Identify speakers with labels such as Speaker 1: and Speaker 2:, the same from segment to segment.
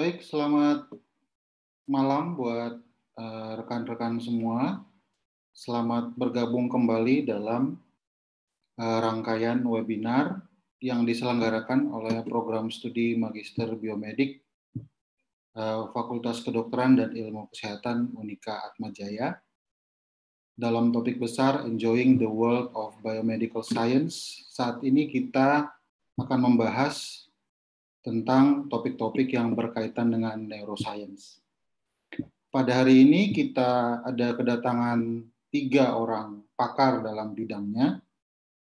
Speaker 1: Baik,
Speaker 2: selamat malam buat eh, rekan-rekan uh, semua. Selamat bergabung kembali dalam uh, rangkaian webinar yang diselenggarakan oleh program studi Magister Biomedik uh, Fakultas Kedokteran dan Ilmu Kesehatan Unika Atmajaya dalam topik besar Enjoying the World of Biomedical Science. Saat ini kita akan membahas tentang topik-topik yang berkaitan dengan neuroscience. Pada hari ini kita ada kedatangan tiga orang pakar dalam bidangnya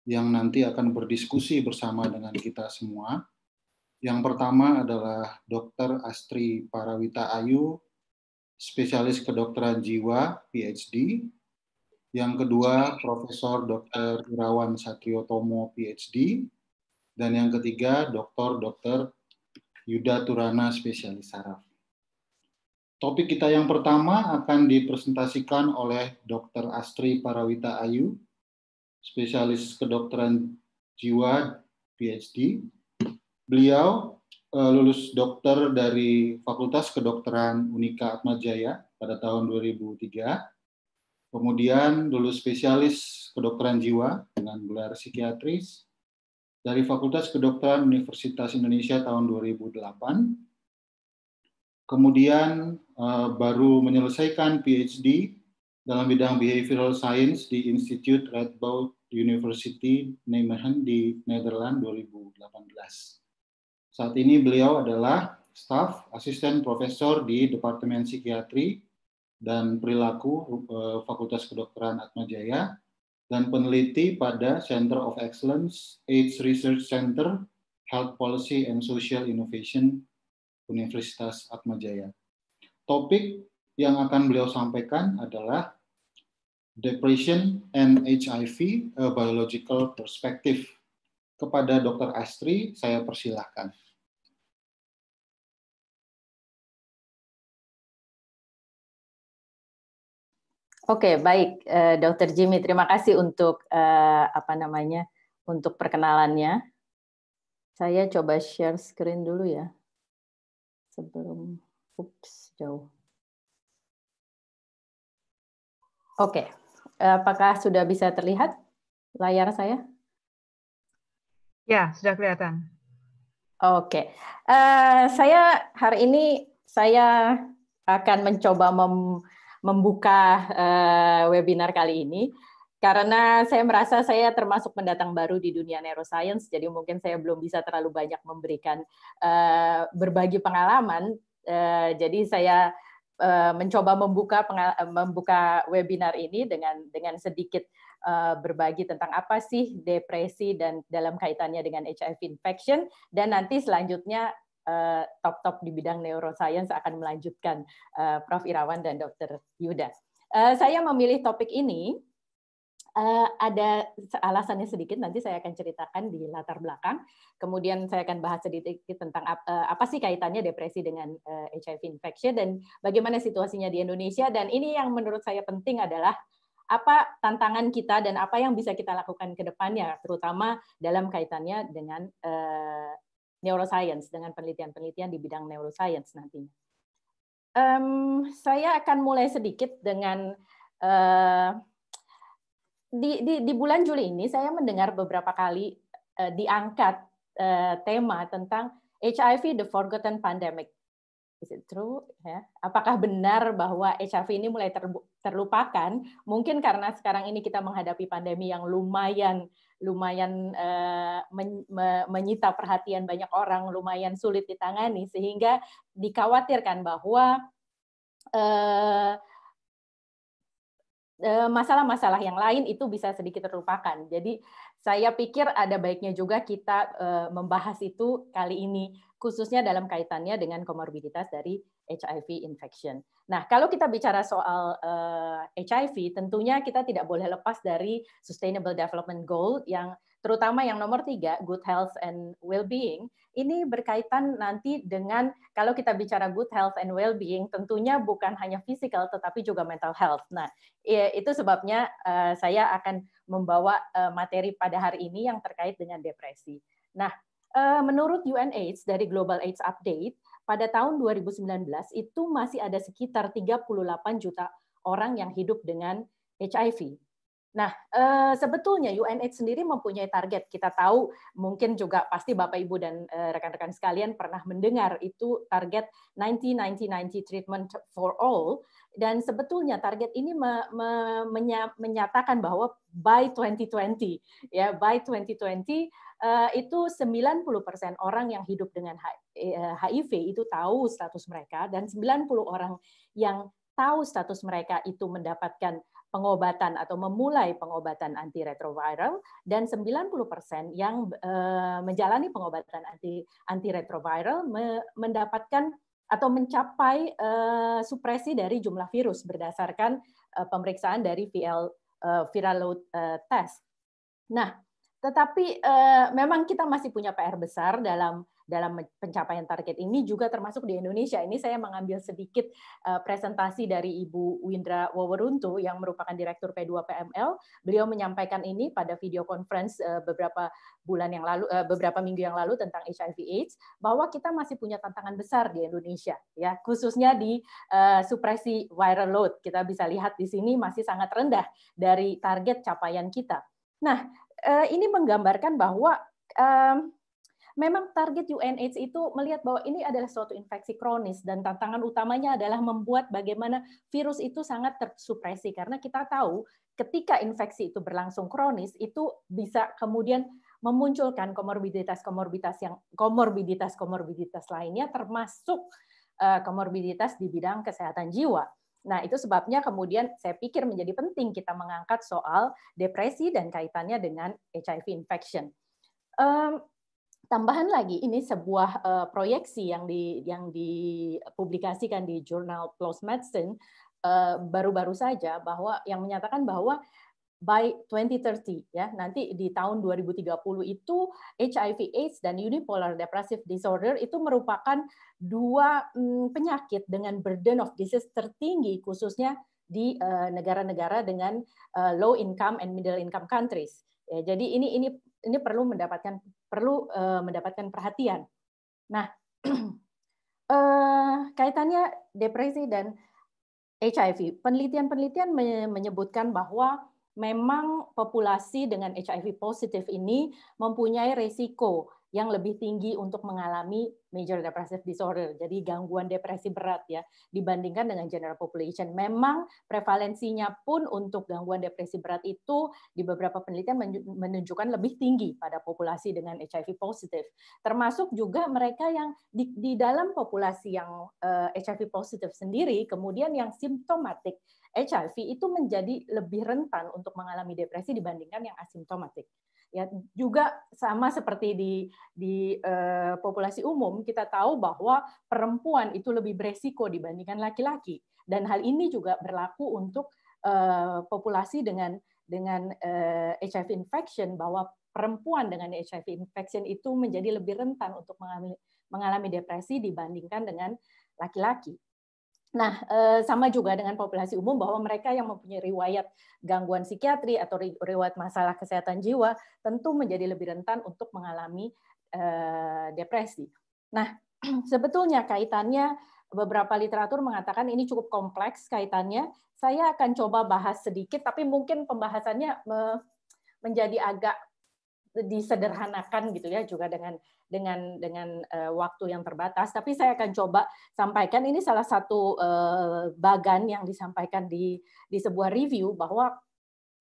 Speaker 2: yang nanti akan berdiskusi bersama dengan kita semua. Yang pertama adalah Dr. Astri Parawita Ayu, spesialis kedokteran jiwa, PhD, yang kedua Profesor Dr. Irawan Satriotomo PhD, dan yang ketiga Dr. Dr. Yuda Turana spesialis saraf. Topik kita yang pertama akan dipresentasikan oleh Dr. Astri Parawita Ayu, spesialis kedokteran jiwa PhD. Beliau eh, lulus dokter dari Fakultas Kedokteran Unika Jaya pada tahun 2003. Kemudian lulus spesialis kedokteran jiwa dengan gelar psikiatris dari Fakultas Kedokteran Universitas Indonesia tahun 2008. Kemudian uh, baru menyelesaikan PhD dalam bidang behavioral science di Red Radboud University Nijmegen di Nederland 2018. Saat ini beliau adalah staff asisten profesor di Departemen Psikiatri dan Perilaku eh, Fakultas Kedokteran Atmajaya dan peneliti pada Center of Excellence AIDS Research Center Health Policy and Social Innovation Universitas Atmajaya. Topik yang akan beliau sampaikan adalah Depression and HIV, a Biological Perspective. Kepada
Speaker 1: Dr. Astri, saya persilahkan. Oke, okay, baik,
Speaker 3: eh, Dokter Jimmy, terima kasih untuk eh, apa namanya untuk perkenalannya. Saya coba share screen dulu ya sebelum ups jauh. Oke, okay. apakah sudah bisa terlihat layar saya? Ya,
Speaker 1: sudah kelihatan.
Speaker 3: Oke, okay. uh, eh, saya hari ini saya akan mencoba mem membuka uh, webinar kali ini karena saya merasa saya termasuk pendatang baru di dunia neuroscience, jadi mungkin saya belum bisa terlalu banyak memberikan uh, berbagi pengalaman. Uh, jadi saya uh, mencoba membuka membuka webinar ini dengan dengan sedikit uh, berbagi tentang apa sih depresi dan dalam kaitannya dengan HIV infection, dan nanti selanjutnya Eh, top-top di bidang neuroscience akan melanjutkan eh, Prof. Irawan dan Dr. Yuda. Eh, saya memilih topik ini Uh, ada alasannya sedikit nanti saya akan ceritakan di latar belakang. Kemudian saya akan bahas sedikit tentang uh, apa sih kaitannya depresi dengan uh, HIV infection dan bagaimana situasinya di Indonesia dan ini yang menurut saya penting adalah apa tantangan kita dan apa yang bisa kita lakukan ke depannya terutama dalam kaitannya dengan uh, neuroscience dengan penelitian-penelitian di bidang neuroscience nantinya. Um, saya akan mulai sedikit dengan uh, di, di, di bulan Juli ini saya mendengar beberapa kali uh, diangkat uh, tema tentang HIV the forgotten pandemic. Is it true? Ya. Apakah benar bahwa HIV ini mulai terlupakan? Mungkin karena sekarang ini kita menghadapi pandemi yang lumayan lumayan uh, men, me, menyita perhatian banyak orang, lumayan sulit ditangani sehingga dikhawatirkan bahwa masalah eh, eh, masalah-masalah yang lain itu bisa sedikit terlupakan. Jadi saya pikir ada baiknya juga kita membahas itu kali ini khususnya dalam kaitannya dengan komorbiditas dari HIV infection. Nah, kalau kita bicara soal uh, eh, HIV, tentunya kita tidak boleh lepas dari Sustainable Development Goal yang terutama yang nomor tiga, good health and well-being, ini berkaitan nanti dengan kalau kita bicara good health and well-being, tentunya bukan hanya physical tetapi juga mental health. Nah, itu sebabnya eh, saya akan membawa eh, materi pada hari ini yang terkait dengan depresi. Nah, uh, menurut UNAIDS dari Global AIDS Update, pada tahun 2019 itu masih ada sekitar 38 juta orang yang hidup dengan HIV. Nah, eh, sebetulnya UNH sendiri mempunyai target. Kita tahu mungkin juga pasti Bapak Ibu dan eh, rekan-rekan sekalian pernah mendengar itu target 90-90-90 treatment for all. Dan sebetulnya target ini menyatakan bahwa by 2020, ya by 2020 Eh, itu 90% orang yang hidup dengan HIV eh, itu tahu status mereka dan 90 orang yang tahu status mereka itu mendapatkan pengobatan atau memulai pengobatan antiretroviral dan 90% yang eh, menjalani pengobatan anti antiretroviral mendapatkan atau mencapai supresi dari jumlah virus berdasarkan pemeriksaan dari VL viral load test. Nah, tetapi uh, memang kita masih punya PR besar dalam dalam pencapaian target ini juga termasuk di Indonesia. Ini saya mengambil sedikit uh, presentasi dari Ibu Windra Woweruntu yang merupakan Direktur P2PML. Beliau menyampaikan ini pada video conference uh, beberapa bulan yang lalu, uh, beberapa minggu yang lalu tentang HIV/AIDS bahwa kita masih punya tantangan besar di Indonesia, ya khususnya di uh, supresi viral load. Kita bisa lihat di sini masih sangat rendah dari target capaian kita. Nah, Eh, ini menggambarkan bahwa memang target UNH itu melihat bahwa ini adalah suatu infeksi kronis dan tantangan utamanya adalah membuat bagaimana virus itu sangat tersupresi karena kita tahu ketika infeksi itu berlangsung kronis itu bisa kemudian memunculkan komorbiditas-komorbiditas yang komorbiditas-komorbiditas lainnya termasuk eh, komorbiditas di bidang kesehatan jiwa. Nah, itu sebabnya kemudian saya pikir menjadi penting kita mengangkat soal depresi dan kaitannya dengan HIV infection. Um, tambahan lagi, ini sebuah uh, proyeksi yang di yang dipublikasikan di jurnal PLOS Medicine eh, baru-baru uh, saja bahwa yang menyatakan bahwa by 2030 ya nanti di tahun 2030 itu HIV AIDS dan unipolar depressive disorder itu merupakan dua hmm, penyakit dengan burden of disease tertinggi khususnya di eh, negara-negara uh, dengan uh, low income and middle income countries ya jadi ini ini ini perlu mendapatkan perlu uh, mendapatkan perhatian nah kaitannya depresi dan HIV penelitian-penelitian menyebutkan bahwa memang populasi dengan HIV positif ini mempunyai resiko yang lebih tinggi untuk mengalami major depressive disorder, jadi gangguan depresi berat ya, dibandingkan dengan general population. Memang prevalensinya pun untuk gangguan depresi berat itu di beberapa penelitian menunjukkan lebih tinggi pada populasi dengan HIV positif, termasuk juga mereka yang di, di dalam populasi yang uh, eh, HIV positif sendiri, kemudian yang simptomatik HIV itu menjadi lebih rentan untuk mengalami depresi dibandingkan yang asimptomatik. Ya, juga sama seperti di di uh, populasi umum kita tahu bahwa perempuan itu lebih beresiko dibandingkan laki-laki dan hal ini juga berlaku untuk uh, populasi dengan dengan uh, eh, HIV infection bahwa perempuan dengan HIV infection itu menjadi lebih rentan untuk mengalami mengalami depresi dibandingkan dengan laki-laki. Nah, eh, sama juga dengan populasi umum bahwa mereka yang mempunyai riwayat gangguan psikiatri atau riwayat masalah kesehatan jiwa tentu menjadi lebih rentan untuk mengalami eh, depresi. Nah, sebetulnya kaitannya beberapa literatur mengatakan ini cukup kompleks kaitannya. Saya akan coba bahas sedikit, tapi mungkin pembahasannya menjadi agak disederhanakan gitu ya juga dengan dengan dengan uh, waktu yang terbatas tapi saya akan coba sampaikan ini salah satu uh, bagan yang disampaikan di di sebuah review bahwa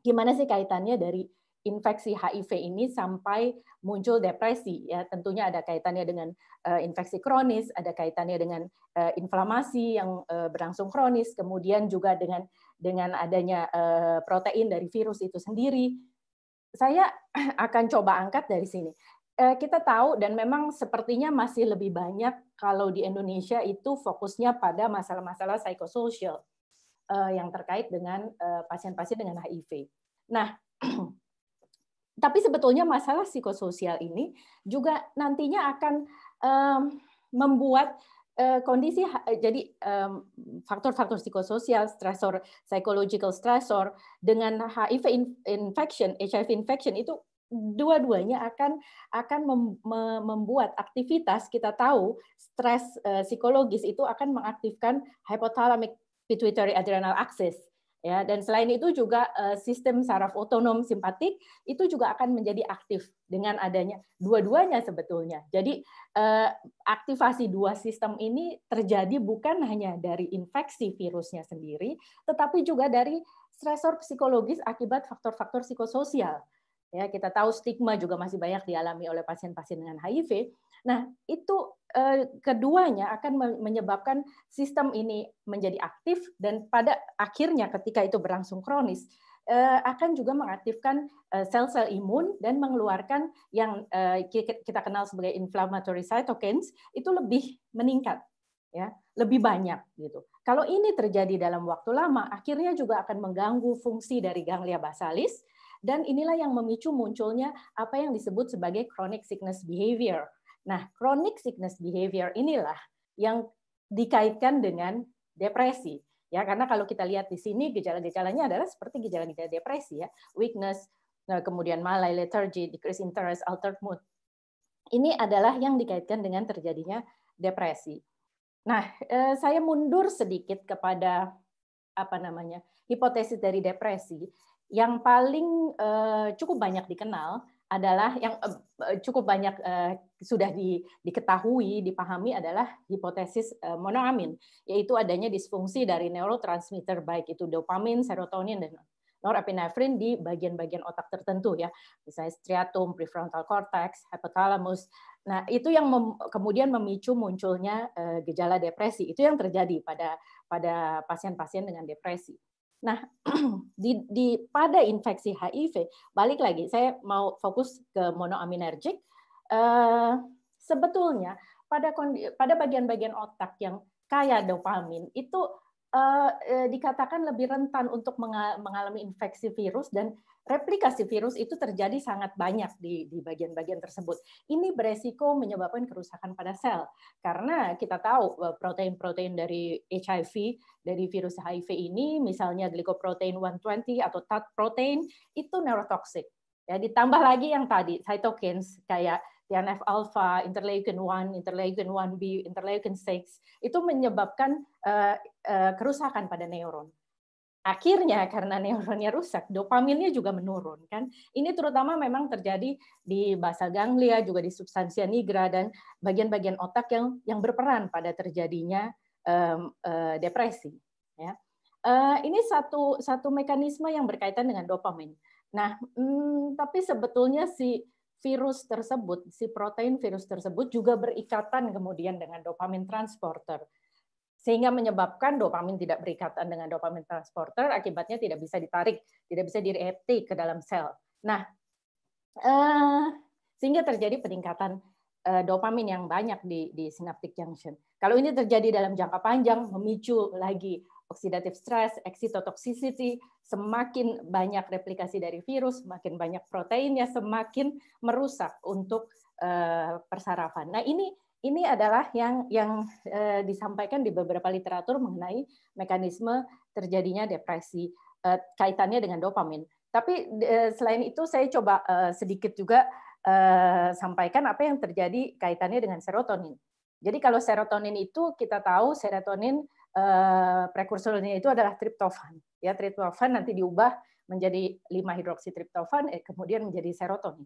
Speaker 3: gimana sih kaitannya dari infeksi HIV ini sampai muncul depresi ya tentunya ada kaitannya dengan uh, infeksi kronis ada kaitannya dengan uh, inflamasi yang uh, berlangsung kronis kemudian juga dengan dengan adanya uh, protein dari virus itu sendiri saya akan coba angkat dari sini. Eh, kita tahu dan memang sepertinya masih lebih banyak kalau di Indonesia itu fokusnya pada masalah-masalah psikososial eh, yang terkait dengan eh, pasien-pasien dengan HIV. Nah, tapi sebetulnya masalah psikososial ini juga nantinya akan membuat Eh, kondisi eh, jadi faktor-faktor psikososial, stressor, psychological stressor dengan HIV infection, HIV infection itu dua-duanya akan akan membuat aktivitas kita tahu stres eh, psikologis itu akan mengaktifkan hypothalamic pituitary adrenal axis Ya, dan selain itu juga eh, sistem saraf otonom simpatik itu juga akan menjadi aktif dengan adanya dua-duanya sebetulnya. Jadi eh, aktivasi dua sistem ini terjadi bukan hanya dari infeksi virusnya sendiri, tetapi juga dari stresor psikologis akibat faktor-faktor psikososial Ya, kita tahu stigma juga masih banyak dialami oleh pasien-pasien dengan HIV. Nah, itu eh, keduanya akan menyebabkan sistem ini menjadi aktif dan pada akhirnya ketika itu berlangsung kronis eh, akan juga mengaktifkan eh, sel-sel imun dan mengeluarkan yang kita kenal sebagai inflammatory cytokines itu lebih meningkat ya lebih banyak gitu. Kalau ini terjadi dalam waktu lama, akhirnya juga akan mengganggu fungsi dari ganglia basalis dan inilah yang memicu munculnya apa yang disebut sebagai chronic sickness behavior. Nah, chronic sickness behavior inilah yang dikaitkan dengan depresi. Ya, karena kalau kita lihat di sini gejala-gejalanya adalah seperti gejala-gejala depresi ya, weakness, eh, kemudian malai, lethargy, decrease interest, altered mood. Ini adalah yang dikaitkan dengan terjadinya depresi. Nah, eh, saya mundur sedikit kepada apa namanya hipotesis dari depresi yang paling uh, cukup banyak dikenal adalah yang uh, cukup banyak uh, sudah di, diketahui, dipahami adalah hipotesis uh, monoamin, yaitu adanya disfungsi dari neurotransmitter baik itu dopamin, serotonin dan norepinefrin di bagian-bagian otak tertentu ya, misalnya striatum, prefrontal cortex, hypothalamus. Nah, itu yang mem kemudian memicu munculnya uh, gejala depresi. Itu yang terjadi pada pada pasien-pasien dengan depresi. Nah, di, di pada infeksi HIV, balik lagi saya mau fokus ke monoaminergik. Uh, sebetulnya pada pada bagian-bagian otak yang kaya dopamin itu Eh, eh, dikatakan lebih rentan untuk mengalami infeksi virus dan replikasi virus itu terjadi sangat banyak di bagian-bagian tersebut. Ini beresiko menyebabkan kerusakan pada sel karena kita tahu eh, protein-protein dari HIV dari virus HIV ini misalnya glycoprotein 120 atau TAT protein itu neurotoxic. Ya ditambah lagi yang tadi cytokines kayak TNF alpha, interleukin 1, interleukin 1b, interleukin 6 itu menyebabkan uh, uh, kerusakan pada neuron. Akhirnya karena neuronnya rusak, dopaminnya juga menurun kan. Ini terutama memang terjadi di basal ganglia, juga di substansia nigra dan bagian-bagian otak yang yang berperan pada terjadinya um, uh, depresi ya. Uh, ini satu satu mekanisme yang berkaitan dengan dopamin. Nah, hmm, tapi sebetulnya si virus tersebut, si protein virus tersebut juga berikatan kemudian dengan dopamin transporter. Sehingga menyebabkan dopamin tidak berikatan dengan dopamin transporter, akibatnya tidak bisa ditarik, tidak bisa direptik ke dalam sel. Nah, eh, sehingga terjadi peningkatan eh, dopamin yang banyak di, di synaptic junction. Kalau ini terjadi dalam jangka panjang, memicu lagi Oksidatif stress, excitotoxicity, semakin banyak replikasi dari virus, semakin banyak proteinnya, semakin merusak untuk eh, persarafan. Nah ini ini adalah yang yang eh, disampaikan di beberapa literatur mengenai mekanisme terjadinya depresi eh, kaitannya dengan dopamin. Tapi selain itu saya coba sedikit juga sampaikan apa yang terjadi kaitannya dengan serotonin. Jadi kalau serotonin itu kita tahu serotonin Eh, prekursornya itu adalah triptofan. Ya, triptofan nanti diubah menjadi 5-hidroksitriptofan, eh, kemudian menjadi serotonin.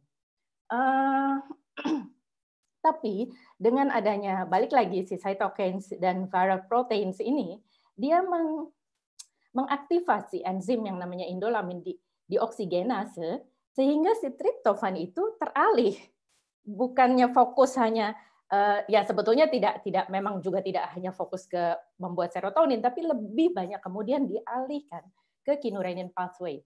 Speaker 3: Uh, tapi dengan adanya balik lagi si cytokines dan viral proteins ini, dia meng, mengaktifasi enzim yang namanya indolamin di, dioksigenase, sehingga si triptofan itu teralih. Bukannya fokus hanya uh, ya sebetulnya tidak tidak memang juga tidak hanya fokus ke membuat serotonin tapi lebih banyak kemudian dialihkan ke kinurenin pathway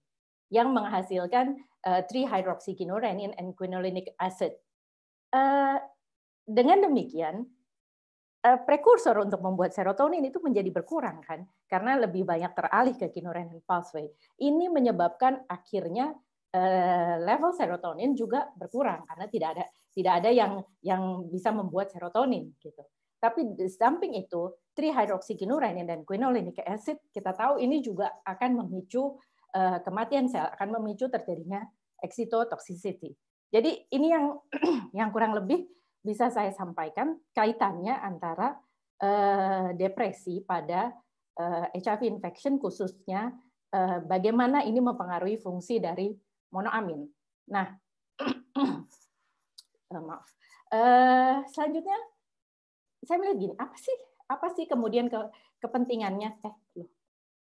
Speaker 3: yang menghasilkan uh, eh, trihydroxykynurenin and quinolinic acid. Uh, dengan demikian uh, prekursor untuk membuat serotonin itu menjadi berkurang kan karena lebih banyak teralih ke kinurenin pathway. Ini menyebabkan akhirnya level serotonin juga berkurang karena tidak ada tidak ada yang yang bisa membuat serotonin gitu. Tapi di samping itu, trihydroxygenurin dan quinolinic acid kita tahu ini juga akan memicu eh, kematian sel, akan memicu terjadinya excitotoxicity. Jadi ini yang yang kurang lebih bisa saya sampaikan kaitannya antara uh, depresi pada uh, eh, HIV infection khususnya uh, bagaimana ini mempengaruhi fungsi dari monoamin. Nah, uh, maaf. Uh, selanjutnya saya melihat gini, apa sih apa sih kemudian ke, kepentingannya? Eh, loh,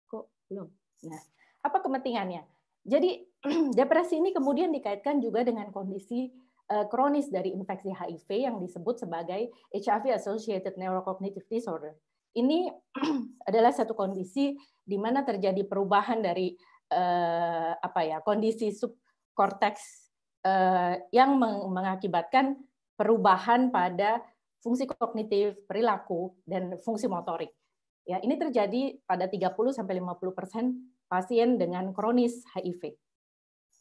Speaker 3: kok belum? Nah, apa kepentingannya? Jadi depresi ini kemudian dikaitkan juga dengan kondisi uh, kronis dari infeksi HIV yang disebut sebagai HIV associated neurocognitive disorder. Ini adalah satu kondisi di mana terjadi perubahan dari uh, apa ya kondisi subkorteks Eh, yang mengakibatkan perubahan pada fungsi kognitif, perilaku, dan fungsi motorik. Ya, ini terjadi pada 30 sampai 50 persen pasien dengan kronis HIV.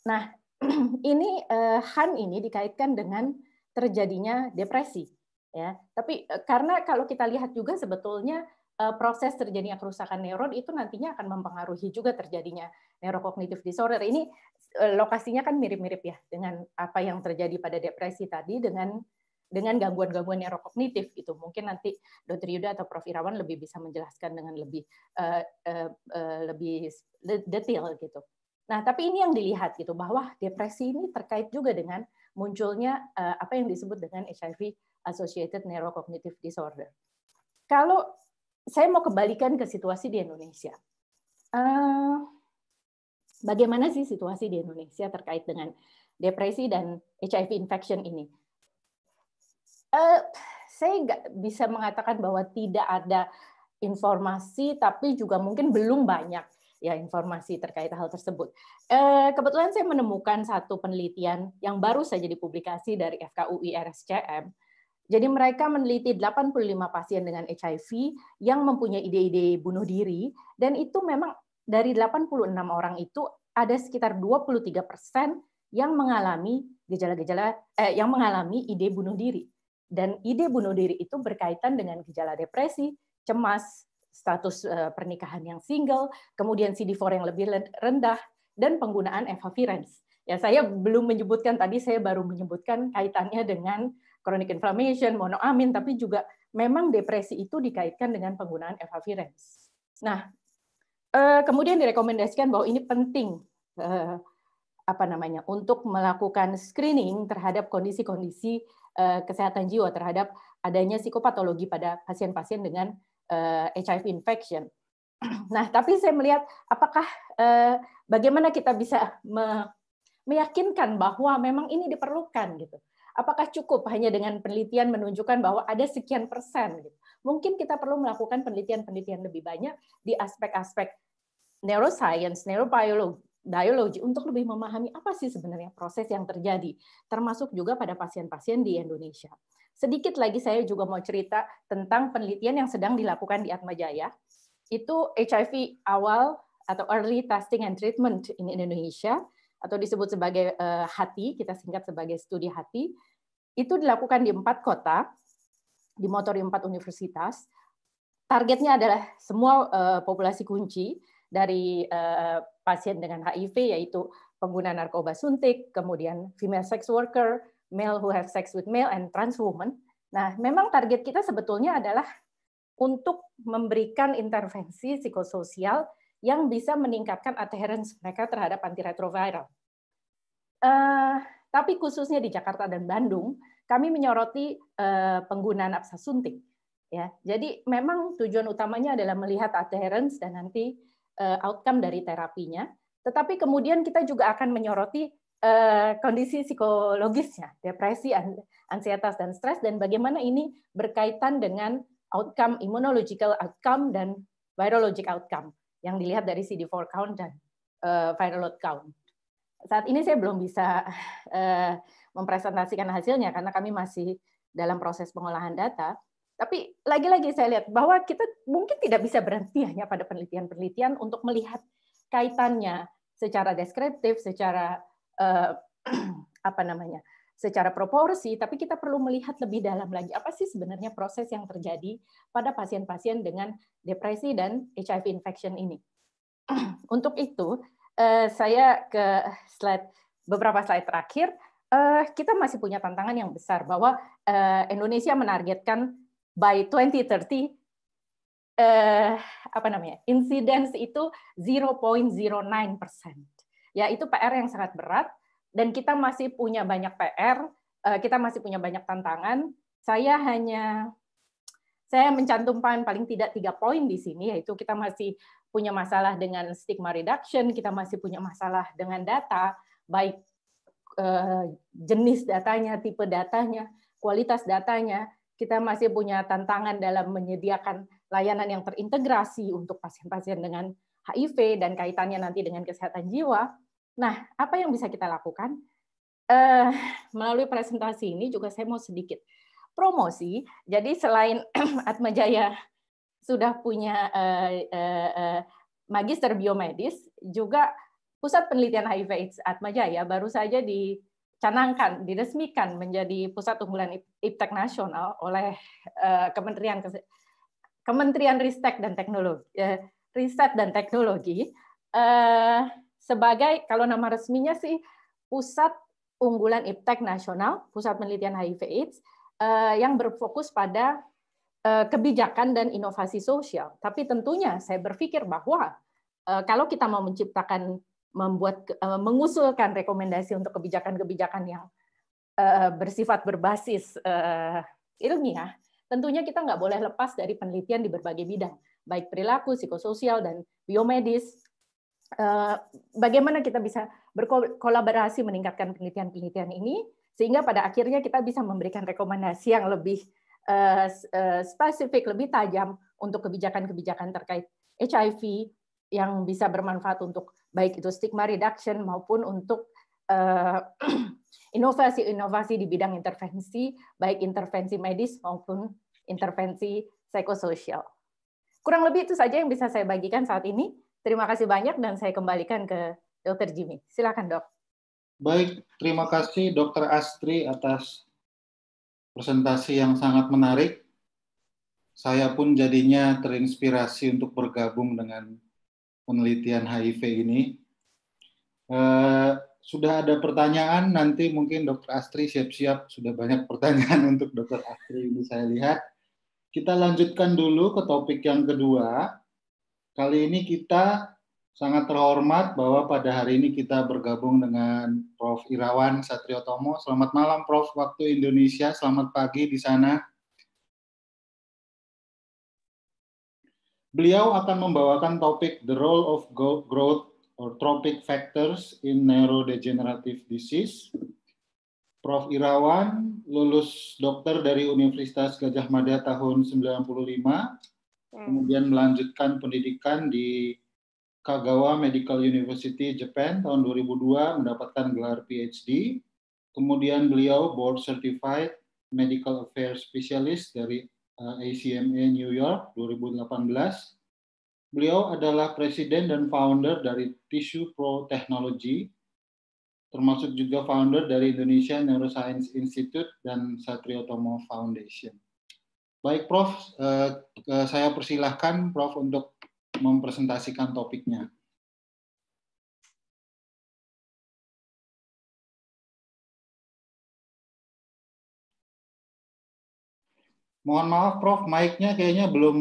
Speaker 3: Nah, ini HAN eh, ini dikaitkan dengan terjadinya depresi. Ya, tapi eh, karena kalau kita lihat juga sebetulnya Eh, proses terjadinya kerusakan neuron itu nantinya akan mempengaruhi juga terjadinya neurokognitif disorder. Ini eh, lokasinya kan mirip-mirip ya dengan apa yang terjadi pada depresi tadi dengan dengan gangguan-gangguan neurokognitif itu. Mungkin nanti Dr. Yuda atau Prof Irawan lebih bisa menjelaskan dengan lebih uh, uh, uh, lebih detail gitu. Nah, tapi ini yang dilihat gitu bahwa depresi ini terkait juga dengan munculnya uh, apa yang disebut dengan HIV associated neurocognitive disorder. Kalau saya mau kembalikan ke situasi di Indonesia.
Speaker 1: Uh,
Speaker 3: bagaimana sih situasi di Indonesia terkait dengan depresi dan HIV infection ini? Uh, saya nggak bisa mengatakan bahwa tidak ada informasi, tapi juga mungkin belum banyak ya informasi terkait hal tersebut. Uh, kebetulan saya menemukan satu penelitian yang baru saja dipublikasi dari FKUI RSCM jadi mereka meneliti 85 pasien dengan HIV yang mempunyai ide-ide bunuh diri dan itu memang dari 86 orang itu ada sekitar 23 persen yang mengalami gejala-gejala eh, yang mengalami ide bunuh diri dan ide bunuh diri itu berkaitan dengan gejala depresi, cemas, status eh, pernikahan yang single, kemudian CD4 yang lebih rendah, dan penggunaan efavirenz. Ya, saya belum menyebutkan tadi, saya baru menyebutkan kaitannya dengan chronic inflammation, monoamin, tapi juga memang depresi itu dikaitkan dengan penggunaan efavirenz. Nah, eh, kemudian direkomendasikan bahwa ini penting eh, apa namanya untuk melakukan screening terhadap kondisi-kondisi eh, kesehatan jiwa terhadap adanya psikopatologi pada pasien-pasien dengan HIV infection. Nah, tapi saya melihat apakah bagaimana kita bisa meyakinkan bahwa memang ini diperlukan gitu apakah cukup hanya dengan penelitian menunjukkan bahwa ada sekian persen? Gitu? Mungkin kita perlu melakukan penelitian-penelitian lebih banyak di aspek-aspek neuroscience, neurobiologi, biologi untuk lebih memahami apa sih sebenarnya proses yang terjadi, termasuk juga pada pasien-pasien di Indonesia. Sedikit lagi saya juga mau cerita tentang penelitian yang sedang dilakukan di Atmajaya. Itu HIV awal atau early testing and treatment in Indonesia atau disebut sebagai uh, hati, kita singkat sebagai studi hati, itu dilakukan di empat kota, di motor empat universitas. Targetnya adalah semua uh, populasi kunci dari uh, pasien dengan HIV, yaitu pengguna narkoba suntik, kemudian female sex worker, male who have sex with male, and trans woman. Nah, memang target kita sebetulnya adalah untuk memberikan intervensi psikososial yang bisa meningkatkan adherence mereka terhadap antiretroviral. Uh, tapi khususnya di Jakarta dan Bandung, kami menyoroti uh, penggunaan apsa suntik. Ya, jadi memang tujuan utamanya adalah melihat adherence dan nanti uh, outcome dari terapinya. Tetapi kemudian kita juga akan menyoroti uh, kondisi psikologisnya, depresi, ansietas, dan stres, dan bagaimana ini berkaitan dengan outcome, immunological outcome, dan virologic outcome yang dilihat dari CD4 count dan uh, final load count. Saat ini saya belum bisa uh, mempresentasikan hasilnya karena kami masih dalam proses pengolahan data. Tapi lagi-lagi saya lihat bahwa kita mungkin tidak bisa berhenti hanya pada penelitian-penelitian untuk melihat kaitannya secara deskriptif, secara uh, apa namanya secara proporsi, tapi kita perlu melihat lebih dalam lagi apa sih sebenarnya proses yang terjadi pada pasien-pasien dengan depresi dan HIV infection ini. Untuk itu, eh, saya ke slide beberapa slide terakhir, eh, kita masih punya tantangan yang besar bahwa eh, Indonesia menargetkan by 2030 apa namanya insidens itu 0.09 persen. Ya itu PR yang sangat berat dan kita masih punya banyak PR, eh, kita masih punya banyak tantangan. Saya hanya saya mencantumkan paling tidak tiga poin di sini yaitu kita masih punya masalah dengan stigma reduction, kita masih punya masalah dengan data baik eh, jenis datanya, tipe datanya, kualitas datanya. Kita masih punya tantangan dalam menyediakan layanan yang terintegrasi untuk pasien-pasien dengan HIV dan kaitannya nanti dengan kesehatan jiwa Nah, apa yang bisa kita lakukan? Uh, melalui presentasi ini juga saya mau sedikit promosi. Jadi selain Atmajaya sudah punya uh, uh, magister biomedis, juga Pusat Penelitian HIV AIDS Atmajaya baru saja dicanangkan, diresmikan menjadi pusat unggulan iptek nasional oleh uh, Kementerian Kementerian Ristek dan Teknologi, uh, Riset dan Teknologi. Uh, sebagai kalau nama resminya sih Pusat Unggulan Iptek Nasional, Pusat Penelitian HIV/AIDS eh, yang berfokus pada eh, kebijakan dan inovasi sosial. Tapi tentunya saya berpikir bahwa eh, kalau kita mau menciptakan membuat mengusulkan rekomendasi untuk kebijakan-kebijakan yang bersifat berbasis ilmiah, tentunya kita nggak boleh lepas dari penelitian di berbagai bidang, baik perilaku, psikososial, dan biomedis, Eh, bagaimana kita bisa berkolaborasi meningkatkan penelitian-penelitian ini sehingga pada akhirnya kita bisa memberikan rekomendasi yang lebih eh, eh, spesifik, lebih tajam untuk kebijakan-kebijakan terkait HIV yang bisa bermanfaat untuk baik itu stigma reduction maupun untuk inovasi-inovasi di bidang intervensi, baik intervensi medis maupun intervensi psikososial. Kurang lebih itu saja yang bisa saya bagikan saat ini. Terima kasih banyak dan saya kembalikan ke Dokter Jimmy. Silakan dok.
Speaker 2: Baik, terima kasih Dokter Astri atas presentasi yang sangat menarik. Saya pun jadinya terinspirasi untuk bergabung dengan penelitian HIV ini. Eh, sudah ada pertanyaan nanti mungkin Dokter Astri siap-siap sudah banyak pertanyaan untuk Dokter Astri ini saya lihat. Kita lanjutkan dulu ke topik yang kedua Kali ini kita sangat terhormat bahwa pada hari ini kita bergabung dengan Prof. Irawan Satriotomo. Selamat malam Prof. waktu Indonesia, selamat pagi di sana. Beliau akan membawakan topik The Role of Growth or Tropic Factors in Neurodegenerative Disease. Prof. Irawan lulus dokter dari Universitas Gajah Mada tahun 1995. Hmm. kemudian melanjutkan pendidikan di Kagawa Medical University Japan tahun 2002 mendapatkan gelar PhD. Kemudian beliau board certified medical affairs specialist dari ACMA uh, New York 2018. Beliau adalah presiden dan founder dari Tissue Pro Technology, termasuk juga founder dari Indonesia Neuroscience Institute dan Satriotomo Foundation. Baik Prof, eh, eh, saya persilahkan Prof untuk
Speaker 1: mempresentasikan topiknya. Mohon maaf Prof, mic-nya kayaknya belum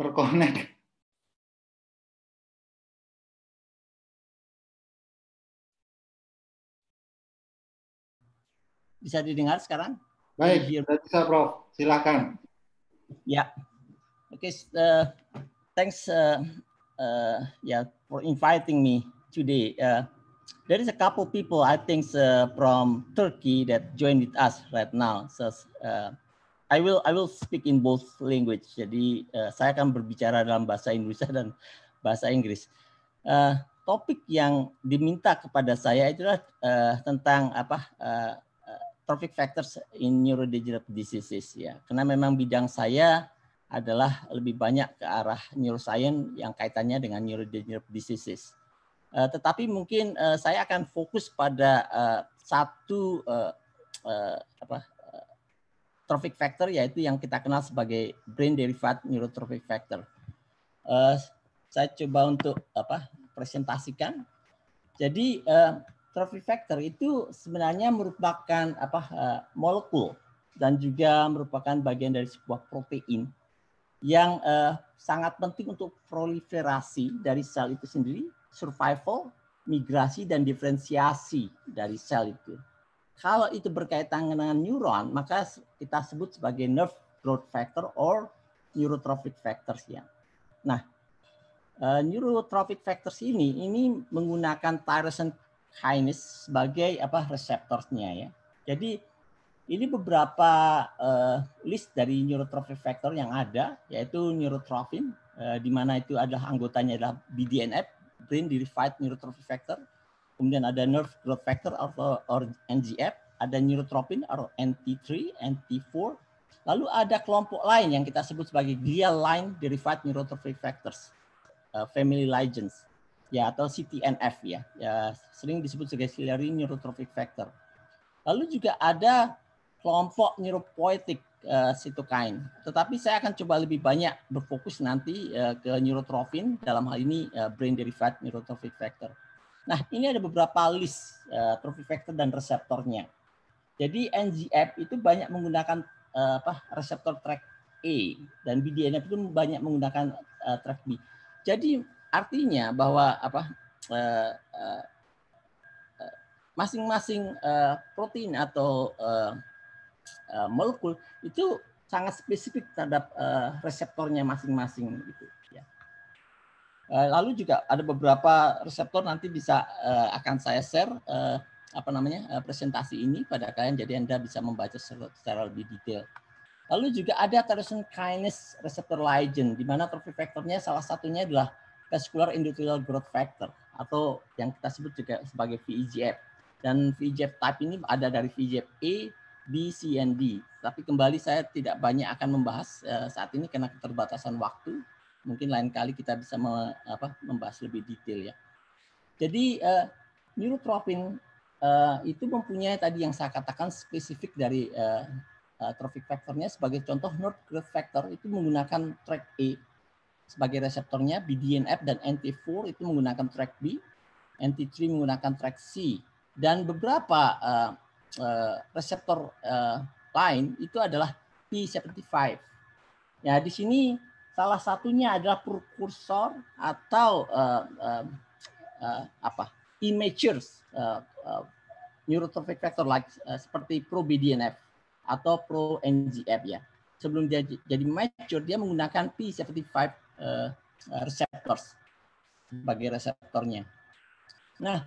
Speaker 1: terkonek. Bisa didengar sekarang? Baik, iya.
Speaker 4: bisa Prof. Silakan. Yeah. Okay. Uh, thanks. Uh, uh, yeah, for inviting me today. Uh, there is a couple people I think uh, from Turkey that joined with us right now. So uh, I will I will speak in both language. Jadi uh, saya akan berbicara dalam bahasa Indonesia dan bahasa Inggris. Uh, topik yang diminta kepada saya itulah uh, tentang apa uh, trophic factors in neurodegenerative diseases ya. Karena memang bidang saya adalah lebih banyak ke arah neuroscience yang kaitannya dengan neurodegenerative diseases. Uh, tetapi mungkin uh, saya akan fokus pada uh, satu uh, uh, apa, uh, trophic factor yaitu yang kita kenal sebagai brain derived neurotrophic factor. Uh, saya coba untuk apa presentasikan. Jadi uh, Trophic factor itu sebenarnya merupakan apa uh, molekul dan juga merupakan bagian dari sebuah protein yang uh, sangat penting untuk proliferasi dari sel itu sendiri, survival, migrasi dan diferensiasi dari sel itu. Kalau itu berkaitan dengan neuron, maka kita sebut sebagai nerve growth factor or neurotrophic factors ya. Nah, uh, neurotrophic factors ini ini menggunakan tyrosine Highness sebagai apa reseptornya ya. Jadi ini beberapa uh, list dari neurotrophic factor yang ada yaitu neurotrophin uh, di mana itu adalah anggotanya adalah BDNF brain derived neurotrophic factor. Kemudian ada nerve growth factor atau or NGF, ada neurotropin atau NT3, NT4. Lalu ada kelompok lain yang kita sebut sebagai glial line derived neurotrophic factors, uh, family ligands ya atau CTNF ya, ya sering disebut sebagai ciliary neurotrophic factor. Lalu juga ada kelompok neuropoietic uh, cytokine. Tetapi saya akan coba lebih banyak berfokus nanti uh, ke neurotrophin dalam hal ini uh, brain derived neurotrophic factor. Nah, ini ada beberapa list uh, trophic factor dan reseptornya. Jadi NGF itu banyak menggunakan uh, apa reseptor track A dan BDNF itu banyak menggunakan uh, track B. Jadi artinya bahwa apa eh, eh, masing-masing eh, protein atau molekul itu sangat spesifik terhadap reseptornya masing-masing gitu ya. Lalu juga ada beberapa reseptor nanti bisa akan saya share apa namanya presentasi ini pada kalian jadi Anda bisa membaca secara lebih detail. Lalu juga ada tyrosine kinase receptor ligand di mana vektornya salah satunya adalah Vascular Endothelial Growth Factor atau yang kita sebut juga sebagai VEGF. Dan VEGF type ini ada dari VEGF A, B, C, dan D. Tapi kembali saya tidak banyak akan membahas eh, saat ini karena keterbatasan waktu. Mungkin lain kali kita bisa me, apa, membahas lebih detail ya. Jadi uh, eh, neurotropin uh, eh, itu mempunyai tadi yang saya katakan spesifik dari uh, uh, trophic factornya sebagai contoh not growth factor itu menggunakan track A sebagai reseptornya BDNF dan NT4 itu menggunakan track B, NT3 menggunakan track C dan beberapa uh, uh, reseptor uh, lain itu adalah P75. Ya, di sini salah satunya adalah prekursor atau uh, uh, uh, apa? immature uh, uh, neurotrophic factor like uh, seperti pro-BDNF atau pro-NGF ya. Sebelum jadi, jadi mature dia menggunakan P75 receptors eh, eh, reseptor sebagai reseptornya. Nah,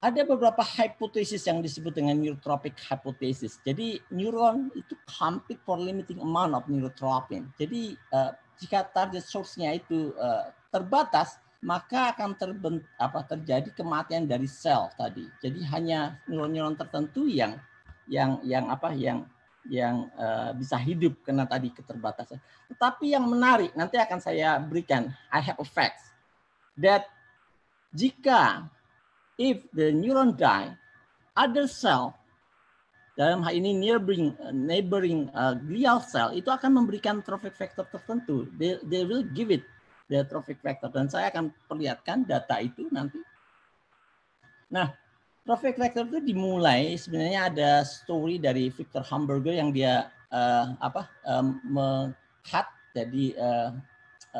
Speaker 4: ada beberapa hipotesis yang disebut dengan neurotropic hypothesis. Jadi neuron itu compete for limiting amount of neurotropin. Jadi uh, jika target source-nya itu uh, terbatas, maka akan terbent, apa terjadi kematian dari sel tadi. Jadi hanya neuron-neuron tertentu yang yang yang apa yang yang uh, bisa hidup karena tadi keterbatasan. Tetapi yang menarik nanti akan saya berikan I have a fact that jika if the neuron die, other cell dalam hal ini neighboring neighboring uh, glial cell itu akan memberikan trophic factor tertentu. They, they will give it the trophic factor dan saya akan perlihatkan data itu nanti. Nah, Profit Vector itu dimulai sebenarnya ada story dari Victor Hamburger yang dia uh, apa um, mengcut jadi uh,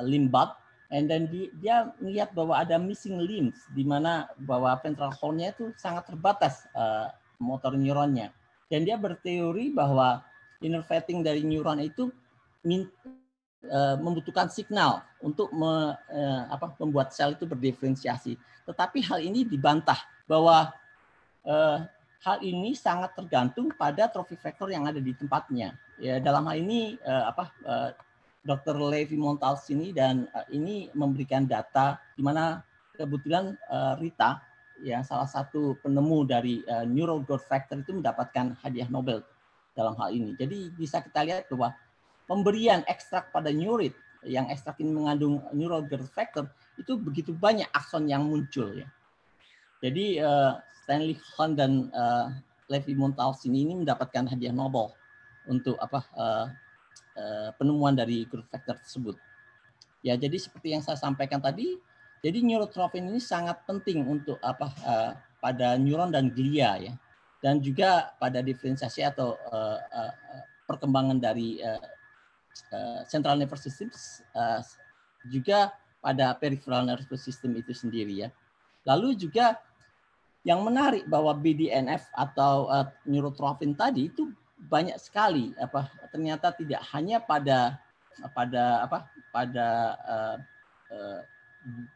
Speaker 4: eh, limbab and then di, dia melihat bahwa ada missing limbs di mana bahwa ventral hornnya itu sangat terbatas uh, motor neuronnya dan dia berteori bahwa innervating dari neuron itu min, uh, membutuhkan signal untuk me, uh, apa, membuat sel itu berdiferensiasi tetapi hal ini dibantah bahwa eh, hal ini sangat tergantung pada trophic factor yang ada di tempatnya. Ya, dalam hal ini eh, apa eh, Dr. Levi Sini dan eh, ini memberikan data di mana kebetulan eh, Rita yang salah satu penemu dari eh, neural growth factor itu mendapatkan hadiah Nobel dalam hal ini. Jadi bisa kita lihat bahwa pemberian ekstrak pada neurit yang ekstrak ini mengandung neural growth factor itu begitu banyak akson yang muncul ya. Jadi uh, Stanley Hahn dan uh, Levi Montalcini ini mendapatkan hadiah Nobel untuk apa uh, uh, penemuan dari growth factor tersebut. Ya, jadi seperti yang saya sampaikan tadi, jadi neurotropin ini sangat penting untuk apa uh, pada neuron dan glia ya, dan juga pada diferensiasi atau uh, uh, perkembangan dari uh, uh, central nervous system uh, juga pada peripheral nervous system itu sendiri ya. Lalu juga yang menarik bahwa BDNF atau uh, tadi itu banyak sekali apa ternyata tidak hanya pada pada apa pada uh, uh,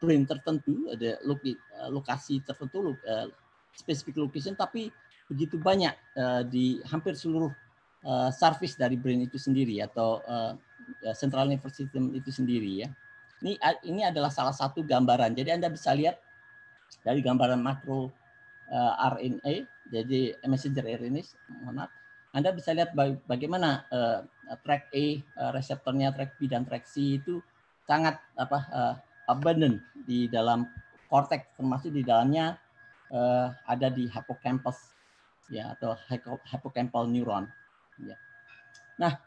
Speaker 4: brain tertentu ada loki, uh, lokasi tertentu uh, spesifik location tapi begitu banyak uh, di hampir seluruh uh, service dari brain itu sendiri atau uh, central nervous system itu sendiri ya. Ini ini adalah salah satu gambaran. Jadi Anda bisa lihat dari gambaran makro uh, eh, RNA, jadi messenger RNA, mohon maaf. Anda bisa lihat bagaimana uh, track A uh, reseptornya, track B dan track C itu sangat apa uh, abundant di dalam korteks, termasuk di dalamnya uh, ada di hippocampus ya atau hippocampal neuron. Ya. Nah,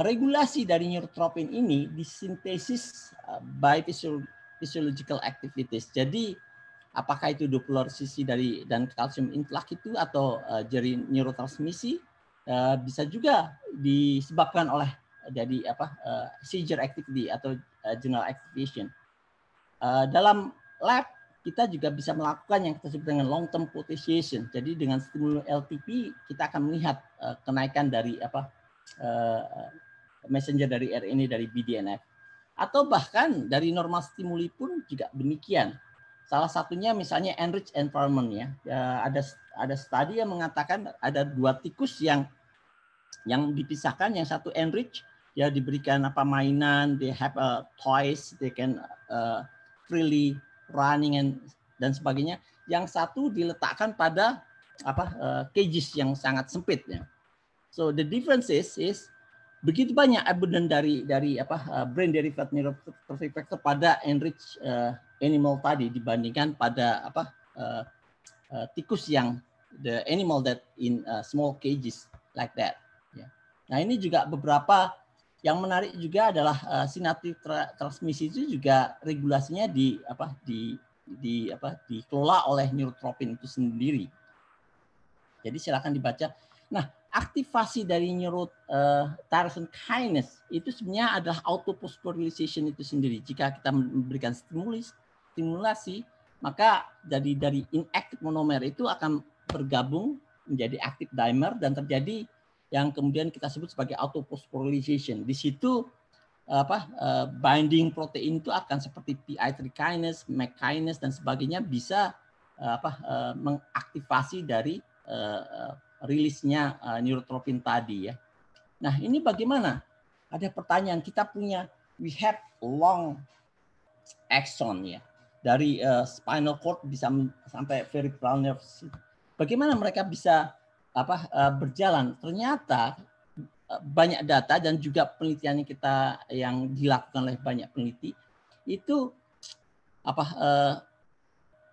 Speaker 4: regulasi dari neurotropin ini disintesis by physiological activities. Jadi apakah itu Doppler sisi dari dan kalsium influx itu atau uh, eh, jari neurotransmisi uh, bisa juga disebabkan oleh jadi apa uh, seizure activity atau uh, general activation. Uh, dalam lab kita juga bisa melakukan yang kita sebut dengan long term potentiation. Jadi dengan stimulus LTP kita akan melihat uh, kenaikan dari apa uh, messenger dari RNA dari BDNF atau bahkan dari normal stimuli pun juga demikian. Salah satunya misalnya enrich environment ya. ya. Ada ada studi yang mengatakan ada dua tikus yang yang dipisahkan, yang satu enrich ya diberikan apa mainan, they have a uh, toys, they can uh, freely running and dan sebagainya. Yang satu diletakkan pada apa uh, cages yang sangat sempit ya. So the differences is begitu banyak abundant dari dari apa eh, brain dari neuroprotective factor pada enriched uh, animal tadi dibandingkan pada apa uh, uh, tikus yang the animal that in uh, small cages like that. Yeah. Nah ini juga beberapa yang menarik juga adalah uh, sinaptik tra transmisi itu juga regulasinya di apa di di apa dikelola oleh neurotropin itu sendiri. Jadi silakan dibaca. Nah, aktivasi dari neuro uh, eh, tyrosine kinase itu sebenarnya adalah auto polarization itu sendiri. Jika kita memberikan stimulus, stimulasi, maka dari dari inactive monomer itu akan bergabung menjadi active dimer dan terjadi yang kemudian kita sebut sebagai auto polarization. Di situ apa uh, binding protein itu akan seperti PI3 kinase, MAC kinase dan sebagainya bisa uh, apa uh, mengaktifasi dari rilisnya uh, eh, neurotropin tadi ya. Nah, ini bagaimana? Ada pertanyaan, kita punya we have long axon ya. Dari uh, spinal cord bisa sampai peripheral nerves. Bagaimana mereka bisa apa uh, berjalan? Ternyata uh, banyak data dan juga penelitian yang kita yang dilakukan oleh banyak peneliti itu apa uh,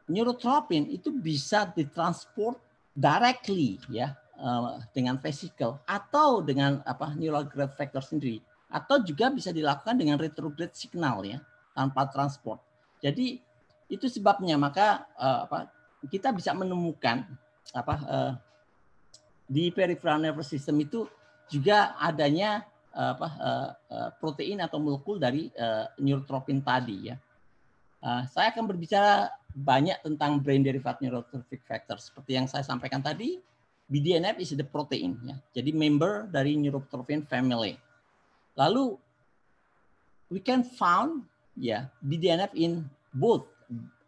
Speaker 4: neurotropin itu bisa ditransport directly ya uh, dengan vesikel atau dengan apa neural growth factor sendiri atau juga bisa dilakukan dengan retrograde signal ya tanpa transport. Jadi itu sebabnya maka uh, apa kita bisa menemukan apa uh, di peripheral nervous system itu juga adanya uh, apa protein atau molekul dari uh, neurotropin tadi ya. Uh, saya akan berbicara banyak tentang brain derived neurotrophic factor. Seperti yang saya sampaikan tadi, BDNF is the protein. Ya. Jadi member dari neurotrophin family. Lalu, we can found ya BDNF in both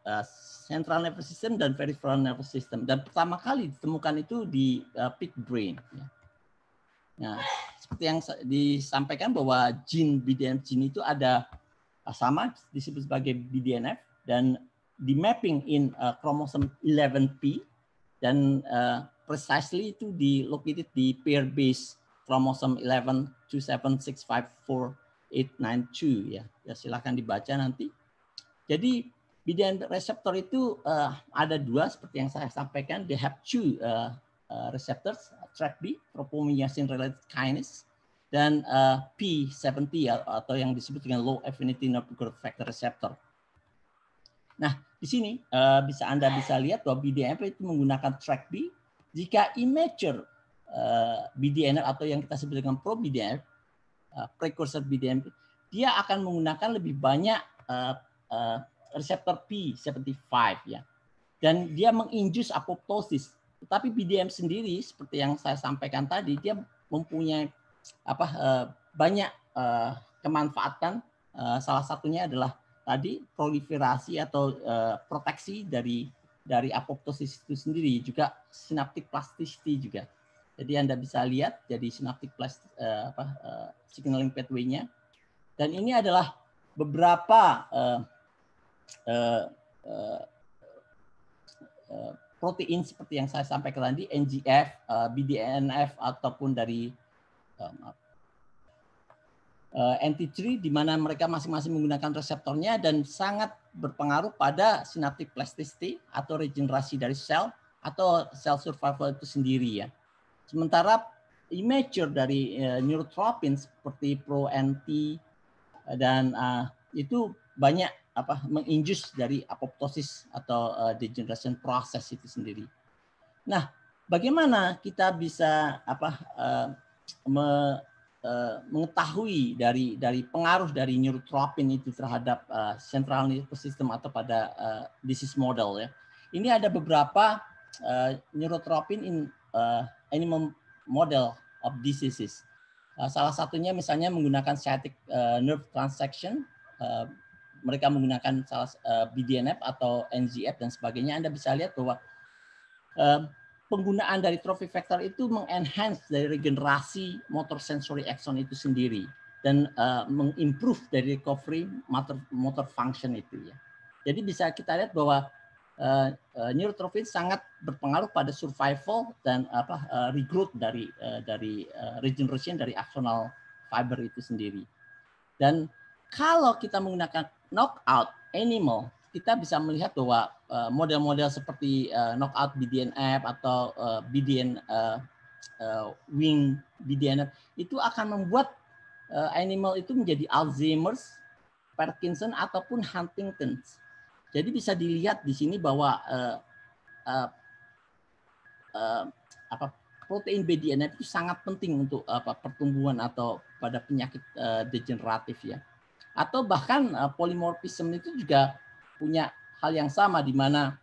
Speaker 4: uh, central nervous system dan peripheral nervous system. Dan pertama kali ditemukan itu di uh, pig brain. Ya. Nah, seperti yang disampaikan bahwa gene BDNF ini itu ada uh, sama disebut sebagai BDNF dan di mapping in uh, chromosome 11p dan uh, precisely itu di located di pair base chromosome 11 ya. ya silahkan dibaca nanti. Jadi bidang reseptor itu uh, ada dua seperti yang saya sampaikan. They have two uh, uh, receptors, B tropomyosin related kinase, dan uh, P70 atau yang disebut dengan low affinity nerve factor receptor Nah, di sini uh, bisa Anda bisa lihat bahwa BDNF itu menggunakan track B. Jika immature uh, eh, BDNF atau yang kita sebut dengan pro BDNF, uh, eh, precursor BDNF, dia akan menggunakan lebih banyak uh, uh, reseptor P75 ya. Dan dia menginjus apoptosis. Tetapi BDM sendiri seperti yang saya sampaikan tadi dia mempunyai apa banyak uh, kemanfaatan salah satunya adalah tadi proliferasi atau uh, proteksi dari dari apoptosis itu sendiri juga sinaptik plasticity juga. Jadi Anda bisa lihat jadi sinaptik plastik uh, eh, apa uh, signaling pathway-nya. Dan ini adalah beberapa uh, uh, uh, protein seperti yang saya sampaikan tadi NGF, BDNF ataupun dari Eh, NT3 di mana mereka masing-masing menggunakan reseptornya dan sangat berpengaruh pada sinaptik plasticity atau regenerasi dari sel atau sel survival itu sendiri ya. Sementara immature dari uh, neurotropin seperti pro NT eh, dan uh, itu banyak apa menginjus dari apoptosis atau uh, degeneration process itu sendiri. Nah, bagaimana kita bisa apa uh, me, Eh, mengetahui dari dari pengaruh dari neurotropin itu terhadap uh, central nervous system atau pada uh, disease model ya. Ini ada beberapa uh, neurotropin in uh, animal model of diseases. Uh, salah satunya misalnya menggunakan sciatic uh, nerve transection uh, mereka menggunakan salah uh, BDNF atau NGF dan sebagainya. Anda bisa lihat bahwa uh, penggunaan dari trophy factor itu mengenhance dari regenerasi motor sensory axon itu sendiri dan uh, mengimprove dari recovery motor motor function itu ya. Jadi bisa kita lihat bahwa uh, eh, uh, eh, neurotrophin sangat berpengaruh pada survival dan apa uh, regrowth dari uh, dari uh, regeneration dari axonal fiber itu sendiri. Dan kalau kita menggunakan knockout animal kita bisa melihat bahwa eh, model-model seperti eh, knockout BDNF atau eh, BDN wing BDNF itu akan membuat animal itu menjadi Alzheimer's, Parkinson ataupun Huntington's. Jadi bisa dilihat di sini bahwa apa protein BDNF itu sangat penting untuk apa pertumbuhan atau pada penyakit degeneratif ya. Atau bahkan polimorfisme itu juga punya hal yang sama di mana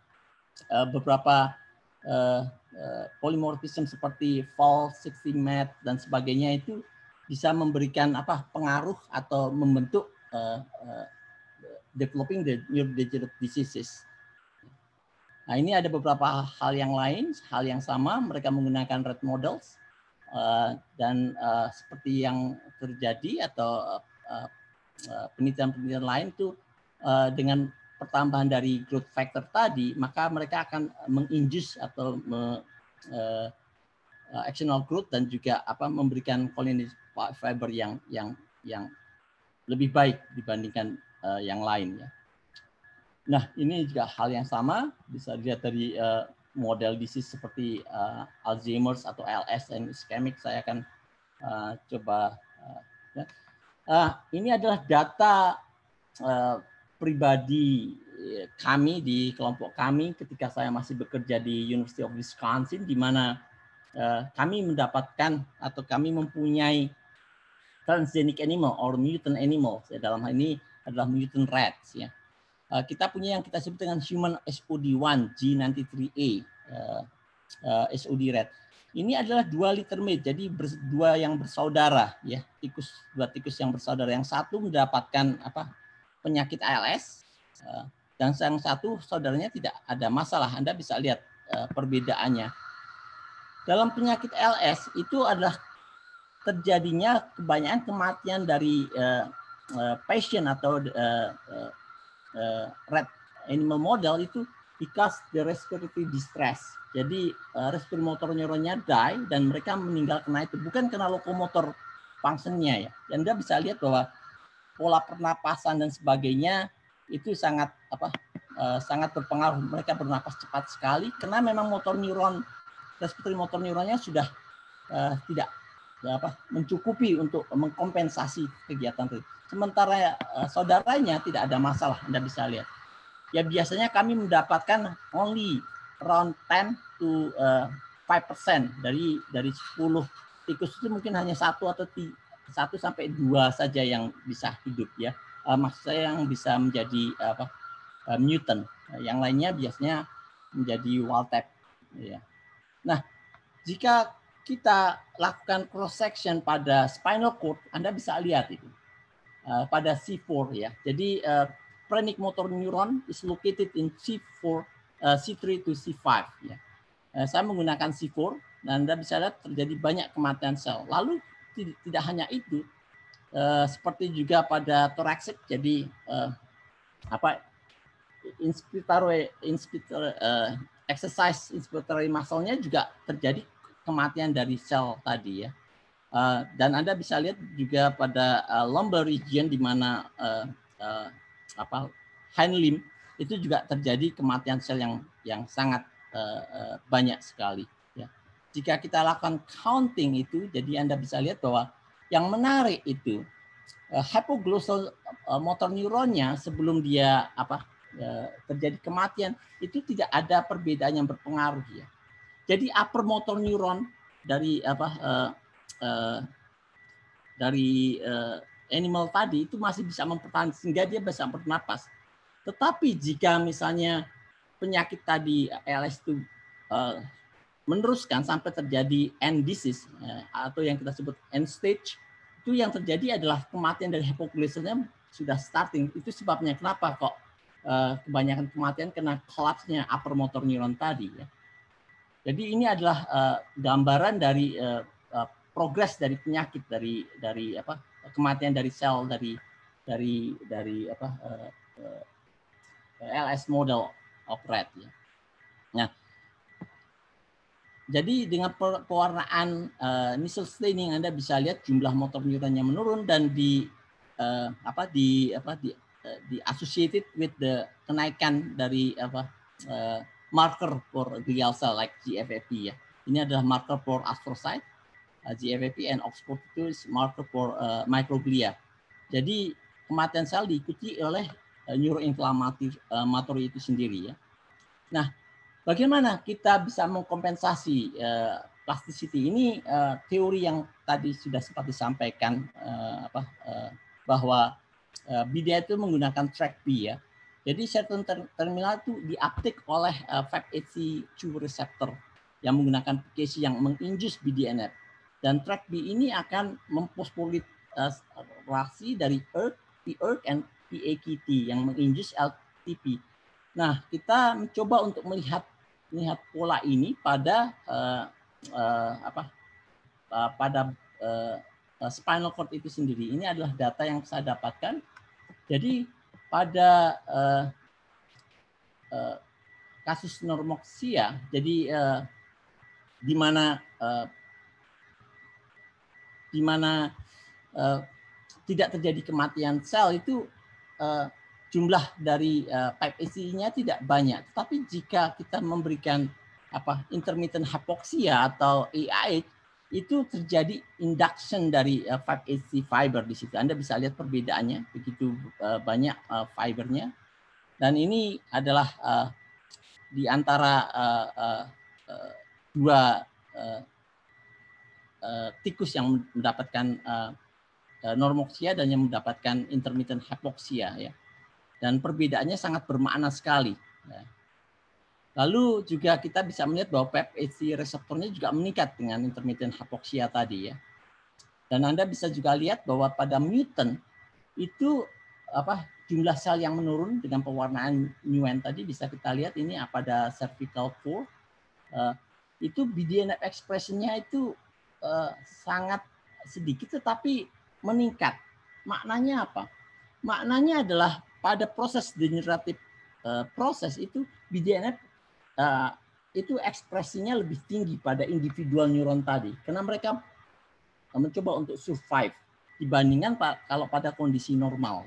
Speaker 4: uh, beberapa uh, eh, uh, eh, polimorfism seperti false, sixty-mat dan sebagainya itu bisa memberikan apa pengaruh atau membentuk uh, uh, developing the neurodegenerative diseases. Nah, ini ada beberapa hal yang lain, hal yang sama. Mereka menggunakan red models uh, dan uh, seperti yang terjadi atau penelitian-penelitian lain itu dengan pertambahan dari growth factor tadi, maka mereka akan eh, menginjus atau me, uh, eh, eh, actional growth dan juga apa memberikan colony fiber yang yang yang lebih baik dibandingkan uh, yang lain ya. Nah, ini juga hal yang sama bisa dilihat dari uh, model disease seperti uh, Alzheimer's atau ALS dan ischemic saya akan uh, coba uh, ya. uh, ini adalah data uh, pribadi eh, kami di kelompok kami ketika saya masih bekerja di University of Wisconsin di mana eh, kami mendapatkan atau kami mempunyai transgenic animal or mutant animal. ya, dalam hal ini adalah mutant rats ya. Eh, kita punya yang kita sebut dengan human SOD1 G93A uh, uh, SOD rat. Ini adalah dua liter mate, jadi ber, dua yang bersaudara ya, tikus dua tikus yang bersaudara. Yang satu mendapatkan apa penyakit ALS eh, dan yang satu saudaranya tidak ada masalah. Anda bisa lihat eh, perbedaannya. Dalam penyakit ALS itu adalah terjadinya kebanyakan kematian dari eh, pasien atau red animal model itu because the respiratory distress. Jadi uh, respirator neuronnya die dan mereka meninggal karena itu. Bukan karena lokomotor functionnya ya. Dan Anda bisa lihat bahwa pola pernapasan dan sebagainya itu sangat apa eh, sangat berpengaruh mereka bernapas cepat sekali karena memang motor neuron respiratory motor neuronnya sudah uh, tidak apa mencukupi untuk mengkompensasi kegiatan itu. Sementara uh, saudaranya tidak ada masalah Anda bisa lihat. Ya biasanya kami mendapatkan only round 10 to uh, 5% dari dari 10 tikus itu mungkin hanya satu atau satu sampai dua saja yang bisa hidup ya. Uh, maksud saya yang bisa menjadi apa uh, eh, Newton. Eh, yang lainnya biasanya menjadi wall type. Ya. Nah, jika kita lakukan cross section pada spinal cord, Anda bisa lihat itu uh, pada C4 ya. Jadi uh, phrenic motor neuron is located in C4, uh, C3 to C5 ya. Uh, saya menggunakan C4 dan Anda bisa lihat terjadi banyak kematian sel. Lalu tidak hanya itu, uh, seperti juga pada thoracic, jadi uh, apa inspiratory, inspiratory uh, exercise inspiratory muscle-nya juga terjadi kematian dari sel tadi ya. Uh, dan Anda bisa lihat juga pada uh, lumbar region di mana uh, uh, apa hind limb itu juga terjadi kematian sel yang yang sangat uh, uh, banyak sekali jika kita lakukan counting itu, jadi Anda bisa lihat bahwa yang menarik itu eh, hypoglossal eh, motor neuronnya sebelum dia apa eh, terjadi kematian itu tidak ada perbedaan yang berpengaruh ya. Jadi upper motor neuron dari apa uh, uh, dari uh, animal tadi itu masih bisa mempertahankan sehingga dia bisa bernapas. Tetapi jika misalnya penyakit tadi LS itu uh, meneruskan sampai terjadi end disease ya, atau yang kita sebut end stage itu yang terjadi adalah kematian dari hypoglycemia sudah starting itu sebabnya kenapa kok eh, kebanyakan kematian kena kolapsnya upper motor neuron tadi ya. Jadi ini adalah eh, gambaran dari eh, progres dari penyakit dari dari apa kematian dari sel dari dari dari apa LS model operate ya. Nah, jadi dengan pewarnaan uh, eh, nisel staining Anda bisa lihat jumlah motor neuronnya menurun dan di uh, apa di apa di uh, di associated with the kenaikan dari apa uh, marker for glial cell like GFAP ya. Ini adalah marker for astrocyte, uh, GFAP and Oxford itu is marker for uh, microglia. Jadi kematian sel diikuti oleh uh, neuroinflammatory uh, itu sendiri ya. Nah, Bagaimana kita bisa mengkompensasi eh, plasticity ini eh, teori yang tadi sudah sempat disampaikan eh, apa, bahwa eh, itu menggunakan track B ya. Jadi certain terminal itu diaptik oleh eh, FAP2 receptor yang menggunakan PKC yang menginjus BDNF. Dan track B ini akan mempospolit uh, reaksi dari ERK, PERK, and PAKT yang menginjus LTP. Nah, kita mencoba untuk melihat melihat pola ini pada uh, uh, apa uh, pada uh, spinal cord itu sendiri. Ini adalah data yang saya dapatkan. Jadi pada uh, uh, kasus normoksia, jadi uh, di mana uh, di mana uh, tidak terjadi kematian sel itu uh, jumlah dari uh, pipe nya tidak banyak. Tetapi jika kita memberikan apa intermittent hypoxia atau AI, itu terjadi induction dari uh, pipe AC fiber di situ. Anda bisa lihat perbedaannya begitu uh, banyak uh, fibernya. Dan ini adalah uh, di antara uh, uh, uh, dua uh, uh, tikus yang mendapatkan uh, uh, normoksia dan yang mendapatkan intermittent hypoxia ya dan perbedaannya sangat bermakna sekali. Ya. Lalu juga kita bisa melihat bahwa PepH reseptornya juga meningkat dengan intermittent hypoxia tadi ya. Dan Anda bisa juga lihat bahwa pada mutant itu apa jumlah sel yang menurun dengan pewarnaan newen tadi bisa kita lihat ini ah, pada cervical core uh, itu BDNF expressionnya itu uh, sangat sedikit tetapi meningkat. Maknanya apa? Maknanya adalah pada proses generatif uh, proses itu BDNF uh, eh, itu ekspresinya lebih tinggi pada individual neuron tadi karena mereka eh, mencoba untuk survive dibandingkan kalau pada kondisi normal.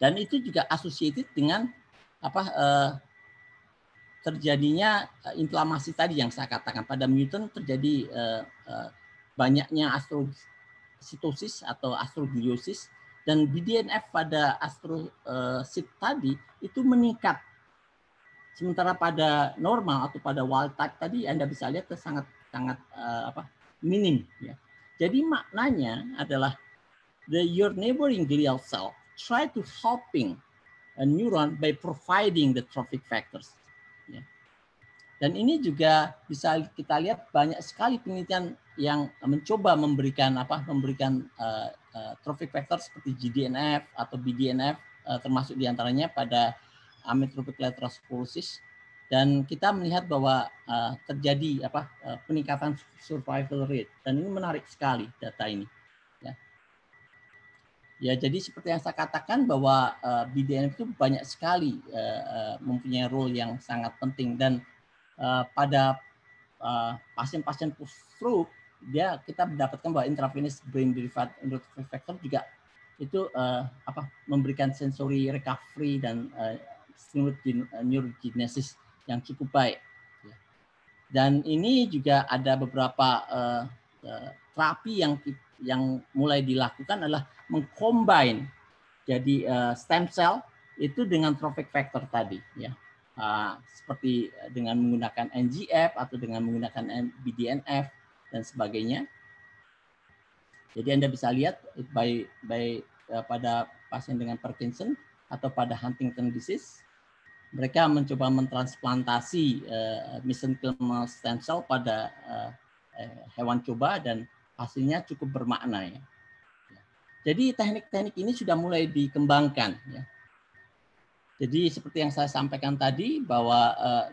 Speaker 4: Dan itu juga associated dengan apa uh, terjadinya inflamasi tadi yang saya katakan pada mutant terjadi uh, uh, banyaknya astrositosis atau astrogliosis dan BDNF pada astrosit eh, tadi itu meningkat. Sementara pada normal atau pada wild type tadi Anda bisa lihat sangat sangat uh, apa minim ya. Jadi maknanya adalah the your neighboring glial cell try to helping a neuron by providing the trophic factors. Ya. Dan ini juga bisa kita lihat banyak sekali penelitian yang mencoba memberikan apa memberikan uh, Eh, trophic factor seperti GDNF atau BDNF uh, eh, termasuk diantaranya pada amyotrophic lateral sclerosis dan kita melihat bahwa uh, terjadi apa uh, peningkatan survival rate dan ini menarik sekali data ini ya ya jadi seperti yang saya katakan bahwa uh, BDNF itu banyak sekali uh, uh, mempunyai role yang sangat penting dan uh, pada pasien-pasien uh, post stroke dia kita mendapatkan bahwa intravenous brain derived endotoxin factor juga itu uh, apa memberikan sensory recovery dan uh, neurogenesis yang cukup baik. Dan ini juga ada beberapa uh, terapi yang yang mulai dilakukan adalah mengcombine jadi uh, stem cell itu dengan trophic factor tadi ya. Uh, seperti dengan menggunakan NGF atau dengan menggunakan BDNF dan sebagainya. Jadi Anda bisa lihat by, by uh, pada pasien dengan Parkinson atau pada Huntington disease, mereka mencoba mentransplantasi uh, mesenchymal stem cell pada uh, hewan coba dan hasilnya cukup bermakna ya. Jadi teknik-teknik ini sudah mulai dikembangkan ya. Jadi seperti yang saya sampaikan tadi bahwa uh,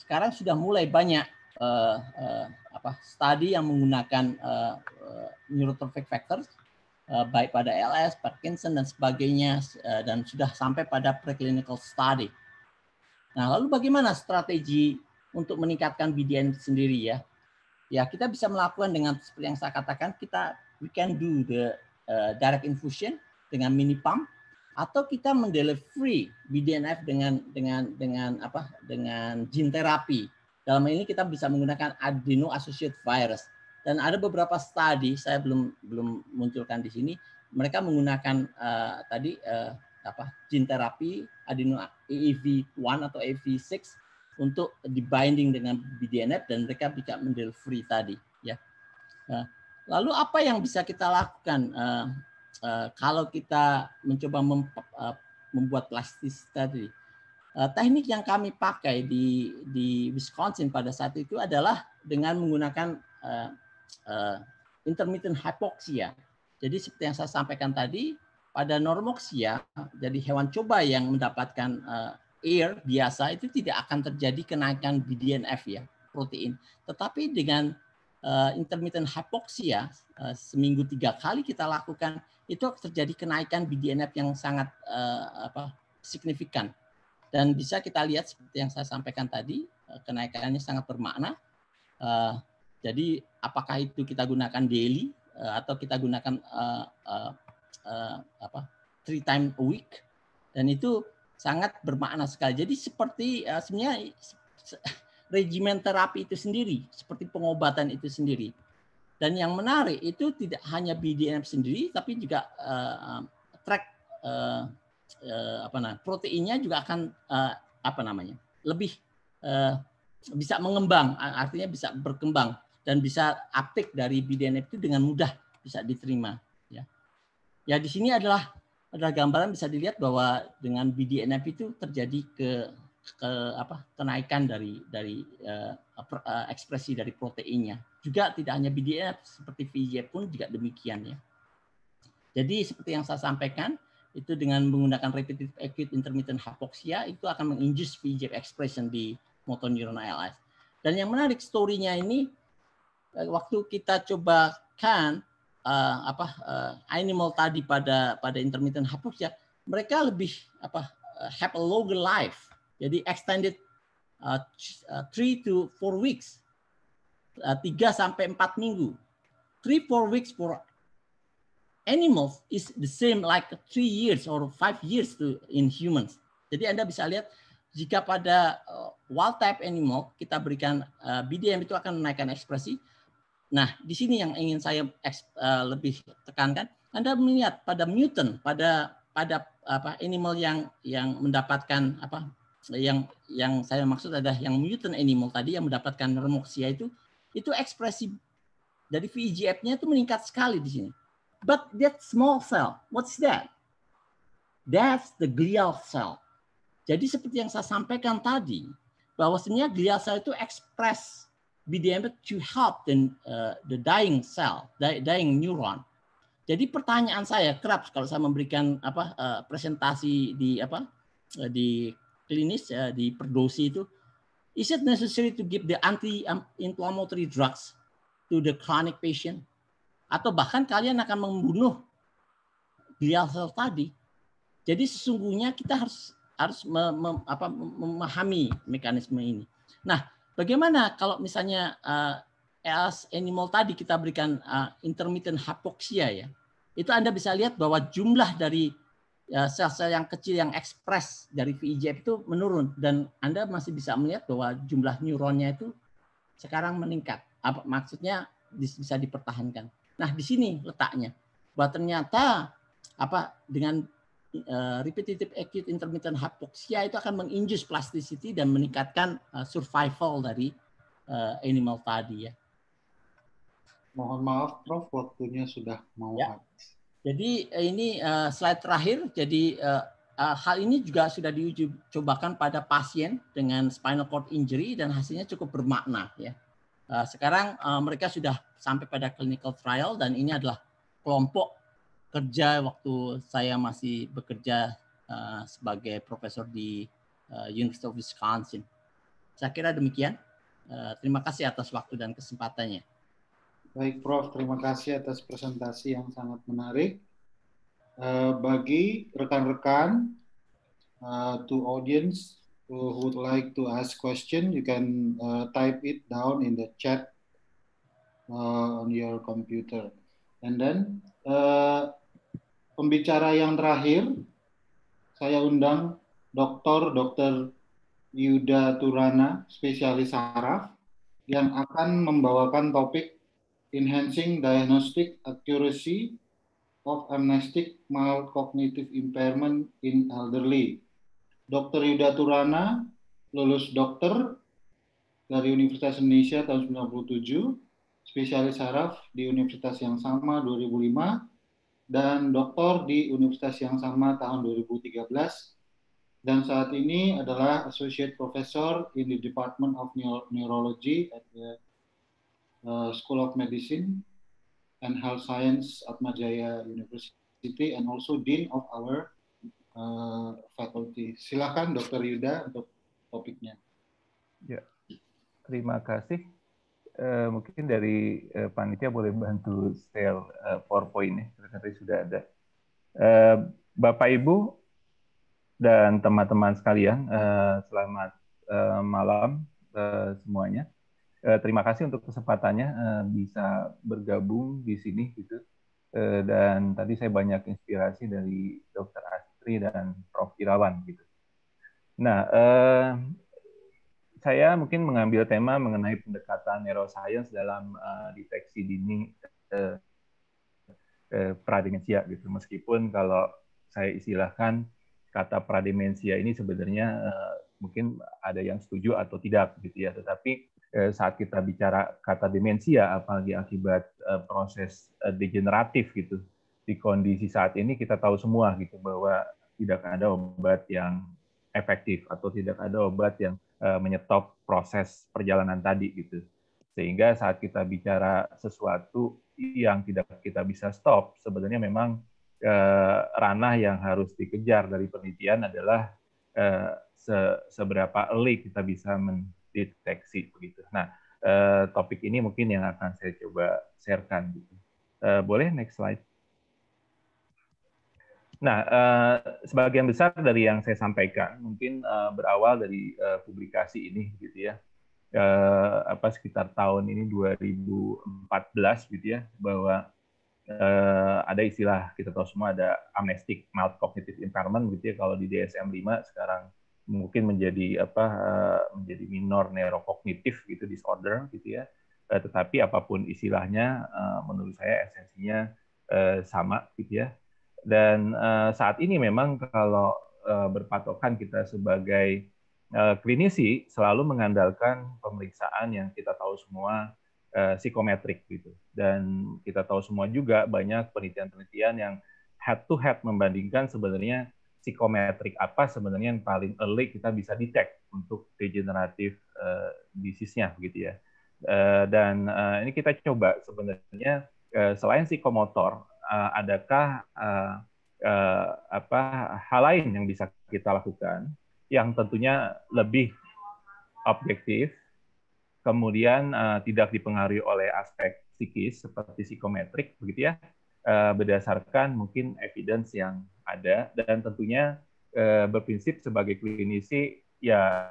Speaker 4: sekarang sudah mulai banyak uh, apa studi yang menggunakan uh, eh, neurotrophic factors uh, baik pada LS, Parkinson dan sebagainya uh, dan sudah sampai pada preclinical study. Nah, lalu bagaimana strategi untuk meningkatkan BDN sendiri ya? Ya, kita bisa melakukan dengan seperti yang saya katakan, kita we can do the uh, direct infusion dengan mini pump atau kita mendelivery BDNF dengan dengan dengan apa? dengan gene terapi dalam ini kita bisa menggunakan adeno associated virus. Dan ada beberapa studi saya belum belum munculkan di sini. Mereka menggunakan uh, tadi uh, apa gene terapi adeno EEV1 atau EV6 untuk dibinding dengan BDNF dan mereka bisa mendelivery tadi ya. Uh, lalu apa yang bisa kita lakukan uh, uh, kalau kita mencoba mem, uh, membuat plastis tadi? Eh, teknik yang kami pakai di di Wisconsin pada saat itu adalah dengan menggunakan uh, uh, intermittent hypoxia. Jadi seperti yang saya sampaikan tadi, pada normoksia, jadi hewan coba yang mendapatkan uh, air biasa itu tidak akan terjadi kenaikan BDNF ya protein. Tetapi dengan uh, intermittent hypoxia uh, seminggu tiga kali kita lakukan itu terjadi kenaikan BDNF yang sangat uh, apa, signifikan dan bisa kita lihat seperti yang saya sampaikan tadi, eh, kenaikannya sangat bermakna. Eh, jadi apakah itu kita gunakan daily eh, atau kita gunakan apa three time a week dan itu sangat bermakna sekali. Jadi seperti sebenarnya regimen terapi itu sendiri, seperti pengobatan itu sendiri. Dan yang menarik itu tidak hanya BDNF sendiri, tapi juga uh, track uh, eh, apa namanya proteinnya juga akan eh, apa namanya lebih eh, bisa mengembang artinya bisa berkembang dan bisa uptake dari BDNF itu dengan mudah bisa diterima ya ya di sini adalah ada gambaran bisa dilihat bahwa dengan BDNF itu terjadi ke ke apa kenaikan dari dari uh, uh, ekspresi dari proteinnya juga tidak hanya BDNF seperti vj pun juga demikian ya jadi seperti yang saya sampaikan itu dengan menggunakan repetitive acute intermittent hypoxia itu akan menginduce VEGF expression di motor neuron ALS. Dan yang menarik story-nya ini eh, waktu kita coba kan uh, eh, apa uh, animal tadi pada pada intermittent hypoxia, mereka lebih apa uh, have a longer life. Jadi extended uh, three to four weeks. Uh, 3 sampai 4 minggu. 3 4 weeks for animals is the same like three years or five years to in humans. Jadi Anda bisa lihat jika pada uh, wild type animal kita berikan uh, eh, BDM itu akan menaikkan ekspresi. Nah, di sini yang ingin saya uh, lebih tekankan, Anda melihat pada mutant, pada pada apa animal yang yang mendapatkan apa yang yang saya maksud adalah yang mutant animal tadi yang mendapatkan remoksia itu itu ekspresi dari VEGF-nya itu meningkat sekali di sini But that small cell, what's that? That's the glial cell. Jadi seperti yang saya sampaikan tadi, bahwa sebenarnya glial cell itu express BDM to help the, uh, the dying cell, dying neuron. Jadi pertanyaan saya kerap kalau saya memberikan apa uh, presentasi di apa uh, di klinis uh, di perdosi itu, is it necessary to give the anti-inflammatory drugs to the chronic patient? atau bahkan kalian akan membunuh Bilal tadi. Jadi sesungguhnya kita harus harus memahami mekanisme ini. Nah, bagaimana kalau misalnya uh, eh, as animal tadi kita berikan eh, intermittent hypoxia ya, itu Anda bisa lihat bahwa jumlah dari eh, sel-sel yang kecil yang ekspres dari VEGF itu menurun dan Anda masih bisa melihat bahwa jumlah neuronnya itu sekarang meningkat. Apa maksudnya bisa dipertahankan. Nah, di sini letaknya. Bahwa ternyata apa dengan uh, repetitive acute intermittent hypoxia itu akan menginjus plasticity dan meningkatkan uh, survival dari uh, animal tadi ya. Mohon maaf Prof, waktunya sudah mau ya. habis. Jadi ini uh, slide terakhir. Jadi uh, uh, hal ini juga sudah diuji cobakan pada pasien dengan spinal cord injury dan hasilnya cukup bermakna ya. Eh, sekarang uh, mereka sudah sampai pada clinical trial dan ini adalah kelompok kerja waktu saya masih bekerja uh, sebagai profesor di uh, University of Wisconsin. Saya kira demikian. Uh, terima kasih atas waktu dan kesempatannya.
Speaker 2: Baik, Prof. Terima kasih atas presentasi yang sangat menarik. Uh, bagi rekan-rekan, uh, to audience, who would like to ask question, you can uh, type it down in the chat uh, on your computer. And then uh, pembicara yang terakhir saya undang Dr. Dr. Yuda Turana, spesialis saraf, yang akan membawakan topik Enhancing Diagnostic Accuracy of Amnestic Mild Cognitive Impairment in Elderly Dr. Yuda Turana, lulus dokter dari Universitas Indonesia tahun 97, spesialis saraf di universitas yang sama 2005, dan doktor di universitas yang sama tahun 2013 dan saat ini adalah associate professor in the Department of Neurology at the uh, School of Medicine and Health Science Majaya University and also dean of our uh, eh, faculty. Silakan Dr. Yuda untuk topiknya.
Speaker 5: Ya, terima kasih. Uh, mungkin dari uh, panitia boleh bantu
Speaker 2: share uh,
Speaker 5: powerpoint Karena tadi sudah ada. Uh, Bapak Ibu dan teman-teman sekalian, uh, selamat uh, malam uh, semuanya. Uh, terima kasih untuk kesempatannya uh, bisa bergabung di sini gitu. Uh, dan tadi saya banyak inspirasi dari Dr. Asti Fitri dan Prof Irawan gitu. Nah, eh, saya mungkin mengambil tema mengenai pendekatan neuroscience dalam eh, deteksi dini eh, eh, prademensia gitu. Meskipun kalau saya istilahkan kata prademensia ini sebenarnya eh, mungkin ada yang setuju atau tidak gitu ya. Tetapi eh, saat kita bicara kata demensia apalagi akibat eh, proses eh, degeneratif gitu di kondisi saat ini kita tahu semua gitu bahwa tidak ada obat yang efektif atau tidak ada obat yang eh, menyetop proses perjalanan tadi gitu. Sehingga saat kita bicara sesuatu yang tidak kita bisa stop, sebenarnya memang eh, ranah yang harus dikejar dari penelitian adalah eh, seberapa early kita bisa mendeteksi begitu. Nah, topik ini mungkin yang akan saya coba sharekan gitu. boleh next slide. Nah, eh, sebagian besar dari yang saya sampaikan mungkin eh, berawal dari eh, publikasi ini, gitu ya, eh, apa sekitar tahun ini 2014, gitu ya, bahwa eh, ada istilah kita tahu semua ada amnestic mild cognitive impairment, gitu ya, kalau di DSM 5 sekarang mungkin menjadi apa eh, menjadi minor neurokognitif gitu disorder, gitu ya. Eh, tetapi apapun istilahnya, eh, menurut saya esensinya sama, gitu ya dan uh, saat ini memang kalau uh, berpatokan kita sebagai uh, klinisi selalu mengandalkan pemeriksaan yang kita tahu semua uh, psikometrik gitu. Dan kita tahu semua juga banyak penelitian-penelitian yang head to head membandingkan sebenarnya psikometrik apa sebenarnya yang paling early kita bisa detect untuk degeneratif uh, disease-nya gitu ya. Uh, dan uh, ini kita coba sebenarnya uh, selain psikomotor uh, adakah uh, uh, apa hal lain yang bisa kita lakukan yang tentunya lebih objektif, kemudian uh, tidak dipengaruhi oleh aspek psikis seperti psikometrik, begitu ya, uh, berdasarkan mungkin evidence yang ada dan tentunya uh, berprinsip sebagai klinisi ya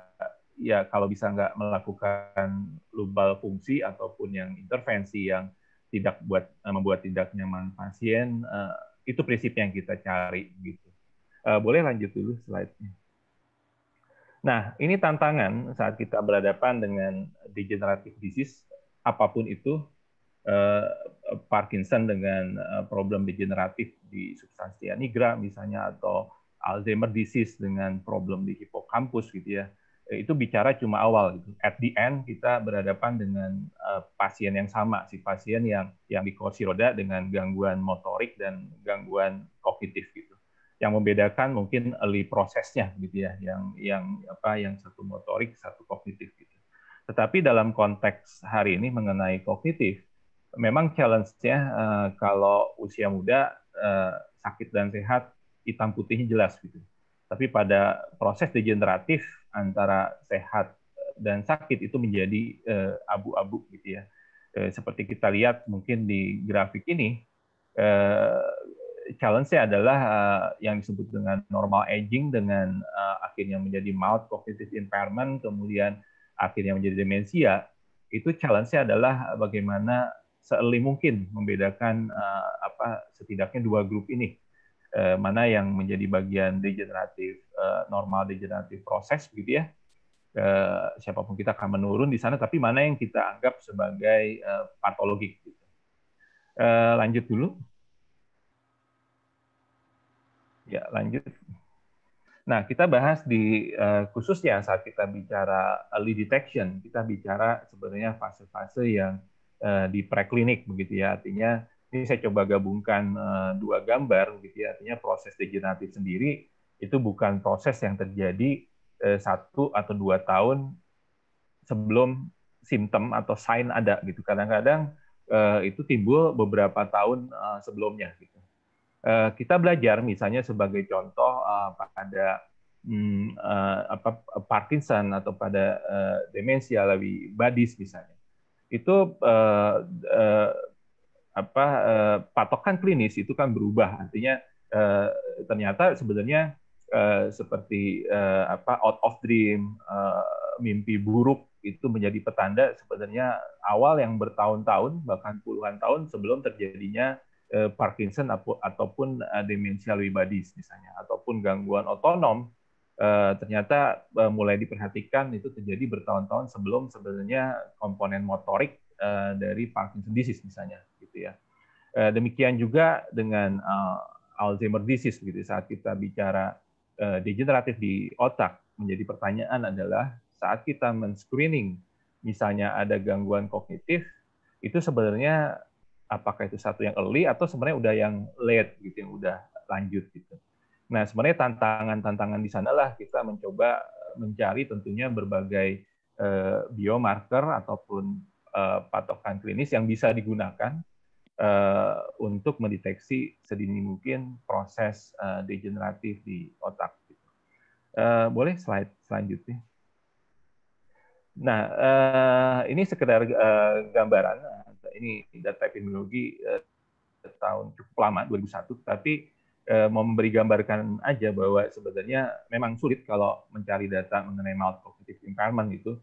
Speaker 5: ya kalau bisa nggak melakukan lubal fungsi ataupun yang intervensi yang tidak buat eh, membuat tidak nyaman pasien eh, itu prinsip yang kita cari gitu. Eh, boleh lanjut dulu slide-nya. Nah, ini tantangan saat kita berhadapan dengan degeneratif disease apapun itu Parkinson dengan problem degeneratif di substansia nigra misalnya atau Alzheimer disease dengan problem di hipokampus gitu ya itu bicara cuma awal gitu. At the end kita berhadapan dengan uh, pasien yang sama, si pasien yang yang di kursi roda dengan gangguan motorik dan gangguan kognitif gitu. Yang membedakan mungkin early prosesnya gitu ya, yang yang apa yang satu motorik, satu kognitif gitu. Tetapi dalam konteks hari ini mengenai kognitif, memang challenge-nya uh, kalau usia muda uh, sakit dan sehat hitam putihnya jelas gitu. Tapi pada proses degeneratif antara sehat eh, dan sakit itu menjadi eh, abu-abu gitu ya. Eh, seperti kita lihat mungkin di grafik ini, challenge-nya adalah yang disebut dengan normal aging dengan akhirnya menjadi mild cognitive impairment, kemudian akhirnya menjadi demensia. Itu challenge-nya adalah bagaimana seeli mungkin membedakan apa setidaknya dua grup ini eh, mana yang menjadi bagian degeneratif eh, normal degeneratif proses gitu ya eh, siapapun kita akan menurun di sana tapi mana yang kita anggap sebagai eh, patologik gitu. eh, lanjut dulu ya lanjut Nah, kita bahas di khusus eh, khususnya saat kita bicara eh, early detection, kita bicara sebenarnya fase-fase yang eh, di preklinik begitu ya. Artinya ini saya coba gabungkan uh, dua gambar gitu ya artinya proses degeneratif sendiri itu bukan proses yang terjadi uh, satu atau dua tahun sebelum simptom atau sign ada gitu kadang-kadang uh, itu timbul beberapa tahun uh, sebelumnya gitu uh, kita belajar misalnya sebagai contoh uh, pada um, uh, apa Parkinson atau pada uh, demensia lebih badis misalnya itu uh, uh, apa eh, patokan klinis itu kan berubah artinya eh, ternyata sebenarnya eh, seperti eh, apa out of dream eh, mimpi buruk itu menjadi petanda sebenarnya awal yang bertahun-tahun bahkan puluhan tahun sebelum terjadinya eh, Parkinson ataupun eh, demensia Lewy bodies misalnya ataupun gangguan otonom eh, ternyata eh, mulai diperhatikan itu terjadi bertahun-tahun sebelum sebenarnya komponen motorik eh, dari Parkinson disease misalnya gitu ya. Eh, demikian juga dengan eh, Alzheimer disease gitu saat kita bicara eh, degeneratif di otak menjadi pertanyaan adalah saat kita men-screening misalnya ada gangguan kognitif itu sebenarnya apakah itu satu yang early atau sebenarnya udah yang late gitu yang udah lanjut gitu. Nah, sebenarnya tantangan-tantangan di sanalah kita mencoba mencari tentunya berbagai biomarker ataupun patokan klinis yang bisa digunakan Eh, untuk mendeteksi sedini mungkin proses eh, degeneratif di otak. Gitu. Eh, boleh slide selanjutnya. Nah, ini sekedar gambaran. Ini data epidemiologi tahun cukup lama 2001, tapi mau memberi gambarkan aja bahwa sebenarnya memang sulit kalau mencari data mengenai mild cognitive impairment itu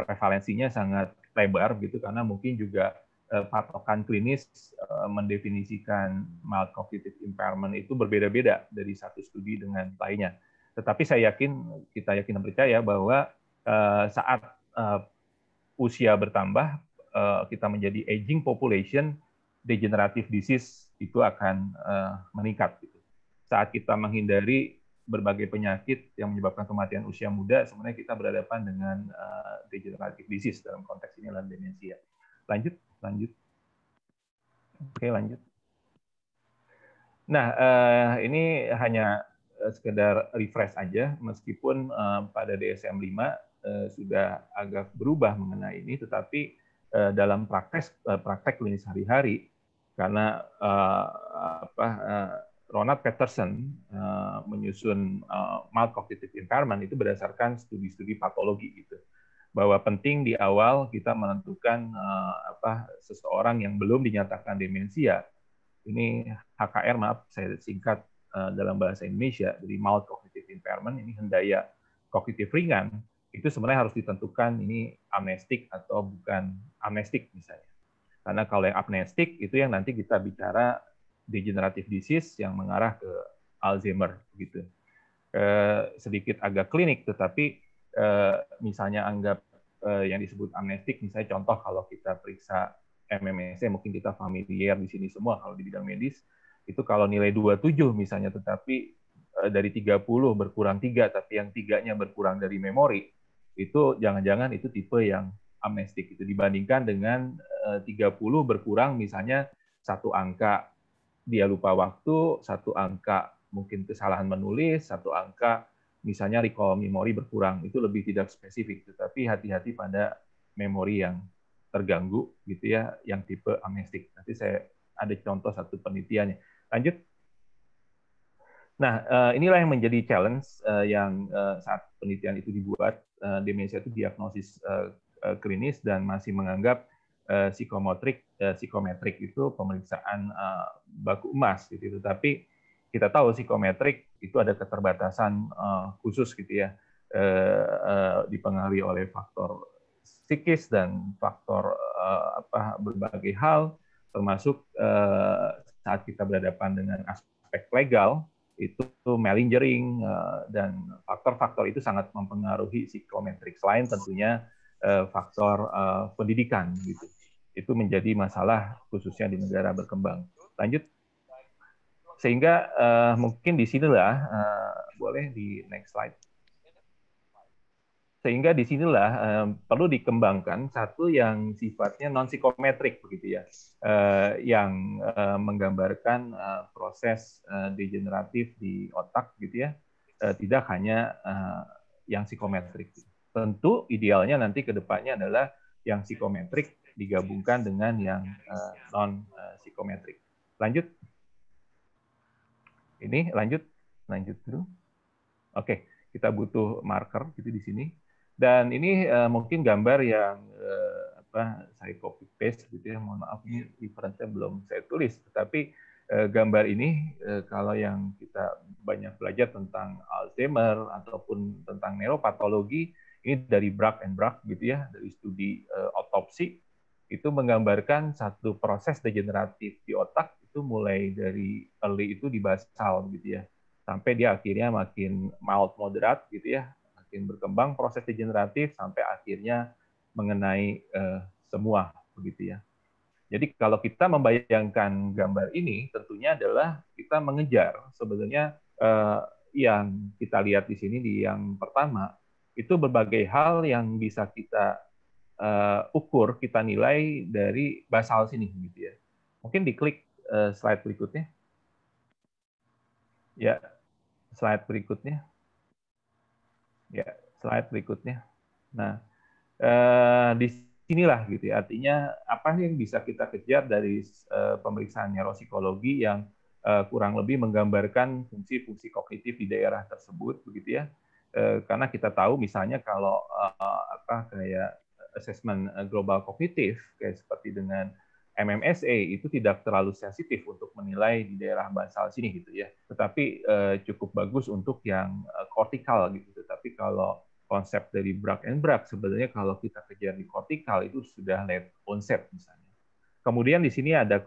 Speaker 5: prevalensinya sangat lebar gitu karena mungkin juga Eh, patokan klinis eh, mendefinisikan mild cognitive impairment itu berbeda-beda dari satu studi dengan lainnya. Tetapi saya yakin, kita yakin dan percaya bahwa eh, saat usia bertambah, kita menjadi aging population, degenerative disease itu akan meningkat. Gitu. Saat kita menghindari berbagai penyakit yang menyebabkan kematian usia muda, sebenarnya kita berhadapan dengan degenerative disease dalam konteks ini adalah demensia. Lanjut lanjut. Oke, lanjut. Nah, eh, ini hanya eh, sekedar refresh aja, meskipun eh, pada DSM 5 sudah agak berubah mengenai ini, tetapi dalam praktek praktek klinis hari-hari, karena apa, Ronald Peterson menyusun mild cognitive impairment itu berdasarkan studi-studi patologi gitu bahwa penting di awal kita menentukan uh, apa seseorang yang belum dinyatakan demensia. Ini HKR maaf saya singkat uh, dalam bahasa Indonesia dari mild cognitive impairment ini hendaya kognitif ringan itu sebenarnya harus ditentukan ini amnestik atau bukan amnestik misalnya. Karena kalau yang amnestik itu yang nanti kita bicara degenerative disease yang mengarah ke Alzheimer gitu. Eh, sedikit agak klinik tetapi Eh, misalnya anggap eh, yang disebut amnestik, misalnya contoh kalau kita periksa MMSE, ya mungkin kita familiar di sini semua kalau di bidang medis, itu kalau nilai 27 misalnya, tetapi eh, dari 30 berkurang 3, tapi yang tiganya berkurang dari memori, itu jangan-jangan itu tipe yang amnestik. Itu dibandingkan dengan 30 berkurang misalnya satu angka dia lupa waktu, satu angka mungkin kesalahan menulis, satu angka misalnya recall memori berkurang itu lebih tidak spesifik tetapi hati-hati pada memori yang terganggu gitu ya yang tipe amnestik nanti saya ada contoh satu penelitiannya lanjut nah eh, inilah yang menjadi challenge eh, yang eh, saat penelitian itu dibuat demensia itu diagnosis klinis dan masih menganggap psikomotrik psikometrik itu pemeriksaan baku emas gitu tapi kita tahu psikometrik itu ada keterbatasan uh, khusus gitu ya uh, uh, dipengaruhi oleh faktor psikis dan faktor uh, apa berbagai hal termasuk uh, saat kita berhadapan dengan aspek legal itu melingering uh, dan faktor-faktor itu sangat mempengaruhi psikometrik selain tentunya uh, faktor uh, pendidikan gitu itu menjadi masalah khususnya di negara berkembang lanjut sehingga uh, mungkin di sinilah uh, eh, boleh di next slide. Sehingga di sinilah uh, eh, perlu dikembangkan satu yang sifatnya non psikometrik begitu ya, uh, yang uh, menggambarkan uh, proses uh, degeneratif di otak gitu ya, uh, tidak hanya uh, yang psikometrik. Tentu idealnya nanti kedepannya adalah yang psikometrik digabungkan dengan yang uh, non psikometrik. Lanjut ini lanjut lanjut dulu oke kita butuh marker gitu di sini dan ini uh, mungkin gambar yang uh, apa saya copy paste gitu ya mohon maaf ini referensinya belum saya tulis tetapi uh, gambar ini uh, kalau yang kita banyak belajar tentang Alzheimer ataupun tentang neuropatologi ini dari Brack and Brack gitu ya dari studi uh, otopsi itu menggambarkan satu proses degeneratif di otak itu mulai dari early itu di basal gitu ya sampai dia akhirnya makin mild moderat gitu ya makin berkembang proses degeneratif sampai akhirnya mengenai uh, semua begitu ya jadi kalau kita membayangkan gambar ini tentunya adalah kita mengejar sebenarnya uh, yang kita lihat di sini di yang pertama itu berbagai hal yang bisa kita uh, ukur, kita nilai dari basal sini gitu ya. Mungkin diklik Eh, slide berikutnya. Ya, slide berikutnya. Ya, slide berikutnya. Nah, eh, di sinilah gitu ya. Artinya apa yang bisa kita kejar dari eh, pemeriksaan neuropsikologi yang eh, kurang lebih menggambarkan fungsi-fungsi kognitif di daerah tersebut begitu ya. Eh, karena kita tahu misalnya kalau eh, apa kayak assessment eh, global kognitif kayak seperti dengan MMSA itu tidak terlalu sensitif untuk menilai di daerah basal sini gitu ya. Tetapi eh, cukup bagus untuk yang eh, kortikal gitu. Tapi kalau konsep dari brak and brak sebenarnya kalau kita kejar di kortikal itu sudah late onset misalnya. Kemudian di sini ada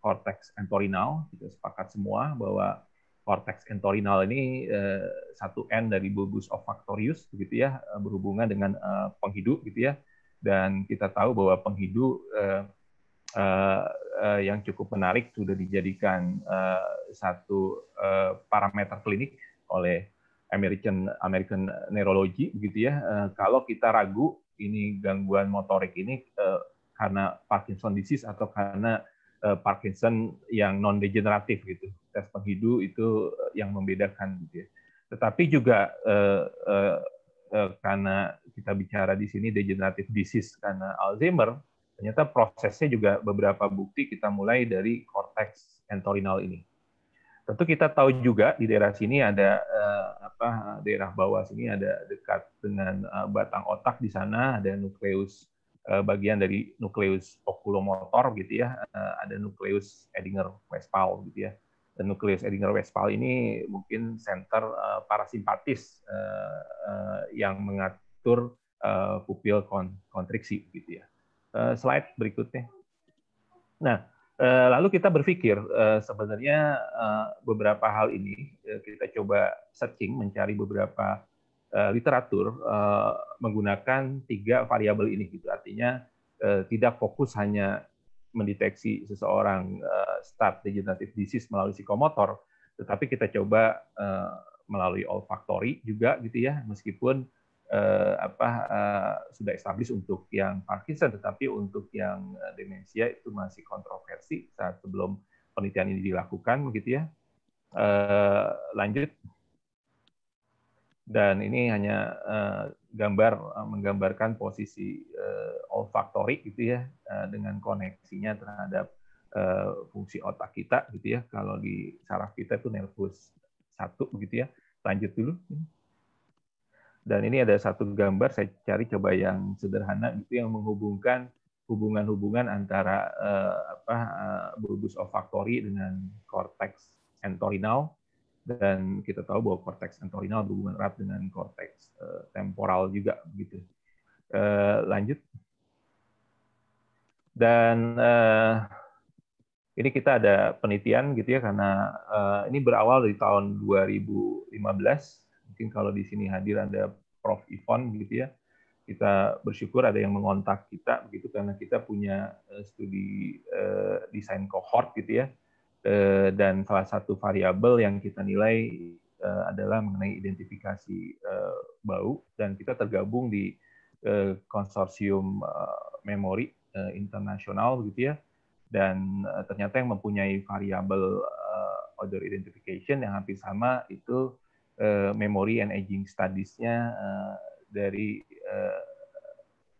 Speaker 5: korteks entorinal, kita sepakat semua bahwa korteks entorinal ini eh, satu n dari bulbus of factorius begitu ya eh, berhubungan dengan eh, penghidu gitu ya. Dan kita tahu bahwa penghidu eh, uh, yang cukup menarik sudah dijadikan uh, satu uh, parameter klinik oleh American American Neurology begitu ya. Uh, kalau kita ragu ini gangguan motorik ini uh, karena Parkinson disease atau karena Parkinson yang non degeneratif gitu. Tes penghidu itu yang membedakan gitu ya. Tetapi juga uh, uh, karena kita bicara di sini degeneratif disease karena Alzheimer Ternyata prosesnya juga beberapa bukti kita mulai dari korteks entorinal ini. Tentu kita tahu juga di daerah sini ada eh, apa daerah bawah sini ada dekat dengan eh, batang otak di sana ada nukleus eh, bagian dari nukleus okulomotor gitu ya, eh, ada nukleus Edinger-Westphal gitu ya. Dan nukleus Edinger-Westphal ini mungkin center eh, parasimpatis eh, eh, yang mengatur eh, pupil kontraksi kontriksi gitu ya. Eh, slide berikutnya. Nah, eh, lalu kita berpikir eh, sebenarnya beberapa hal ini kita coba searching mencari beberapa literatur menggunakan tiga variabel ini gitu. Artinya tidak fokus hanya mendeteksi seseorang start degenerative disease melalui psikomotor, tetapi kita coba melalui olfaktori juga gitu ya, meskipun eh, apa eh, sudah established untuk yang Parkinson, tetapi untuk yang eh, demensia itu masih kontroversi saat sebelum penelitian ini dilakukan, begitu ya. Eh, lanjut. Dan ini hanya eh, gambar eh, menggambarkan posisi eh, olfaktorik gitu ya eh, dengan koneksinya terhadap eh, fungsi otak kita gitu ya. Kalau di saraf kita itu nervus satu begitu ya. Lanjut dulu. Dan ini ada satu gambar saya cari coba yang sederhana itu yang menghubungkan hubungan-hubungan antara uh, apa uh, bulbus olfaktori dengan korteks entorhinal dan kita tahu bahwa korteks entorhinal berhubungan erat dengan korteks uh, eh, temporal juga gitu. uh, lanjut. Dan uh, ini kita ada penelitian gitu ya karena uh, ini berawal dari tahun 2015 mungkin kalau di sini hadir ada Prof. Ivon gitu ya, kita bersyukur ada yang mengontak kita begitu karena kita punya eh, studi uh, desain cohort gitu ya, uh, dan salah satu variabel yang kita nilai uh, adalah mengenai identifikasi uh, bau dan kita tergabung di uh, konsorsium uh, memori uh, internasional gitu ya, dan uh, ternyata yang mempunyai variabel uh, odor identification yang hampir sama itu Eh, memory and Aging Studies-nya uh, dari uh,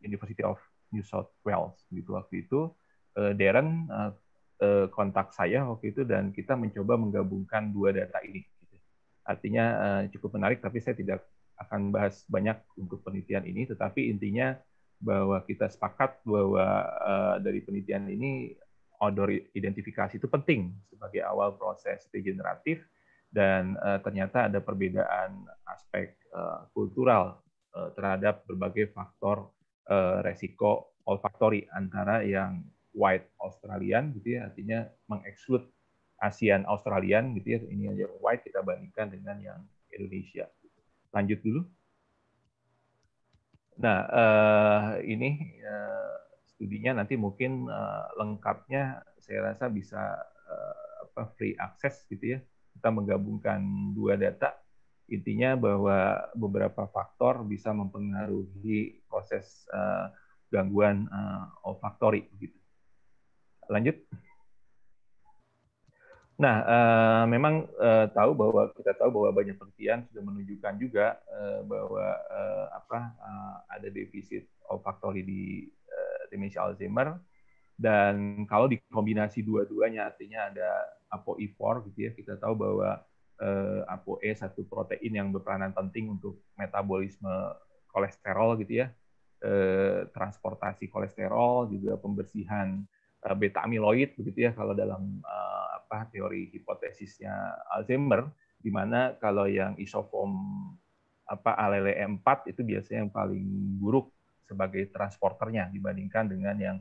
Speaker 5: University of New South Wales gitu waktu itu uh, Darren uh, uh, kontak saya waktu itu dan kita mencoba menggabungkan dua data ini gitu. artinya uh, cukup menarik tapi saya tidak akan bahas banyak untuk penelitian ini tetapi intinya bahwa kita sepakat bahwa uh, dari penelitian ini odor identifikasi itu penting sebagai awal proses regeneratif dan uh, ternyata ada perbedaan aspek uh, kultural uh, terhadap berbagai faktor uh, resiko olfaktori antara yang white Australian gitu ya artinya mengeksklud ASEAN Australian gitu ya ini aja white kita bandingkan dengan yang Indonesia. Lanjut dulu. Nah uh, ini uh, studinya nanti mungkin uh, lengkapnya saya rasa bisa uh, apa free access gitu ya kita menggabungkan dua data, intinya bahwa beberapa faktor bisa mempengaruhi proses uh, gangguan uh, olfaktori. Gitu. Lanjut. Nah, uh, memang uh, tahu bahwa kita tahu bahwa banyak penelitian sudah menunjukkan juga uh, bahwa uh, apa uh, ada defisit olfaktori di uh, Alzheimer dan kalau dikombinasi dua-duanya, artinya ada ApoE4 gitu ya, kita tahu bahwa eh, ApoE satu protein yang berperanan penting untuk metabolisme kolesterol gitu ya, eh, transportasi kolesterol, juga pembersihan eh, beta amyloid, begitu ya kalau dalam eh, apa teori hipotesisnya Alzheimer, di mana kalau yang isoform apa alele 4 itu biasanya yang paling buruk sebagai transporternya dibandingkan dengan yang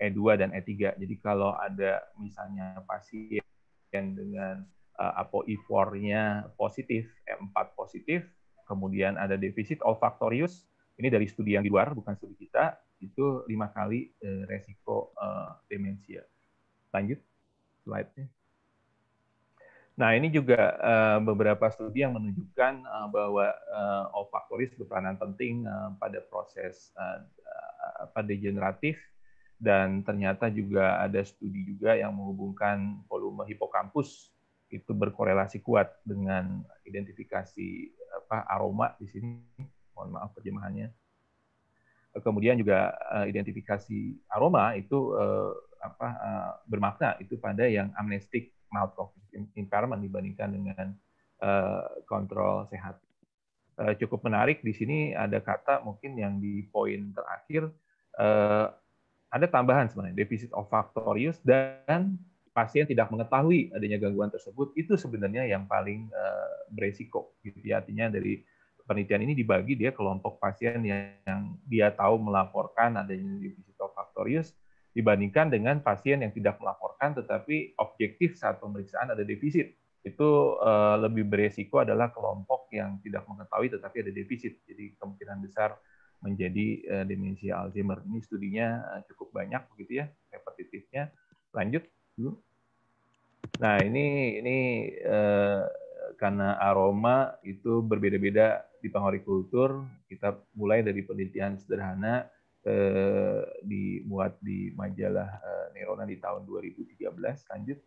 Speaker 5: E2 dan E3. Jadi kalau ada misalnya pasien dengan uh, eh, ApoE4-nya positif, E4 positif, kemudian ada defisit olfaktorius, ini dari studi yang di luar, bukan studi kita, itu lima kali uh, resiko uh, demensia. Lanjut slide-nya. Nah, ini juga beberapa studi yang menunjukkan bahwa uh, olfaktoris berperanan penting pada proses uh, uh, degeneratif dan ternyata juga ada studi juga yang menghubungkan volume hipokampus itu berkorelasi kuat dengan identifikasi apa aroma di sini mohon maaf terjemahannya kemudian juga eh, identifikasi aroma itu eh, apa eh, bermakna itu pada yang amnestik mouth cognitive impairment dibandingkan dengan kontrol sehat cukup menarik di sini ada kata mungkin yang di poin terakhir ada tambahan sebenarnya defisit olfaktorius dan pasien tidak mengetahui adanya gangguan tersebut itu sebenarnya yang paling uh, beresiko gitu ya. artinya dari penelitian ini dibagi dia kelompok pasien yang, dia tahu melaporkan adanya defisit olfaktorius dibandingkan dengan pasien yang tidak melaporkan tetapi objektif saat pemeriksaan ada defisit itu eh, lebih beresiko adalah kelompok yang tidak mengetahui tetapi ada defisit jadi kemungkinan besar menjadi uh, demensia Alzheimer. Ini studinya eh, cukup banyak begitu ya, repetitifnya. Lanjut Nah, ini ini uh, karena aroma itu berbeda-beda di pengorikultur, kita mulai dari penelitian sederhana eh, dibuat di majalah eh, Neurona di tahun 2013. Lanjut.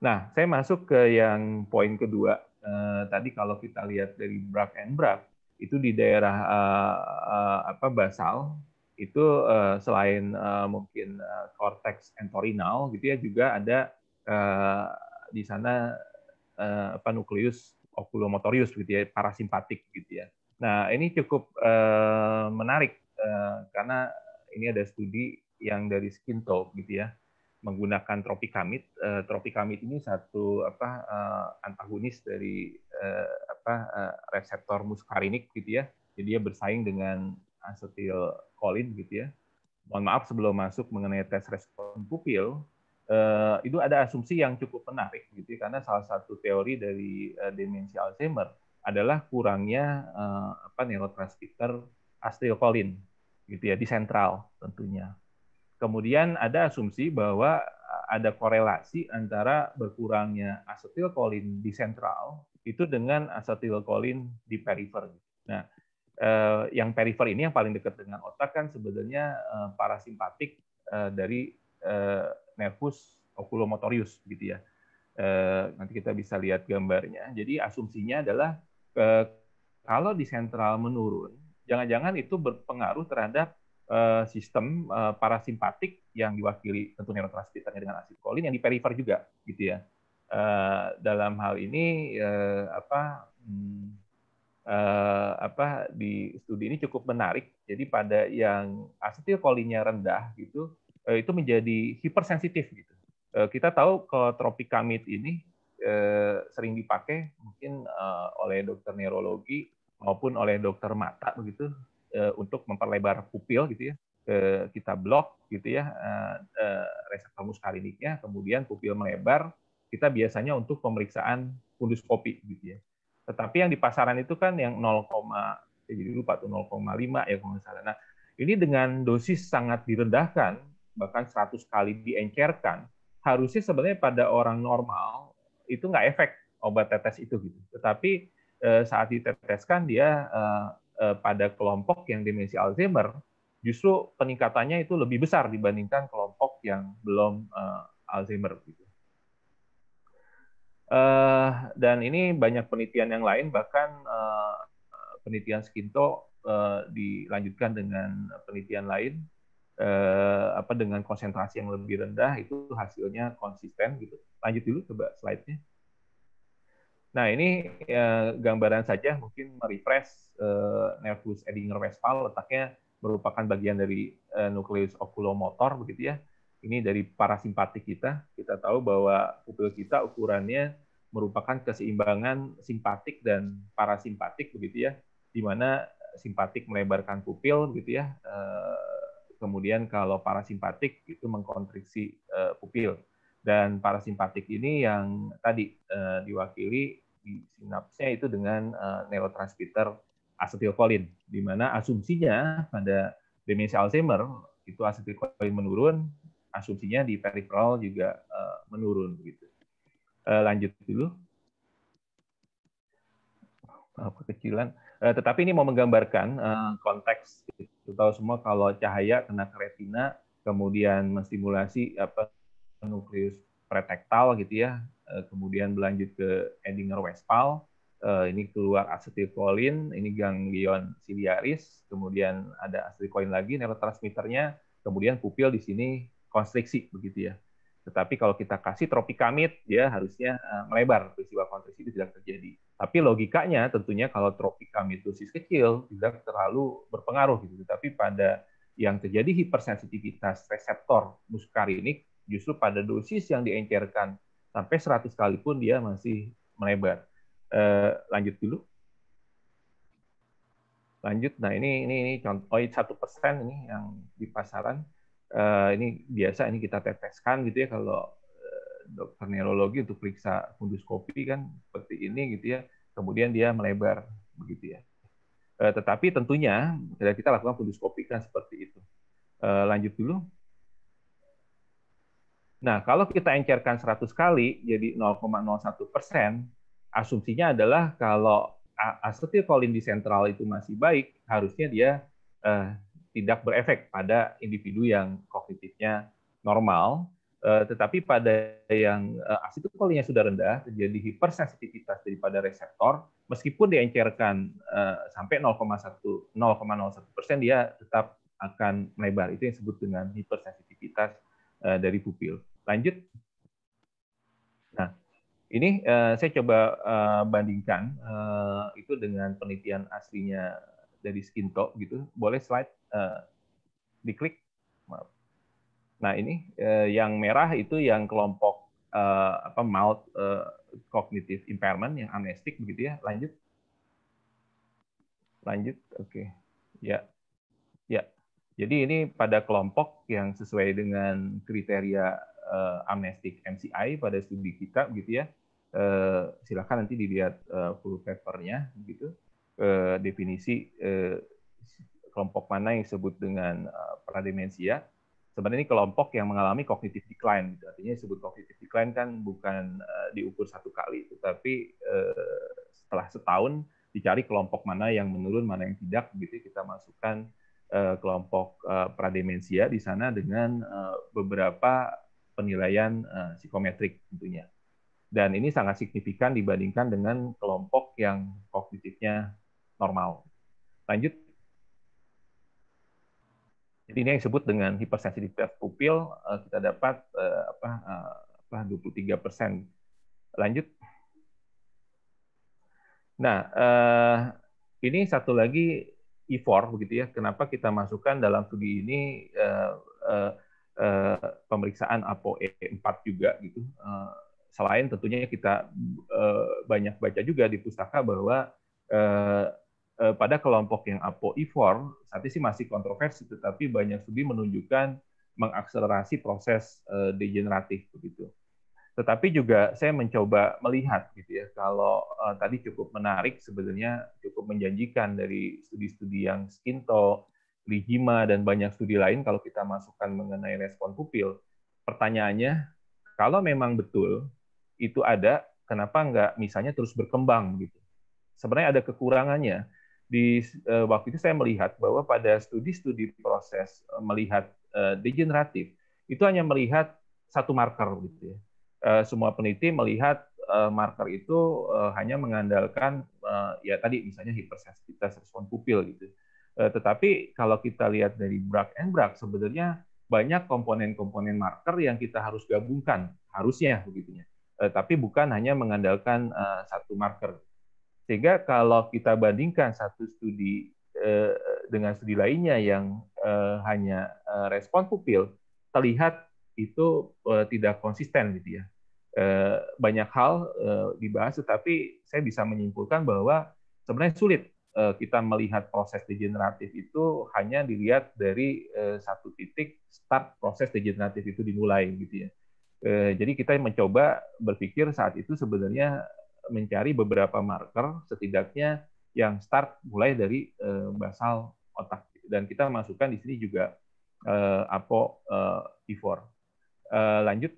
Speaker 5: Nah, saya masuk ke yang poin kedua. Eh, tadi kalau kita lihat dari Brack and Brack, itu di daerah uh, uh, apa basal itu uh, selain uh, mungkin uh, cortex entorhinal gitu ya juga ada uh, di sana uh, apa nukleus oculomotorius gitu ya parasimpatik gitu ya. Nah, ini cukup uh, menarik uh, karena ini ada studi yang dari skin Skinto gitu ya menggunakan tropikamid. Uh, eh, tropikamid ini satu apa eh, antagonis dari eh, apa reseptor muskarinik gitu ya. Jadi dia bersaing dengan asetilkolin gitu ya. Mohon maaf sebelum masuk mengenai tes respon pupil, itu ada asumsi yang cukup menarik gitu ya, karena salah satu teori dari demensi demensia Alzheimer adalah kurangnya apa neurotransmitter asetilkolin gitu ya di sentral tentunya Kemudian ada asumsi bahwa eh, ada korelasi antara berkurangnya kolin di sentral itu dengan kolin di perifer. Nah, eh, yang perifer ini yang paling dekat dengan otak kan sebenarnya eh, parasimpatik eh, dari nervus oculomotorius gitu ya. nanti kita bisa lihat gambarnya. Jadi asumsinya adalah kalau di sentral menurun, jangan-jangan itu berpengaruh terhadap Eh, sistem eh, parasimpatik yang diwakili tentu neurotransmitternya dengan asetilkolin yang di perifer juga gitu ya. Eh, dalam hal ini uh, apa hmm, apa di studi ini cukup menarik. Jadi pada yang asetilkolinnya rendah gitu itu menjadi hipersensitif gitu. kita tahu kalau tropikamid ini uh, sering dipakai mungkin uh, oleh dokter neurologi maupun oleh dokter mata begitu Eh, untuk memperlebar pupil gitu ya ke kita blok gitu ya eh, eh, reseptor muskariniknya kemudian pupil melebar kita biasanya untuk pemeriksaan funduskopi gitu ya tetapi yang di pasaran itu kan yang 0, saya jadi lupa tuh 0,5 ya kalau nggak salah nah ini dengan dosis sangat direndahkan bahkan 100 kali diencerkan harusnya sebenarnya pada orang normal itu nggak efek obat tetes itu gitu tetapi saat diteteskan dia Eh, pada kelompok yang demensi Alzheimer justru peningkatannya itu lebih besar dibandingkan kelompok yang belum eh, Alzheimer. Gitu. Eh, dan ini banyak penelitian yang lain, bahkan penelitian Skinto dilanjutkan dengan penelitian lain apa dengan konsentrasi yang lebih rendah itu hasilnya konsisten gitu. Lanjut dulu coba slide-nya. Nah, ini ya, gambaran saja mungkin merefresh uh, nervus Edinger Westphal letaknya merupakan bagian dari uh, nukleus oculomotor begitu ya. Ini dari parasimpatik kita. Kita tahu bahwa pupil kita ukurannya merupakan keseimbangan simpatik dan parasimpatik begitu ya. Di mana simpatik melebarkan pupil begitu ya. Uh, kemudian kalau parasimpatik itu mengkontriksi uh, pupil dan parasimpatik ini yang tadi uh, diwakili di sinapsnya itu dengan uh, neurotransmitter asetilkolin, di mana asumsinya pada demensia Alzheimer itu asetilkolin menurun, asumsinya di peripheral juga uh, menurun gitu. Uh, lanjut dulu. Uh, kekecilan. Uh, tetapi ini mau menggambarkan uh, konteks. Kita tahu semua kalau cahaya kena ke retina, kemudian menstimulasi apa nukleus pretektal gitu ya, eh, kemudian berlanjut ke Edinger Westphal, eh, ini keluar acetilcholine, ini ganglion ciliaris, kemudian ada acetilcholine lagi neurotransmitternya, kemudian pupil di sini konstriksi begitu ya. Tetapi kalau kita kasih tropikamid, dia ya harusnya eh, melebar, peristiwa konstriksi itu tidak terjadi. Tapi logikanya tentunya kalau tropikamid dosis kecil tidak terlalu berpengaruh gitu. Tapi pada yang terjadi hipersensitivitas reseptor muskarinik justru pada dosis yang diencerkan sampai 100 kali pun dia masih melebar. Eh, lanjut dulu. Lanjut. Nah ini ini ini contoh oh, satu persen ini yang di pasaran eh, ini biasa ini kita teteskan gitu ya kalau eh, dokter neurologi untuk periksa funduskopi kan seperti ini gitu ya. Kemudian dia melebar begitu ya. Eh, tetapi tentunya kita lakukan funduskopi kan seperti itu. Eh, lanjut dulu. Nah, kalau kita encerkan 100 kali, jadi 0,01 persen, asumsinya adalah kalau asetilkolin di sentral itu masih baik, harusnya dia eh, tidak berefek pada individu yang kognitifnya normal. Eh, tetapi pada yang eh, asetilkolinnya sudah rendah, terjadi hipersensitivitas daripada reseptor, meskipun diencerkan eh, sampai 0,01 persen, dia tetap akan melebar. Itu yang disebut dengan hipersensitivitas eh, dari pupil. Lanjut. Nah, ini uh, saya coba uh, bandingkan uh, itu dengan penelitian aslinya dari Skinto gitu. Boleh slide uh, diklik. Maaf. Nah, ini uh, yang merah itu yang kelompok uh, apa mild uh, cognitive impairment yang amnestik begitu ya. Lanjut. Lanjut. Oke. Okay. Ya. Ya. Jadi ini pada kelompok yang sesuai dengan kriteria uh, eh, amnestik MCI pada studi kita gitu ya. Uh, silakan nanti dilihat uh, full papernya gitu. Uh, definisi uh, kelompok mana yang disebut dengan uh, pradimensia. Sebenarnya ini kelompok yang mengalami cognitive decline. Gitu. Artinya disebut cognitive decline kan bukan uh, diukur satu kali, tetapi uh, setelah setahun dicari kelompok mana yang menurun, mana yang tidak, gitu ya. kita masukkan kelompok uh, prademensia di sana dengan beberapa penilaian uh, psikometrik tentunya. Dan ini sangat signifikan dibandingkan dengan kelompok yang kognitifnya normal. Lanjut. Jadi ini yang disebut dengan hipersensitivitas pupil uh, kita dapat uh, apa uh, apa 23 persen. Lanjut. Nah, uh, ini satu lagi E4 begitu ya. Kenapa kita masukkan dalam studi ini uh, uh, Eh, pemeriksaan ApoE4 juga gitu. Uh, selain tentunya kita uh, banyak baca juga di pustaka bahwa uh, pada kelompok yang ApoE4 saat ini masih kontroversi, tetapi banyak studi menunjukkan mengakselerasi proses degeneratif begitu. Tetapi juga saya mencoba melihat gitu ya kalau tadi cukup menarik sebenarnya cukup menjanjikan dari studi-studi yang Skinto Lijima dan banyak studi lain kalau kita masukkan mengenai respon pupil, pertanyaannya kalau memang betul itu ada, kenapa nggak misalnya terus berkembang gitu? Sebenarnya ada kekurangannya. Di eh, waktu itu saya melihat bahwa pada studi-studi proses eh, melihat eh, degeneratif itu hanya melihat satu marker gitu ya. semua peneliti melihat marker itu hanya mengandalkan ya tadi misalnya hipersensitivitas respon pupil gitu Uh, tetapi kalau kita lihat dari brak and brak, sebenarnya banyak komponen-komponen marker yang kita harus gabungkan, harusnya begitunya. Uh, tapi bukan hanya mengandalkan uh, satu marker. Sehingga kalau kita bandingkan satu studi uh, dengan studi lainnya yang uh, hanya uh, respon pupil, terlihat itu uh, tidak konsisten gitu ya. Uh, banyak hal uh, dibahas, tetapi saya bisa menyimpulkan bahwa sebenarnya sulit Eh, kita melihat proses degeneratif itu hanya dilihat dari eh, satu titik start proses degeneratif itu dimulai gitu ya. Eh, jadi kita mencoba berpikir saat itu sebenarnya mencari beberapa marker setidaknya yang start mulai dari basal otak dan kita masukkan di sini juga apo T4. lanjut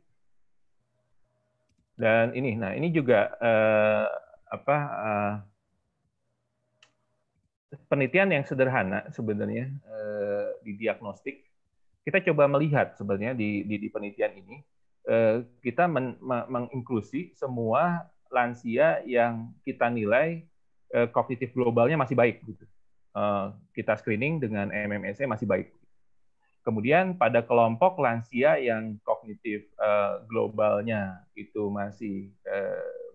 Speaker 5: dan ini nah ini juga apa penelitian yang sederhana sebenarnya eh, di diagnostik. Kita coba melihat sebenarnya di, di, di penelitian ini eh, kita men, menginklusi semua lansia yang kita nilai eh, kognitif globalnya masih baik. Gitu. kita screening dengan MMSE masih baik. Kemudian pada kelompok lansia yang kognitif globalnya itu masih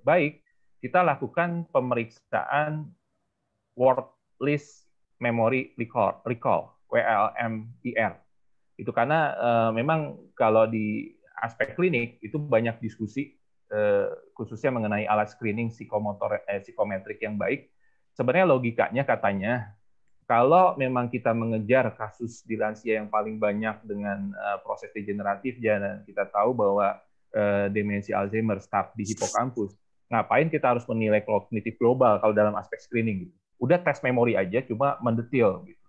Speaker 5: baik, kita lakukan pemeriksaan word List memory recall, recall WLMIR. Itu karena uh, memang kalau di aspek klinik itu banyak diskusi uh, khususnya mengenai alat screening psikomotor eh, psikometrik yang baik. Sebenarnya logikanya katanya kalau memang kita mengejar kasus di lansia yang paling banyak dengan uh, proses degeneratif dan kita tahu bahwa uh, demensia Alzheimer start di hipokampus, ngapain kita harus menilai kognitif global kalau dalam aspek screening gitu udah tes memori aja cuma mendetil gitu.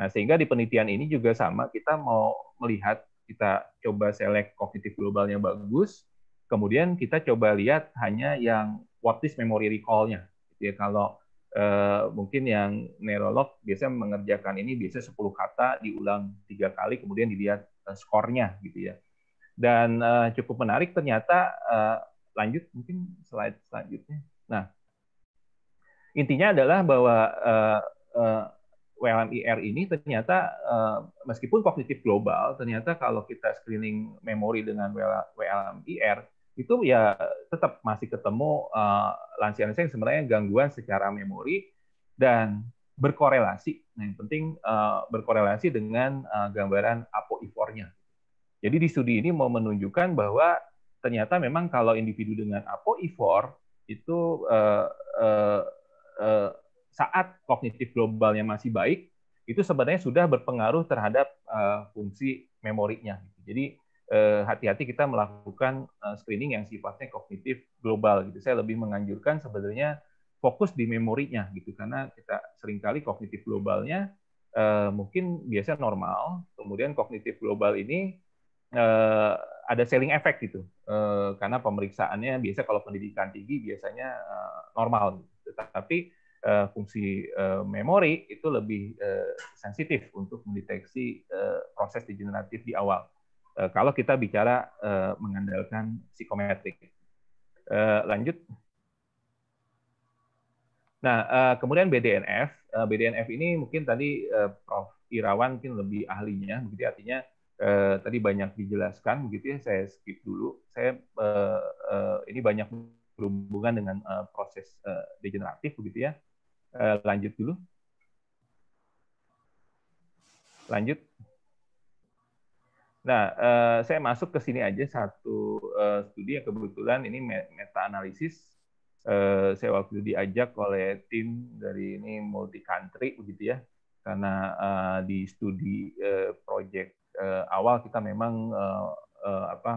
Speaker 5: Nah, sehingga di penelitian ini juga sama kita mau melihat kita coba selek kognitif globalnya bagus, kemudian kita coba lihat hanya yang what is memory recall-nya. Jadi gitu ya, kalau eh, mungkin yang neurolog biasanya mengerjakan ini biasanya 10 kata diulang tiga kali kemudian dilihat eh, skornya gitu ya. Dan eh, cukup menarik ternyata eh, lanjut mungkin slide selanjutnya. Nah, Intinya adalah bahwa uh, eh, uh, eh, WLMIR ini ternyata uh, meskipun kognitif global, ternyata kalau kita screening memori dengan WLMIR itu ya tetap masih ketemu uh, lansia-lansia yang sebenarnya gangguan secara memori dan berkorelasi. Nah, yang penting uh, berkorelasi dengan uh, gambaran APOE4-nya. Jadi di studi ini mau menunjukkan bahwa ternyata memang kalau individu dengan APOE4 itu uh, uh, eh, saat kognitif globalnya masih baik, itu sebenarnya sudah berpengaruh terhadap eh, fungsi memorinya. Jadi eh, hati-hati kita melakukan eh, screening yang sifatnya kognitif global. Gitu. Saya lebih menganjurkan sebenarnya fokus di memorinya gitu karena kita seringkali kognitif globalnya eh, mungkin biasanya normal, kemudian kognitif global ini eh, ada selling effect gitu eh, karena pemeriksaannya biasa kalau pendidikan tinggi biasanya eh, normal. Gitu. Tetapi uh, fungsi uh, memori itu lebih uh, sensitif untuk mendeteksi uh, proses degeneratif di awal. Uh, kalau kita bicara uh, mengandalkan psikometrik. Uh, lanjut. Nah, uh, kemudian BDNF. Uh, BDNF ini mungkin tadi uh, Prof. Irawan mungkin lebih ahlinya, begitu ya. artinya eh, tadi banyak dijelaskan, begitu ya. Saya skip dulu. Saya eh, eh, ini banyak berhubungan dengan uh, proses uh, degeneratif begitu ya. Uh, lanjut dulu. Lanjut. Nah, saya masuk ke sini aja satu studi yang kebetulan ini meta analisis. saya waktu itu diajak oleh tim dari ini multi country begitu ya, karena di studi project awal kita memang apa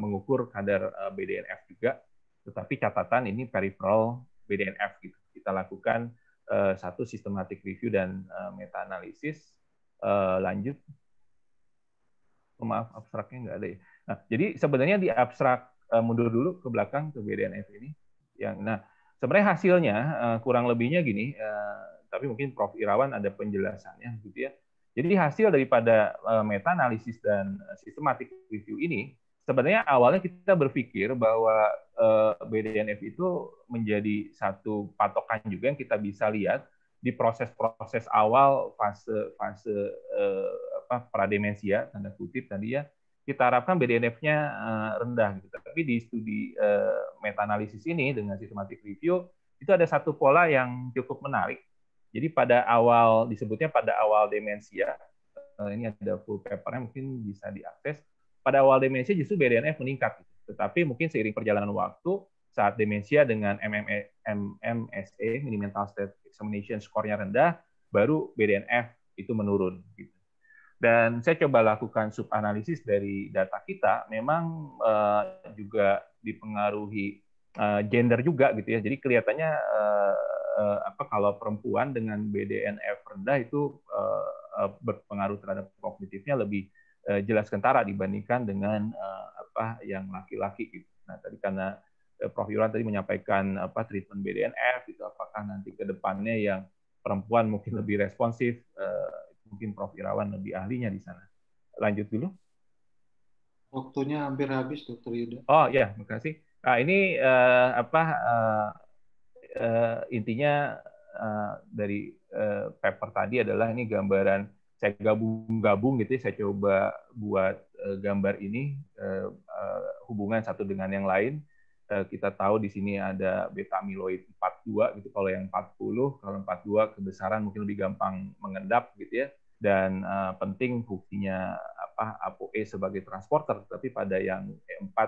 Speaker 5: mengukur kadar BDNF juga. Tetapi catatan ini peripheral BDNF gitu. Kita lakukan uh, satu sistematik review dan uh, eh, meta analisis. Uh, eh, lanjut, oh, maaf abstraknya nggak ada ya. Nah, jadi sebenarnya di abstrak uh, mundur dulu ke belakang ke BDNF ini. Yang, nah sebenarnya hasilnya uh, kurang lebihnya gini. Uh, tapi mungkin Prof. Irawan ada penjelasannya gitu ya. Jadi hasil daripada meta analisis dan sistematik review ini sebenarnya awalnya kita berpikir bahwa uh, eh, BDNF itu menjadi satu patokan juga yang kita bisa lihat di proses-proses awal fase fase uh, apa prademensia tanda kutip tadi ya kita harapkan BDNF-nya uh, eh, rendah gitu. Tapi di studi uh, meta-analisis ini dengan systematic review itu ada satu pola yang cukup menarik. Jadi pada awal disebutnya pada awal demensia ini ada full papernya mungkin bisa diakses pada awal demensia justru BDNF meningkat. Gitu. Tetapi mungkin seiring perjalanan waktu, saat demensia dengan MMA, MMSE, Minimal State Examination skornya rendah, baru BDNF itu menurun. Gitu. Dan saya coba lakukan sub analisis dari data kita, memang uh, juga dipengaruhi uh, gender juga gitu ya. Jadi kelihatannya uh, uh, apa kalau perempuan dengan BDNF rendah itu uh, uh, berpengaruh terhadap kognitifnya lebih Eh, jelas kentara dibandingkan dengan eh, apa yang laki-laki gitu. Nah tadi karena eh, Prof Yuran tadi menyampaikan apa treatment BDNF itu apakah nanti ke depannya yang perempuan mungkin lebih responsif mungkin Prof Irawan lebih ahlinya di sana.
Speaker 2: Lanjut dulu. Waktunya hampir habis Dokter Yuda. Oh ya, makasih.
Speaker 5: Nah, ini uh, apa uh, uh, intinya uh, dari uh, paper tadi adalah ini gambaran saya gabung-gabung gitu, ya, saya coba buat uh, gambar ini uh, uh, hubungan satu dengan yang lain. Uh, kita tahu di sini ada beta amiloid 42 gitu, kalau yang 40, kalau 42 kebesaran mungkin lebih gampang mengendap gitu ya. Dan uh, penting fungsinya apa ApoE sebagai transporter, tapi pada yang E4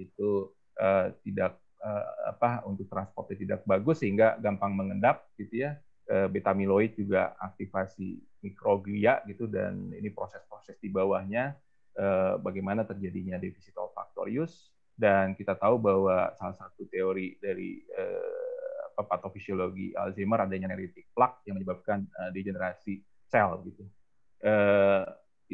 Speaker 5: itu uh, tidak uh, apa untuk transportnya tidak bagus sehingga gampang mengendap gitu ya Eh, beta juga aktivasi mikroglia gitu dan ini proses-proses di bawahnya eh, bagaimana terjadinya defisit olfaktorius dan kita tahu bahwa salah satu teori dari eh, patofisiologi Alzheimer adanya neritik plak yang menyebabkan eh, degenerasi sel gitu. Eh,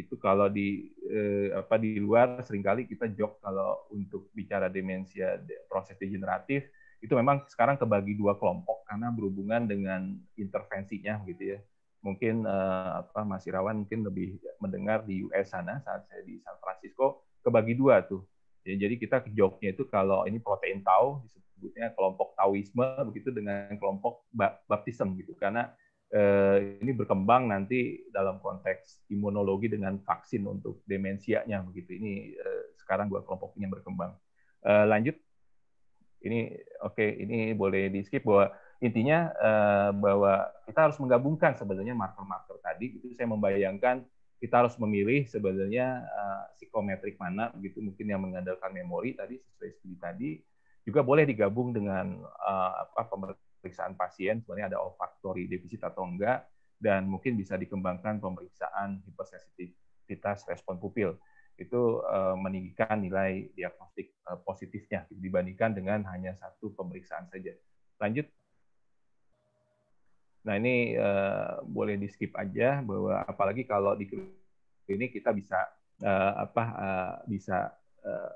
Speaker 5: itu kalau di eh, apa di luar seringkali kita jok kalau untuk bicara demensia proses degeneratif itu memang sekarang kebagi dua kelompok karena berhubungan dengan intervensinya gitu ya. Mungkin uh, apa Mas Irawan mungkin lebih mendengar di US sana saat saya di San Francisco kebagi dua tuh. Ya, jadi kita ke joknya itu kalau ini protein tau disebutnya kelompok tauisme begitu dengan kelompok baptism gitu karena uh, ini berkembang nanti dalam konteks imunologi dengan vaksin untuk demensianya begitu. Ini uh, sekarang dua kelompoknya berkembang. uh, lanjut ini oke okay, ini boleh di skip bahwa intinya uh, bahwa kita harus menggabungkan sebenarnya marker-marker tadi itu saya membayangkan kita harus memilih sebenarnya uh, psikometrik mana begitu mungkin yang mengandalkan memori tadi sesuai studi tadi juga boleh digabung dengan uh, apa pemeriksaan pasien sebenarnya ada olfaktori defisit atau enggak dan mungkin bisa dikembangkan pemeriksaan hipersensitivitas respon pupil itu uh, meninggikan nilai diagnostik uh, positifnya dibandingkan dengan hanya satu pemeriksaan saja. Lanjut. Nah ini uh, boleh di skip aja bahwa apalagi kalau di klinik kita bisa uh, apa uh, bisa uh,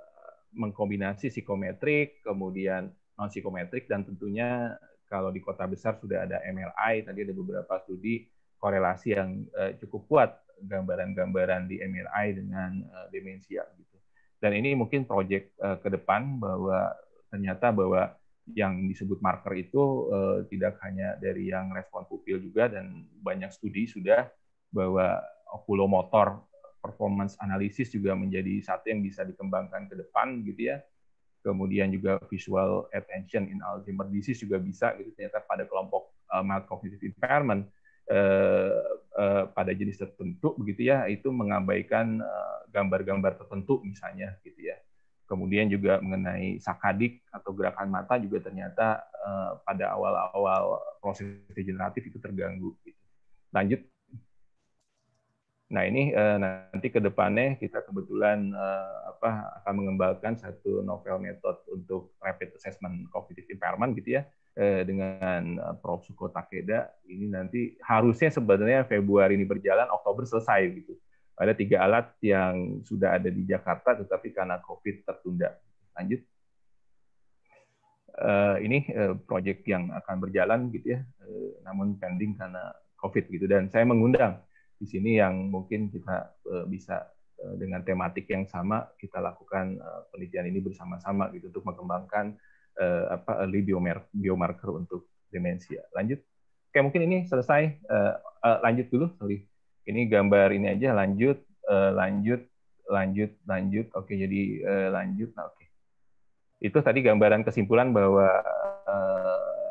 Speaker 5: mengkombinasi psikometrik kemudian non psikometrik dan tentunya kalau di kota besar sudah ada MRI tadi ada beberapa studi korelasi yang uh, cukup kuat gambaran-gambaran di MRI dengan uh, demensia gitu. Dan ini mungkin proyek uh, eh, ke depan bahwa ternyata bahwa yang disebut marker itu uh, tidak hanya dari yang respon pupil juga dan banyak studi sudah bahwa okulomotor performance analisis juga menjadi satu yang bisa dikembangkan ke depan gitu ya. Kemudian juga visual attention in Alzheimer disease juga bisa gitu ternyata pada kelompok uh, mild cognitive impairment Eh, eh, pada jenis tertentu begitu ya itu mengabaikan eh, gambar-gambar tertentu misalnya gitu ya kemudian juga mengenai sakadik atau gerakan mata juga ternyata pada awal-awal proses degeneratif itu terganggu gitu. lanjut nah ini nanti ke depannya kita kebetulan apa akan mengembangkan satu novel metode untuk rapid assessment cognitive impairment gitu ya eh, dengan eh, Prof. Suko Takeda ini nanti harusnya sebenarnya Februari ini berjalan, Oktober selesai gitu. Ada tiga alat yang sudah ada di Jakarta, tetapi karena COVID tertunda. Lanjut. Uh, ini uh, eh, proyek yang akan berjalan gitu ya, uh, namun pending karena COVID gitu. Dan saya mengundang di sini yang mungkin kita uh, bisa uh, dengan tematik yang sama kita lakukan uh, penelitian ini bersama-sama gitu untuk mengembangkan uh, apa early biomarker, biomarker untuk demensia. Lanjut. Oke, mungkin ini selesai Uh, uh, lanjut dulu sorry. Ini gambar ini aja lanjut Uh, lanjut lanjut lanjut. Oke, jadi uh, lanjut. Nah, oke. Itu tadi gambaran kesimpulan bahwa uh,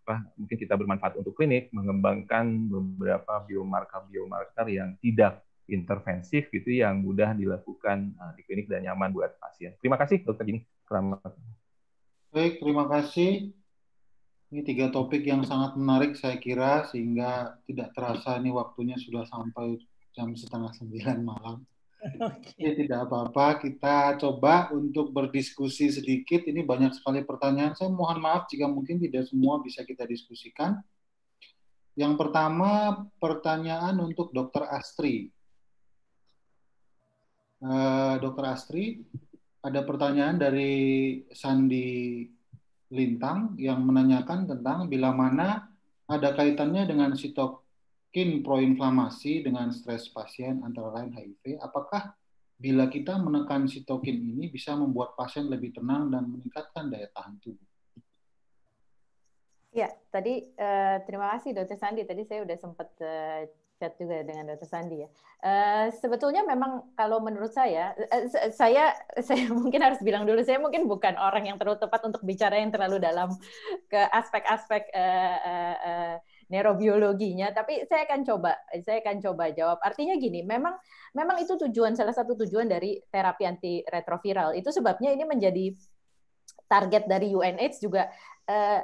Speaker 5: apa mungkin kita bermanfaat untuk klinik mengembangkan beberapa biomarker-biomarker yang tidak intervensif gitu yang mudah dilakukan di klinik dan nyaman buat pasien. Terima kasih Dokter Gini. Selamat
Speaker 2: Baik, terima kasih. Ini tiga topik yang sangat menarik saya kira sehingga tidak terasa ini waktunya sudah sampai jam setengah sembilan malam. Okay. Ini tidak apa-apa, kita coba untuk berdiskusi sedikit. Ini banyak sekali pertanyaan. Saya mohon maaf jika mungkin tidak semua bisa kita diskusikan. Yang pertama, pertanyaan untuk Dr. Astri. Uh, eh, Dr. Astri, ada pertanyaan dari Sandi Lintang yang menanyakan tentang bila mana ada kaitannya dengan sitokin proinflamasi dengan stres pasien antara lain HIV. Apakah bila kita menekan sitokin ini bisa membuat pasien lebih tenang dan meningkatkan daya tahan tubuh?
Speaker 3: Ya, tadi eh, terima kasih Dokter Sandi. Tadi saya sudah sempat eh, chat juga dengan Dr. Sandi ya. Uh, sebetulnya memang kalau menurut saya, uh, saya saya mungkin harus bilang dulu saya mungkin bukan orang yang terlalu tepat untuk bicara yang terlalu dalam ke aspek-aspek uh, uh, uh, neurobiologinya, tapi saya akan coba saya akan coba jawab. Artinya gini, memang memang itu tujuan salah satu tujuan dari terapi antiretroviral. Itu sebabnya ini menjadi target dari UNH juga uh,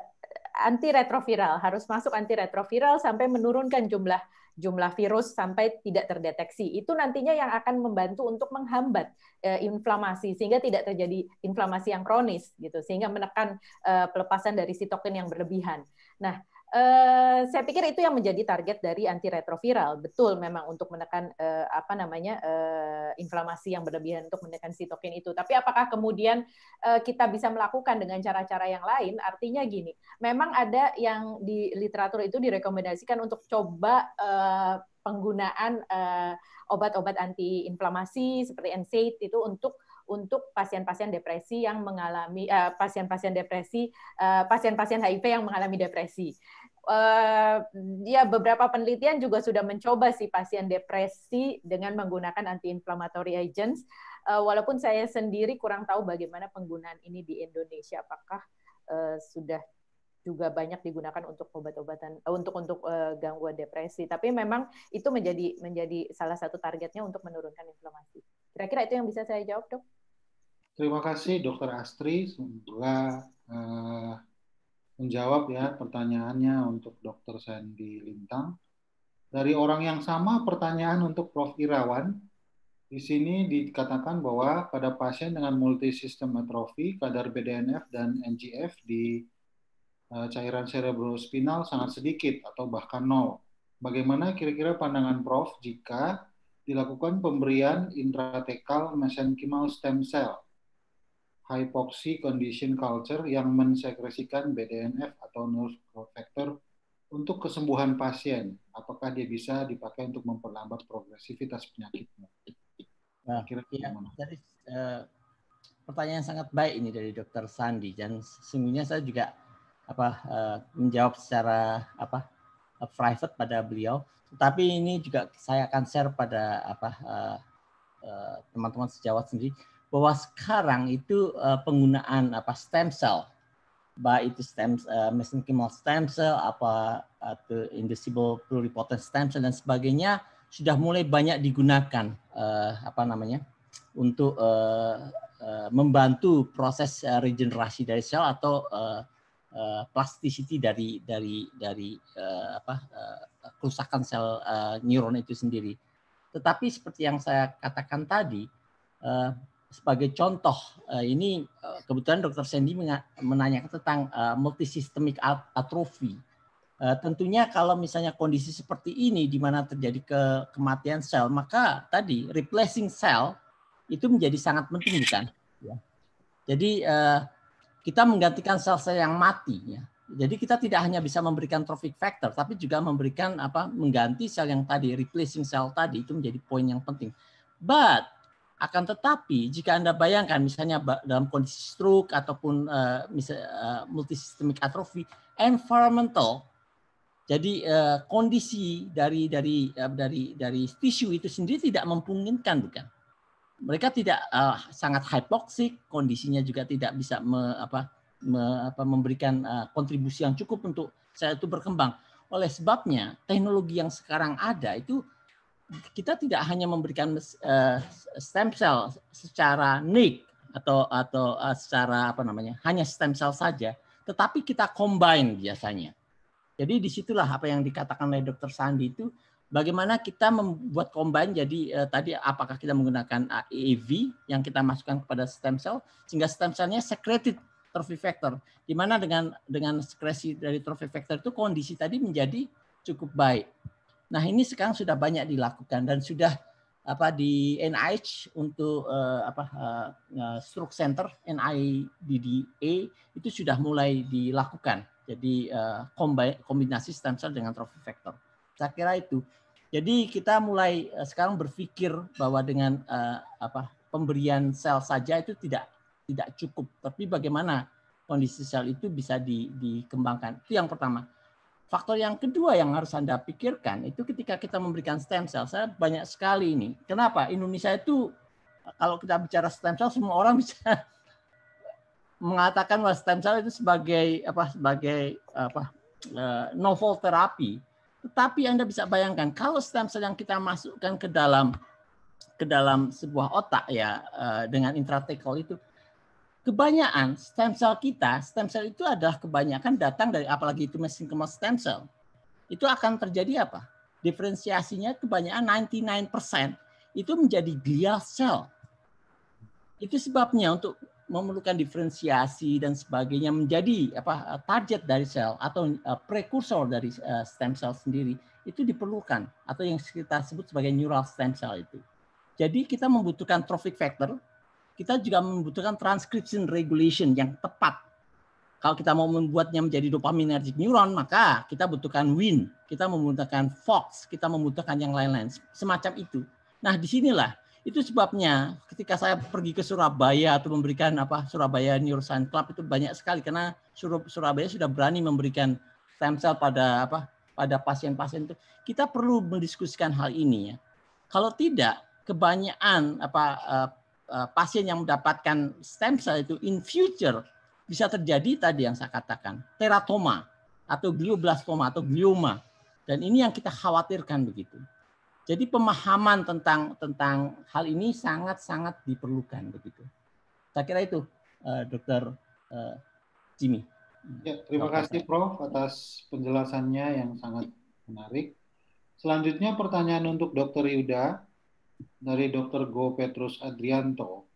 Speaker 3: antiretroviral harus masuk antiretroviral sampai menurunkan jumlah jumlah virus sampai tidak terdeteksi. Itu nantinya yang akan membantu untuk menghambat e, inflamasi sehingga tidak terjadi inflamasi yang kronis gitu, sehingga menekan e, pelepasan dari sitokin yang berlebihan. Nah, Uh, saya pikir itu yang menjadi target dari antiretroviral. Betul memang untuk menekan uh, apa namanya uh, inflamasi yang berlebihan untuk menekan sitokin itu. Tapi apakah kemudian uh, kita bisa melakukan dengan cara-cara yang lain? Artinya gini, memang ada yang di literatur itu direkomendasikan untuk coba uh, penggunaan uh, obat-obat antiinflamasi seperti NSAID itu untuk untuk pasien-pasien depresi yang mengalami eh, pasien-pasien uh, depresi eh, pasien-pasien uh, HIV yang mengalami depresi. Uh, ya beberapa penelitian juga sudah mencoba sih pasien depresi dengan menggunakan anti-inflammatory agents. Uh, walaupun saya sendiri kurang tahu bagaimana penggunaan ini di Indonesia, apakah uh, sudah juga banyak digunakan untuk obat-obatan untuk untuk uh, gangguan depresi tapi memang itu menjadi menjadi salah satu targetnya untuk menurunkan inflamasi kira-kira itu yang bisa saya jawab dok
Speaker 2: Terima kasih Dokter Astri, semoga uh, menjawab ya pertanyaannya untuk Dokter Sandy Lintang. Dari orang yang sama pertanyaan untuk Prof Irawan. Di sini dikatakan bahwa pada pasien dengan multisistem atrofi, kadar BDNF dan NGF di uh, cairan cerebrospinal sangat sedikit atau bahkan nol. Bagaimana kira-kira pandangan Prof jika dilakukan pemberian intratekal mesenchymal stem cell hypoxy condition culture yang mensekresikan BDNF atau nerve growth factor untuk kesembuhan pasien. Apakah dia bisa dipakai untuk memperlambat progresivitas penyakitnya? Nah, Kira -kira ya, jadi,
Speaker 4: uh, pertanyaan sangat baik ini dari Dokter Sandi dan sesungguhnya saya juga apa uh, menjawab secara apa uh, private pada beliau. Tetapi ini juga saya akan share pada apa eh, teman-teman uh, uh, teman -teman sejawat sendiri bahwa sekarang itu uh, penggunaan apa stem cell baik itu stem uh, eh, mesenchymal stem cell apa atau inducible pluripotent stem cell dan sebagainya sudah mulai banyak digunakan uh, apa namanya untuk uh, uh, membantu proses uh, regenerasi dari sel atau uh, uh, plasticity dari dari dari uh, apa uh, kerusakan sel uh, neuron itu sendiri. Tetapi seperti yang saya katakan tadi, uh, sebagai contoh eh, ini eh, kebetulan dokter Sandy menanyakan tentang eh, multisistemik atrofi. Tentunya kalau misalnya kondisi seperti ini di mana terjadi ke kematian sel, maka tadi replacing sel itu menjadi sangat penting bukan? Ya. Jadi kita menggantikan sel-sel yang mati. Ya. Jadi kita tidak hanya bisa memberikan trophic factor, tapi juga memberikan apa mengganti sel yang tadi, replacing sel tadi itu menjadi poin yang penting. But akan tetapi jika Anda bayangkan misalnya dalam kondisi stroke ataupun uh, misalnya uh, atrofi, environmental jadi uh, kondisi dari dari uh, dari dari tisu itu sendiri tidak memungkinkan bukan? Mereka tidak uh, sangat hypoxic, kondisinya juga tidak bisa me, apa, me, apa, memberikan uh, kontribusi yang cukup untuk sel itu berkembang. Oleh sebabnya teknologi yang sekarang ada itu kita tidak hanya memberikan uh, stem cell secara nik atau atau uh, secara apa namanya hanya stem cell saja, tetapi kita combine biasanya. Jadi disitulah apa yang dikatakan oleh Dokter Sandi itu bagaimana kita membuat combine jadi uh, tadi apakah kita menggunakan AAV yang kita masukkan kepada stem cell sehingga stem cellnya secreted trophy factor di mana dengan dengan sekresi dari trophy factor itu kondisi tadi menjadi cukup baik Nah ini sekarang sudah banyak dilakukan dan sudah apa di NIH untuk uh, apa uh, stroke center NIDDA e, itu sudah mulai dilakukan. Jadi uh, kombinasi stem cell dengan trophic factor. Saya kira itu. Jadi kita mulai sekarang berpikir bahwa dengan uh, apa pemberian sel saja itu tidak tidak cukup, tapi bagaimana kondisi sel itu bisa di, dikembangkan. Itu yang pertama. Faktor yang kedua yang harus Anda pikirkan itu ketika kita memberikan stem cell, saya banyak sekali ini. Kenapa? Indonesia itu kalau kita bicara stem cell semua orang bisa mengatakan bahwa stem cell itu sebagai apa sebagai apa eh, novel terapi. Tetapi Anda bisa bayangkan kalau stem cell yang kita masukkan ke dalam ke dalam sebuah otak ya eh, dengan intratekal itu kebanyakan stem cell kita, stem cell itu adalah kebanyakan datang dari apalagi itu mesin kemas stem cell. Itu akan terjadi apa? Diferensiasinya kebanyakan 99% itu menjadi glial cell. Itu sebabnya untuk memerlukan diferensiasi dan sebagainya menjadi apa target dari sel atau eh, prekursor dari eh, stem cell sendiri itu diperlukan atau yang kita sebut sebagai neural stem cell itu. Jadi kita membutuhkan trophic factor kita juga membutuhkan transcription regulation yang tepat. Kalau kita mau membuatnya menjadi dopaminergic neuron, maka kita butuhkan Win, kita membutuhkan Fox, kita membutuhkan yang lain-lain, semacam itu. Nah, disinilah itu sebabnya ketika saya pergi ke Surabaya atau memberikan apa Surabaya Neuroscience Club itu banyak sekali karena Surabaya sudah berani memberikan stem cell pada apa pada pasien-pasien itu. Kita perlu mendiskusikan hal ini ya. Kalau tidak, kebanyakan apa eh, Eh, pasien yang mendapatkan stem cell itu in future bisa terjadi tadi yang saya katakan teratoma atau glioblastoma atau glioma dan ini yang kita khawatirkan begitu. Jadi pemahaman tentang tentang hal ini sangat-sangat diperlukan begitu. Saya kira itu uh, Dokter eh,
Speaker 2: Jimmy. Ya, terima Dokter kasih Prof atas penjelasannya yang sangat menarik. Selanjutnya pertanyaan untuk Dokter Yuda dari Dr. Go Petrus Adrianto.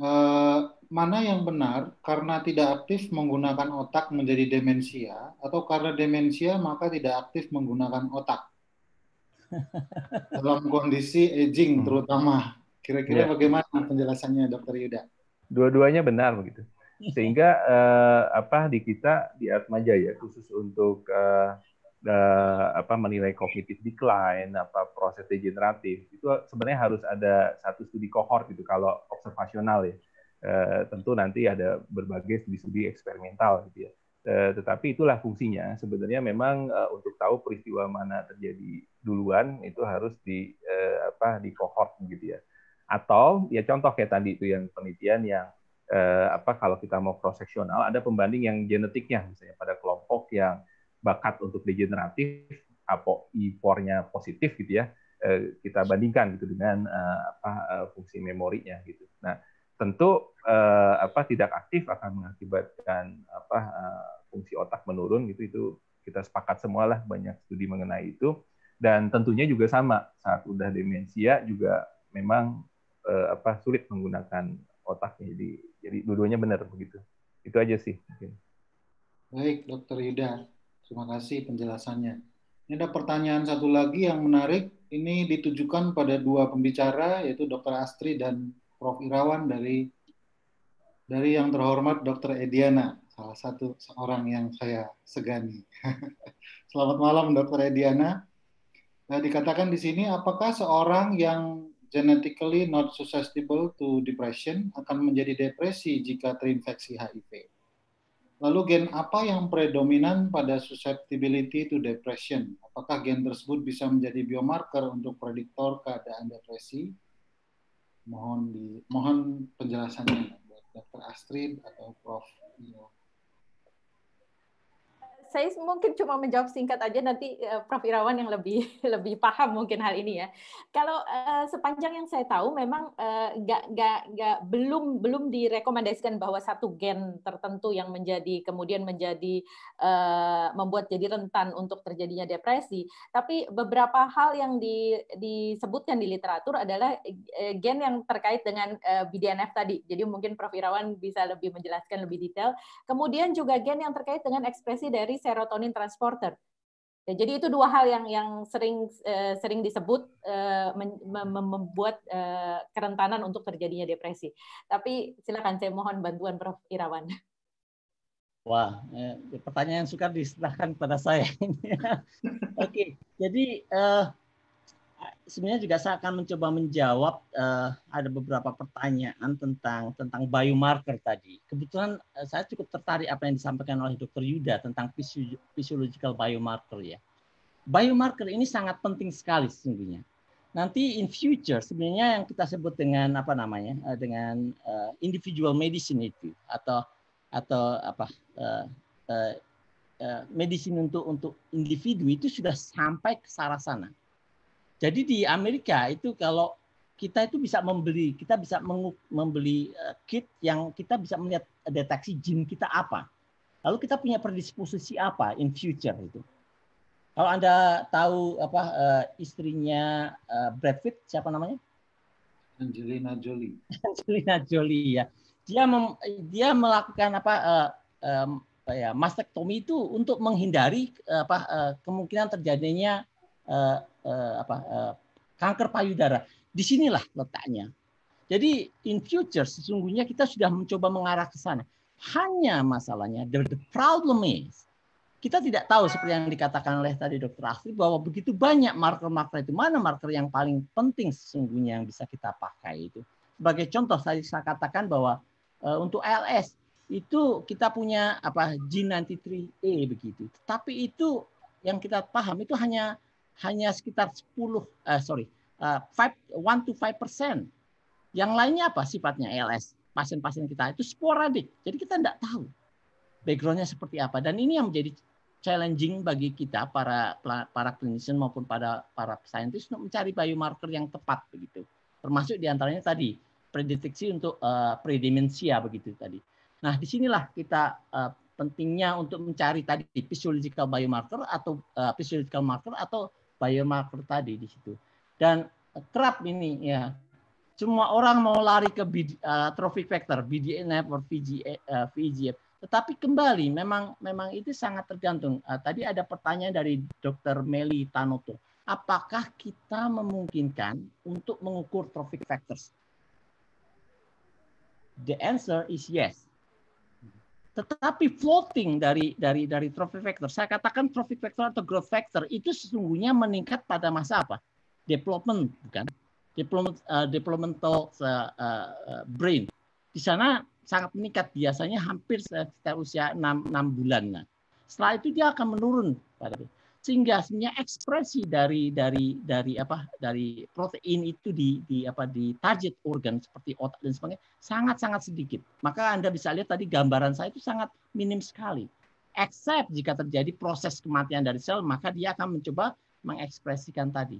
Speaker 2: Uh, mana yang benar karena tidak aktif menggunakan otak menjadi demensia atau karena demensia maka tidak aktif menggunakan otak? Dalam kondisi aging hmm. terutama. Kira-kira ya. bagaimana penjelasannya Dokter Yuda?
Speaker 5: Dua-duanya benar begitu. Sehingga uh, apa di kita di Atma Jaya khusus untuk uh, uh, apa menilai cognitive decline, apa proses degeneratif itu sebenarnya harus ada satu studi kohort gitu kalau observasional ya. Uh, tentu nanti ada berbagai studi-studi eksperimental gitu ya. Uh, tetapi itulah fungsinya sebenarnya memang uh, untuk tahu peristiwa mana terjadi duluan itu harus di uh, apa di kohort gitu ya. Atau ya contoh kayak tadi itu yang penelitian yang eh, apa kalau kita mau cross sectional ada pembanding yang genetiknya misalnya pada kelompok yang bakat untuk degeneratif APOE4-nya positif gitu ya eh, kita bandingkan gitu dengan eh, apa eh, fungsi memorinya gitu. Nah, tentu apa tidak aktif akan mengakibatkan apa fungsi otak menurun gitu itu kita sepakat semualah banyak studi mengenai itu dan tentunya juga sama saat udah demensia juga memang apa sulit menggunakan otaknya jadi jadi dua-duanya benar begitu. Itu aja sih mungkin.
Speaker 2: Baik, Dokter Yuda. Terima kasih penjelasannya. Ini ada pertanyaan satu lagi yang menarik. Ini ditujukan pada dua pembicara, yaitu Dr. Astri dan Prof. Irawan dari dari yang terhormat Dr. Ediana, salah satu seorang yang saya segani. Selamat malam Dr. Ediana. Nah, dikatakan di sini, apakah seorang yang genetically not susceptible to depression akan menjadi depresi jika terinfeksi HIV? Lalu gen apa yang predominan pada susceptibility to depression? Apakah gen tersebut bisa menjadi biomarker untuk prediktor keadaan depresi? Mohon di mohon penjelasannya buat Dr. Astrid atau Prof. Yo
Speaker 3: saya mungkin cuma menjawab singkat aja nanti eh, Prof Irawan yang lebih lebih paham mungkin hal ini ya. Kalau uh, sepanjang yang saya tahu memang uh, eh, gak, gak, belum belum direkomendasikan bahwa satu gen tertentu yang menjadi kemudian menjadi uh, membuat jadi rentan untuk terjadinya depresi. Tapi beberapa hal yang di, disebutkan di literatur adalah gen yang terkait dengan uh, BDNF tadi. Jadi mungkin Prof Irawan bisa lebih menjelaskan lebih detail. Kemudian juga gen yang terkait dengan ekspresi dari serotonin transporter. Ya, jadi itu dua hal yang yang sering eh, sering disebut eh, membuat eh, kerentanan untuk terjadinya depresi. Tapi silakan saya mohon bantuan Prof Irawan.
Speaker 4: Wah, eh, pertanyaan yang suka diserahkan kepada saya. Oke, okay, jadi eh, sebenarnya juga saya akan mencoba menjawab uh, ada beberapa pertanyaan tentang tentang biomarker tadi. Kebetulan uh, saya cukup tertarik apa yang disampaikan oleh Dr. Yuda tentang physiological biomarker ya. Biomarker ini sangat penting sekali sesungguhnya. Nanti in future sebenarnya yang kita sebut dengan apa namanya uh, dengan uh, individual medicine itu atau atau apa uh, uh, medicine untuk untuk individu itu sudah sampai ke sana jadi di Amerika itu kalau kita itu bisa membeli, kita bisa membeli eh, kit yang kita bisa melihat deteksi jin kita apa. Lalu kita punya predisposisi apa in future itu. Kalau Anda tahu apa eh, istrinya eh, Brad Pitt siapa namanya? Angelina Jolie. Angelina Jolie ya. Dia mem, dia melakukan apa ya mastektomi itu untuk menghindari apa kemungkinan terjadinya uh, apa uh, kanker payudara. Disinilah letaknya. Jadi in future sesungguhnya kita sudah mencoba mengarah ke sana. Hanya masalahnya the, the problem is kita tidak tahu seperti yang dikatakan oleh tadi Dokter Afri bahwa begitu banyak marker-marker itu mana marker yang paling penting sesungguhnya yang bisa kita pakai itu. Sebagai contoh tadi saya katakan bahwa e, untuk LS itu kita punya apa G93A begitu. Tetapi itu yang kita paham itu hanya hanya sekitar 10 eh, sorry uh, eh, 5 to five persen. Yang lainnya apa sifatnya ALS pasien-pasien kita itu sporadik. Jadi kita tidak tahu backgroundnya seperti apa. Dan ini yang menjadi challenging bagi kita para para clinician maupun pada para saintis untuk mencari biomarker yang tepat begitu. Termasuk diantaranya tadi prediksi untuk uh, predemensia begitu tadi. Nah disinilah kita uh, pentingnya untuk mencari tadi physiological biomarker atau uh, physiological marker atau biomarker tadi di situ. Dan kerap ini ya semua orang mau lari ke BD, uh, eh, trophic factor BDNF atau VGA, uh, eh, VGF. Tetapi kembali memang memang itu sangat tergantung. Uh, tadi ada pertanyaan dari Dr. Meli Tanoto. Apakah kita memungkinkan untuk mengukur trophic factors? The answer is yes. Tetapi floating dari dari dari trophy factor, saya katakan trofi factor atau growth factor itu sesungguhnya meningkat pada masa apa? Development, bukan? Development, uh, developmental uh, uh, brain. Di sana sangat meningkat, biasanya hampir sekitar usia 6, 6 bulan. Nah, setelah itu dia akan menurun sehingga sebenarnya ekspresi dari dari dari apa dari protein itu di, di apa di target organ seperti otak dan sebagainya sangat sangat sedikit maka anda bisa lihat tadi gambaran saya itu sangat minim sekali except jika terjadi proses kematian dari sel maka dia akan mencoba mengekspresikan tadi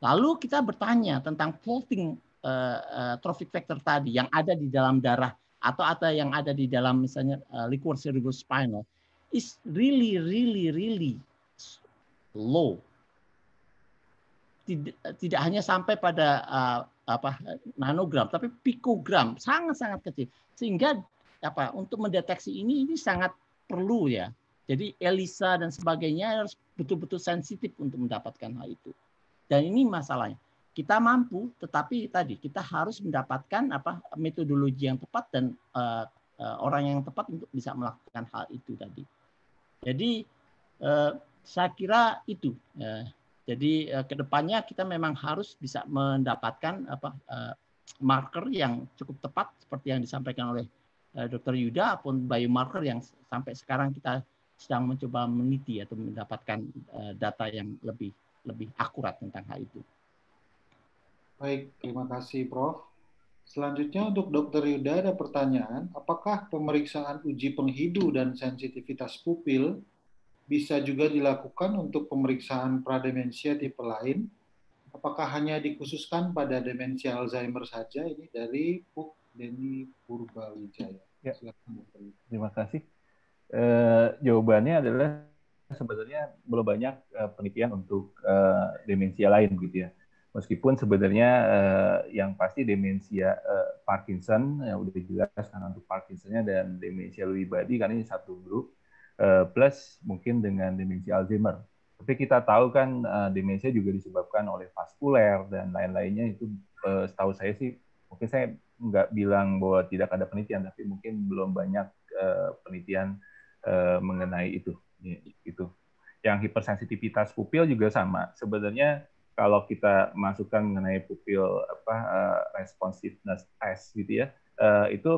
Speaker 4: lalu kita bertanya tentang floating uh, eh, uh, eh, trophic factor tadi yang ada di dalam darah atau ada yang ada di dalam misalnya uh, liquor cerebrospinal is really really really low. Tidak, tidak hanya sampai pada uh, apa nanogram, tapi pikogram sangat-sangat kecil. Sehingga apa untuk mendeteksi ini ini sangat perlu ya. Jadi ELISA dan sebagainya harus betul-betul sensitif untuk mendapatkan hal itu. Dan ini masalahnya. Kita mampu, tetapi tadi kita harus mendapatkan apa metodologi yang tepat dan uh, uh, orang yang tepat untuk bisa melakukan hal itu tadi. Jadi uh, saya kira itu. Ya. Jadi eh, kedepannya kita memang harus bisa mendapatkan apa eh, marker yang cukup tepat seperti yang disampaikan oleh eh, Dr. Yuda pun biomarker yang sampai sekarang kita sedang mencoba meniti atau mendapatkan data yang lebih lebih akurat tentang hal itu.
Speaker 2: Baik, terima kasih Prof. Selanjutnya untuk Dr. Yuda ada pertanyaan, apakah pemeriksaan uji penghidu dan sensitivitas pupil bisa juga dilakukan untuk pemeriksaan prademensia tipe lain. Apakah hanya dikhususkan pada demensia Alzheimer saja? Ini dari Puk Deni Purbawijaya. Ya.
Speaker 5: Terima kasih. E, jawabannya adalah sebenarnya belum banyak eh, penelitian untuk e, demensia lain gitu ya. Meskipun sebenarnya eh, yang pasti demensia eh, Parkinson yang udah dijelaskan karena untuk Parkinsonnya dan demensia Lewy body karena ini satu grup Eh, plus mungkin dengan demensi Alzheimer. Tapi kita tahu kan eh, demensia juga disebabkan oleh vaskuler dan lain-lainnya itu eh, setahu saya sih mungkin saya nggak bilang bahwa tidak ada penelitian tapi mungkin belum banyak penelitian mengenai itu iya, itu. Yang hipersensitivitas pupil juga sama. Sebenarnya kalau kita masukkan mengenai pupil apa responsiveness test gitu ya, itu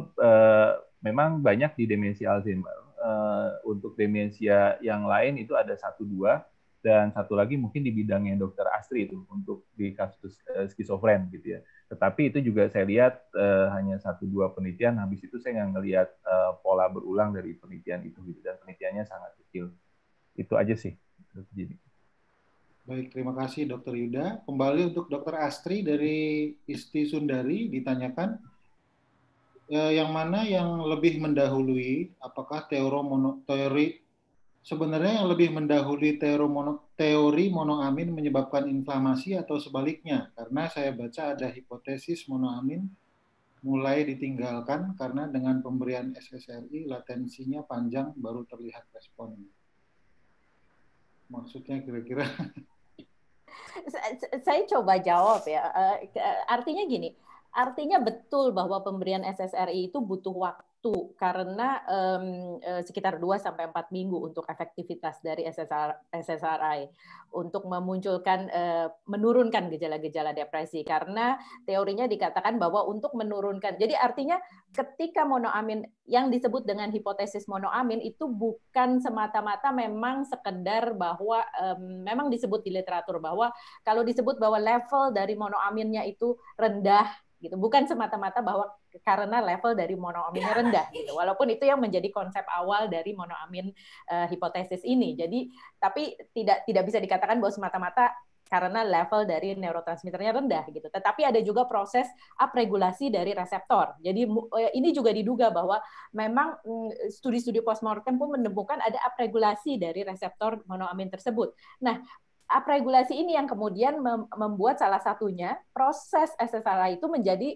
Speaker 5: memang banyak di demensi Alzheimer uh, untuk demensia yang lain itu ada satu dua dan satu lagi mungkin di bidangnya dokter Astri itu untuk di kasus uh, skizofren gitu ya. Tetapi itu juga saya lihat uh, hanya satu dua penelitian. Habis itu saya nggak ngelihat uh, pola berulang dari penelitian itu gitu dan penelitiannya sangat kecil. Itu aja sih. Jadi.
Speaker 2: Baik, terima kasih Dokter Yuda. Kembali untuk Dokter Astri dari Isti Sundari ditanyakan. Eh, yang mana yang lebih mendahului apakah teori mono, teori sebenarnya yang lebih mendahului teori mono, teori monoamin menyebabkan inflamasi atau sebaliknya karena saya baca ada hipotesis monoamin mulai ditinggalkan karena dengan pemberian SSRI latensinya panjang baru terlihat respon. Maksudnya kira-kira
Speaker 3: saya coba jawab ya. Eh, artinya gini, Artinya betul bahwa pemberian SSRI itu butuh waktu karena um, sekitar 2 sampai empat minggu untuk efektivitas dari SSR, SSRI untuk memunculkan uh, menurunkan gejala-gejala depresi karena teorinya dikatakan bahwa untuk menurunkan. Jadi artinya ketika monoamin yang disebut dengan hipotesis monoamin itu bukan semata-mata memang sekedar bahwa um, memang disebut di literatur bahwa kalau disebut bahwa level dari monoaminnya itu rendah gitu bukan semata-mata bahwa karena level dari monoaminnya rendah gitu walaupun itu yang menjadi konsep awal dari monoamin uh, eh, hipotesis ini jadi tapi tidak tidak bisa dikatakan bahwa semata-mata karena level dari neurotransmitternya rendah gitu. Tetapi ada juga proses upregulasi dari reseptor. Jadi eh, ini juga diduga bahwa memang mm, studi-studi postmortem pun menemukan ada upregulasi dari reseptor monoamin tersebut. Nah, regulasi ini yang kemudian membuat salah satunya proses SSRI itu menjadi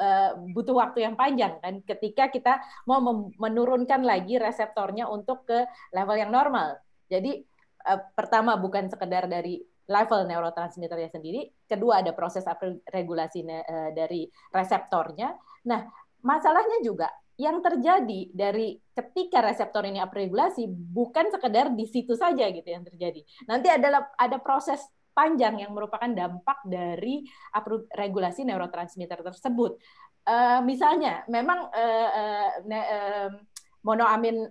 Speaker 3: eh, butuh waktu yang panjang kan ketika kita mau menurunkan lagi reseptornya untuk ke level yang normal. Jadi eh, pertama bukan sekedar dari level neurotransmitternya sendiri, kedua ada proses regulasi eh, dari reseptornya. Nah, masalahnya juga yang terjadi dari ketika reseptor ini upregulasi bukan sekedar di situ saja gitu yang terjadi. Nanti adalah ada proses panjang yang merupakan dampak dari regulasi neurotransmitter tersebut. Uh, misalnya, memang uh, uh, uh, monoamin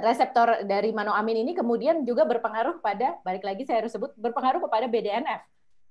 Speaker 3: reseptor dari monoamin ini kemudian juga berpengaruh pada balik lagi saya harus sebut berpengaruh kepada BDNF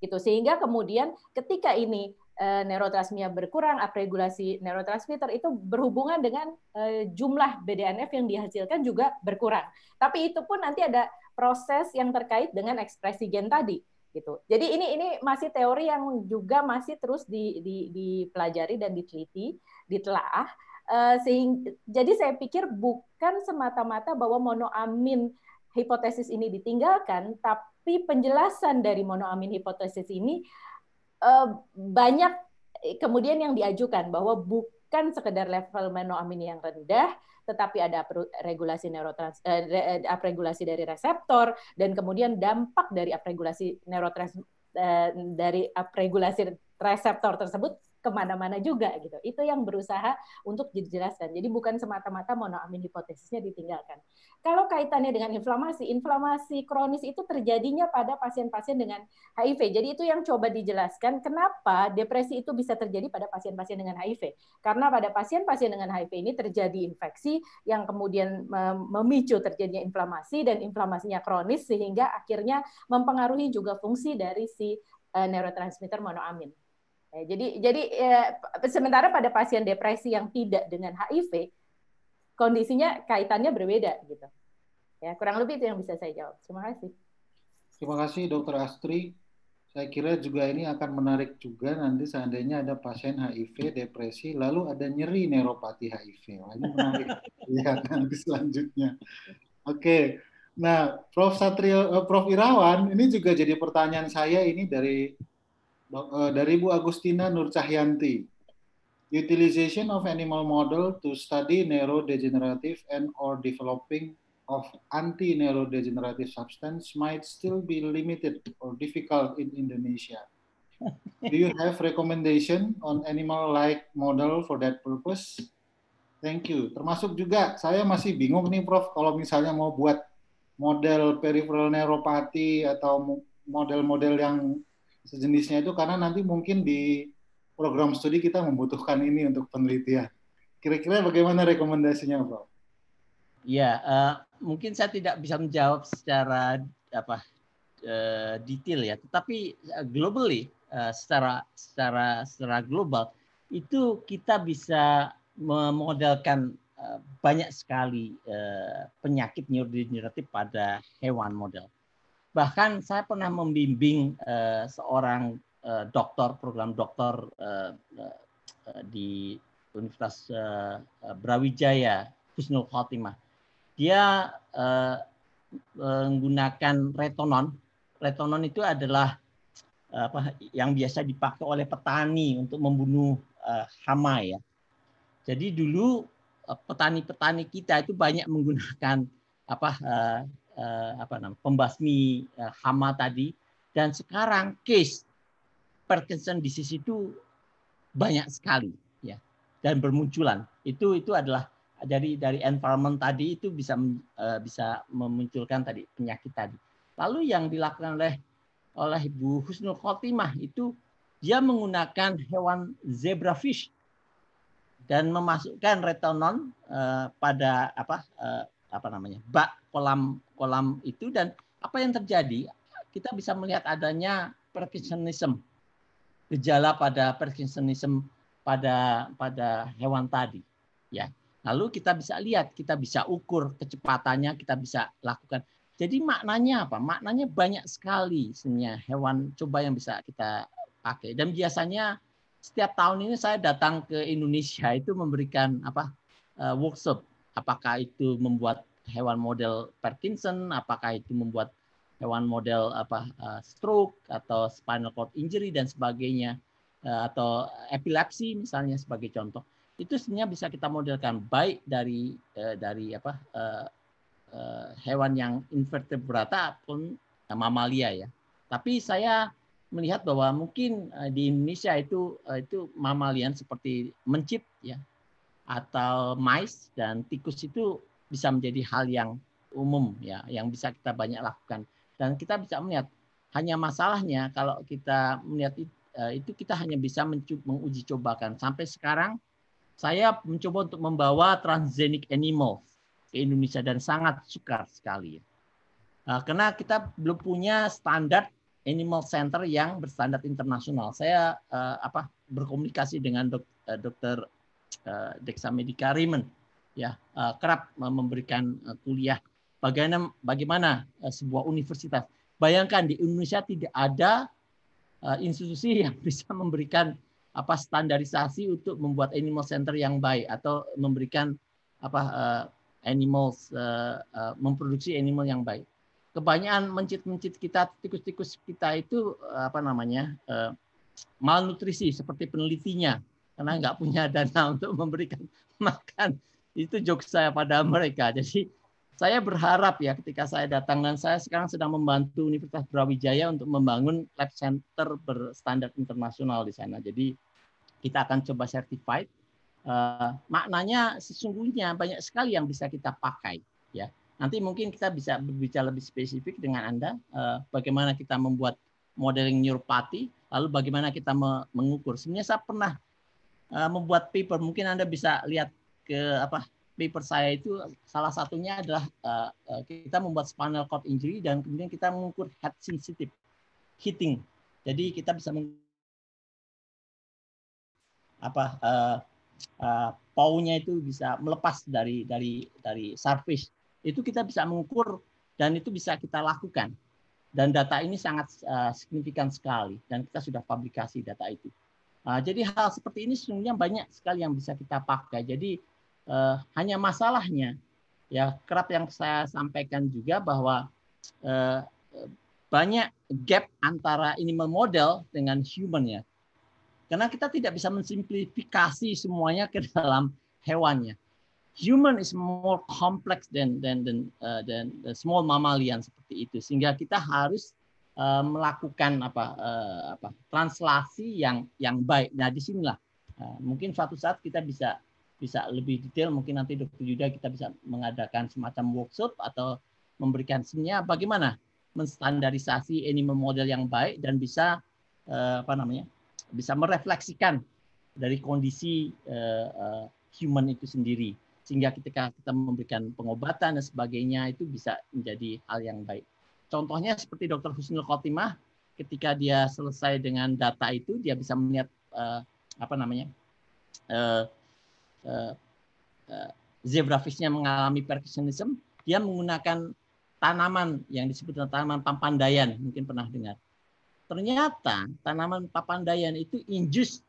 Speaker 3: gitu sehingga kemudian ketika ini Eh, neurotransmia berkurang, upregulasi neurotransmitter itu berhubungan dengan eh, jumlah BDNF yang dihasilkan juga berkurang. Tapi itu pun nanti ada proses yang terkait dengan ekspresi gen tadi gitu. Jadi ini ini masih teori yang juga masih terus di, di, dipelajari dan diteliti, ditelaah. Eh, sehingga, jadi saya pikir bukan semata-mata bahwa monoamin hipotesis ini ditinggalkan, tapi penjelasan dari monoamin hipotesis ini Eh, banyak eh, kemudian yang diajukan bahwa bukan sekedar level menoamin yang rendah, tetapi ada regulasi neurotrans eh, eh dari reseptor dan kemudian dampak dari regulasi neurotrans uh, dari regulasi reseptor tersebut kemana-mana juga gitu. Itu yang berusaha untuk dijelaskan. Jadi bukan semata-mata monoamin hipotesisnya ditinggalkan. Kalau kaitannya dengan inflamasi, inflamasi kronis itu terjadinya pada pasien-pasien dengan HIV. Jadi itu yang coba dijelaskan kenapa depresi itu bisa terjadi pada pasien-pasien dengan HIV. Karena pada pasien-pasien dengan HIV ini terjadi infeksi yang kemudian memicu terjadinya inflamasi dan inflamasinya kronis sehingga akhirnya mempengaruhi juga fungsi dari si eh, neurotransmitter monoamin. Ya, jadi jadi ya, sementara pada pasien depresi yang tidak dengan HIV kondisinya kaitannya berbeda gitu. Ya, kurang lebih itu yang bisa saya jawab. Terima kasih.
Speaker 2: Terima kasih Dokter Astri. Saya kira juga ini akan menarik juga nanti seandainya ada pasien HIV depresi lalu ada nyeri neuropati HIV. Wah, ini menarik lihat ya, nanti selanjutnya. Oke. Okay. Nah, Prof Satrio eh, Prof Irawan ini juga jadi pertanyaan saya ini dari Eh, dari Bu Agustina Nur Cahyanti. Utilization of animal model to study neurodegenerative and or developing of anti-neurodegenerative substance might still be limited or difficult in Indonesia. Do you have recommendation on animal-like model for that purpose? Thank you. Termasuk juga saya masih bingung nih Prof kalau misalnya mau buat model peripheral neuropathy atau model-model yang sejenisnya itu karena nanti mungkin di program studi kita membutuhkan ini untuk penelitian. Kira-kira bagaimana rekomendasinya, Prof?
Speaker 4: Ya, uh, eh, mungkin saya tidak bisa menjawab secara apa uh, detail ya, tetapi uh, globally uh, secara secara secara global itu kita bisa memodelkan banyak sekali penyakit neurodegeneratif pada hewan model. Bahkan saya pernah membimbing eh, seorang uh, doktor program dokter eh, di Universitas Brawijaya Husnul Khotimah. Dia menggunakan retonon. Retonon itu adalah apa yang biasa dipakai oleh petani untuk membunuh hama ya. Jadi dulu petani-petani kita itu banyak menggunakan apa Eh, apa namanya pembasmi eh, hama tadi dan sekarang case Parkinson sisi itu banyak sekali ya dan bermunculan itu itu adalah dari dari environment tadi itu bisa eh, bisa memunculkan tadi penyakit tadi lalu yang dilakukan oleh oleh Ibu Husnul Khotimah itu dia menggunakan hewan zebra fish dan memasukkan retonon uh, pada apa uh, apa namanya bak kolam kolam itu dan apa yang terjadi kita bisa melihat adanya Parkinsonism gejala pada Parkinsonism pada pada hewan tadi ya lalu kita bisa lihat kita bisa ukur kecepatannya kita bisa lakukan jadi maknanya apa maknanya banyak sekali sebenarnya hewan coba yang bisa kita pakai dan biasanya setiap tahun ini saya datang ke Indonesia itu memberikan apa eh, workshop apakah itu membuat hewan model Parkinson, apakah itu membuat hewan model apa uh, stroke atau spinal cord injury dan sebagainya uh, atau epilepsi misalnya sebagai contoh. Itu sebenarnya bisa kita modelkan baik dari uh, dari apa uh, uh, hewan yang invertebrata pun uh, mamalia ya. Tapi saya melihat bahwa mungkin uh, di Indonesia itu uh, itu mamalian seperti mencit ya atau mice dan tikus itu bisa menjadi hal yang umum ya yang bisa kita banyak lakukan dan kita bisa melihat hanya masalahnya kalau kita melihat eh, itu kita hanya bisa menguji cobakan sampai sekarang saya mencoba untuk membawa transgenic animal ke Indonesia dan sangat sukar sekali eh, karena kita belum punya standar animal center yang berstandar internasional. Saya eh, apa berkomunikasi dengan dokter Deksa eh, Dexamedica Raymond ya uh, kerap eh, memberikan uh, kuliah bagaimana bagaimana uh, sebuah universitas. Bayangkan di Indonesia tidak ada uh, institusi yang bisa memberikan apa standarisasi untuk membuat animal center yang baik atau memberikan apa uh, animals uh, uh, memproduksi animal yang baik. Kebanyakan mencit-mencit kita tikus-tikus kita itu uh, apa namanya? Uh, malnutrisi seperti penelitinya karena nggak punya dana untuk memberikan makan. Itu joke saya pada mereka. Jadi saya berharap ya ketika saya datang dan saya sekarang sedang membantu Universitas Brawijaya untuk membangun lab center berstandar internasional di sana. Jadi kita akan coba certified. Uh, maknanya sesungguhnya banyak sekali yang bisa kita pakai ya. Nanti mungkin kita bisa berbicara lebih spesifik dengan Anda uh, bagaimana kita membuat modeling neuropati, lalu bagaimana kita mengukur. Sebenarnya saya pernah Eh, membuat paper mungkin anda bisa lihat ke apa paper saya itu salah satunya adalah uh, kita membuat spinal cord injury dan kemudian kita mengukur head sensitive heating jadi kita bisa meng apa uh, uh, paunya itu bisa melepas dari dari dari surface itu kita bisa mengukur dan itu bisa kita lakukan dan data ini sangat uh, signifikan sekali dan kita sudah publikasi data itu Ah, jadi hal seperti ini sebenarnya banyak sekali yang bisa kita pakai. Jadi eh, hanya masalahnya ya kerap yang saya sampaikan juga bahwa eh, banyak gap antara animal model dengan human ya. Karena kita tidak bisa mensimplifikasi semuanya ke dalam hewannya. Human is more complex than than than uh, than small mammalian seperti itu. Sehingga kita harus Eh, melakukan apa, eh, apa translasi yang yang baik. Nah di sinilah eh, mungkin suatu saat kita bisa bisa lebih detail mungkin nanti Dokter Yuda kita bisa mengadakan semacam workshop atau memberikan sebenarnya bagaimana menstandarisasi animal model yang baik dan bisa apa namanya bisa merefleksikan dari kondisi human itu sendiri sehingga ketika kita memberikan pengobatan dan sebagainya itu bisa menjadi hal yang baik. Contohnya seperti Dr. Husnul Khotimah ketika dia selesai dengan data itu dia bisa melihat uh, apa namanya uh, eh, uh, eh, uh, zebra mengalami percussionism dia menggunakan tanaman yang disebut dengan tanaman papandayan mungkin pernah dengar ternyata tanaman papandayan itu induce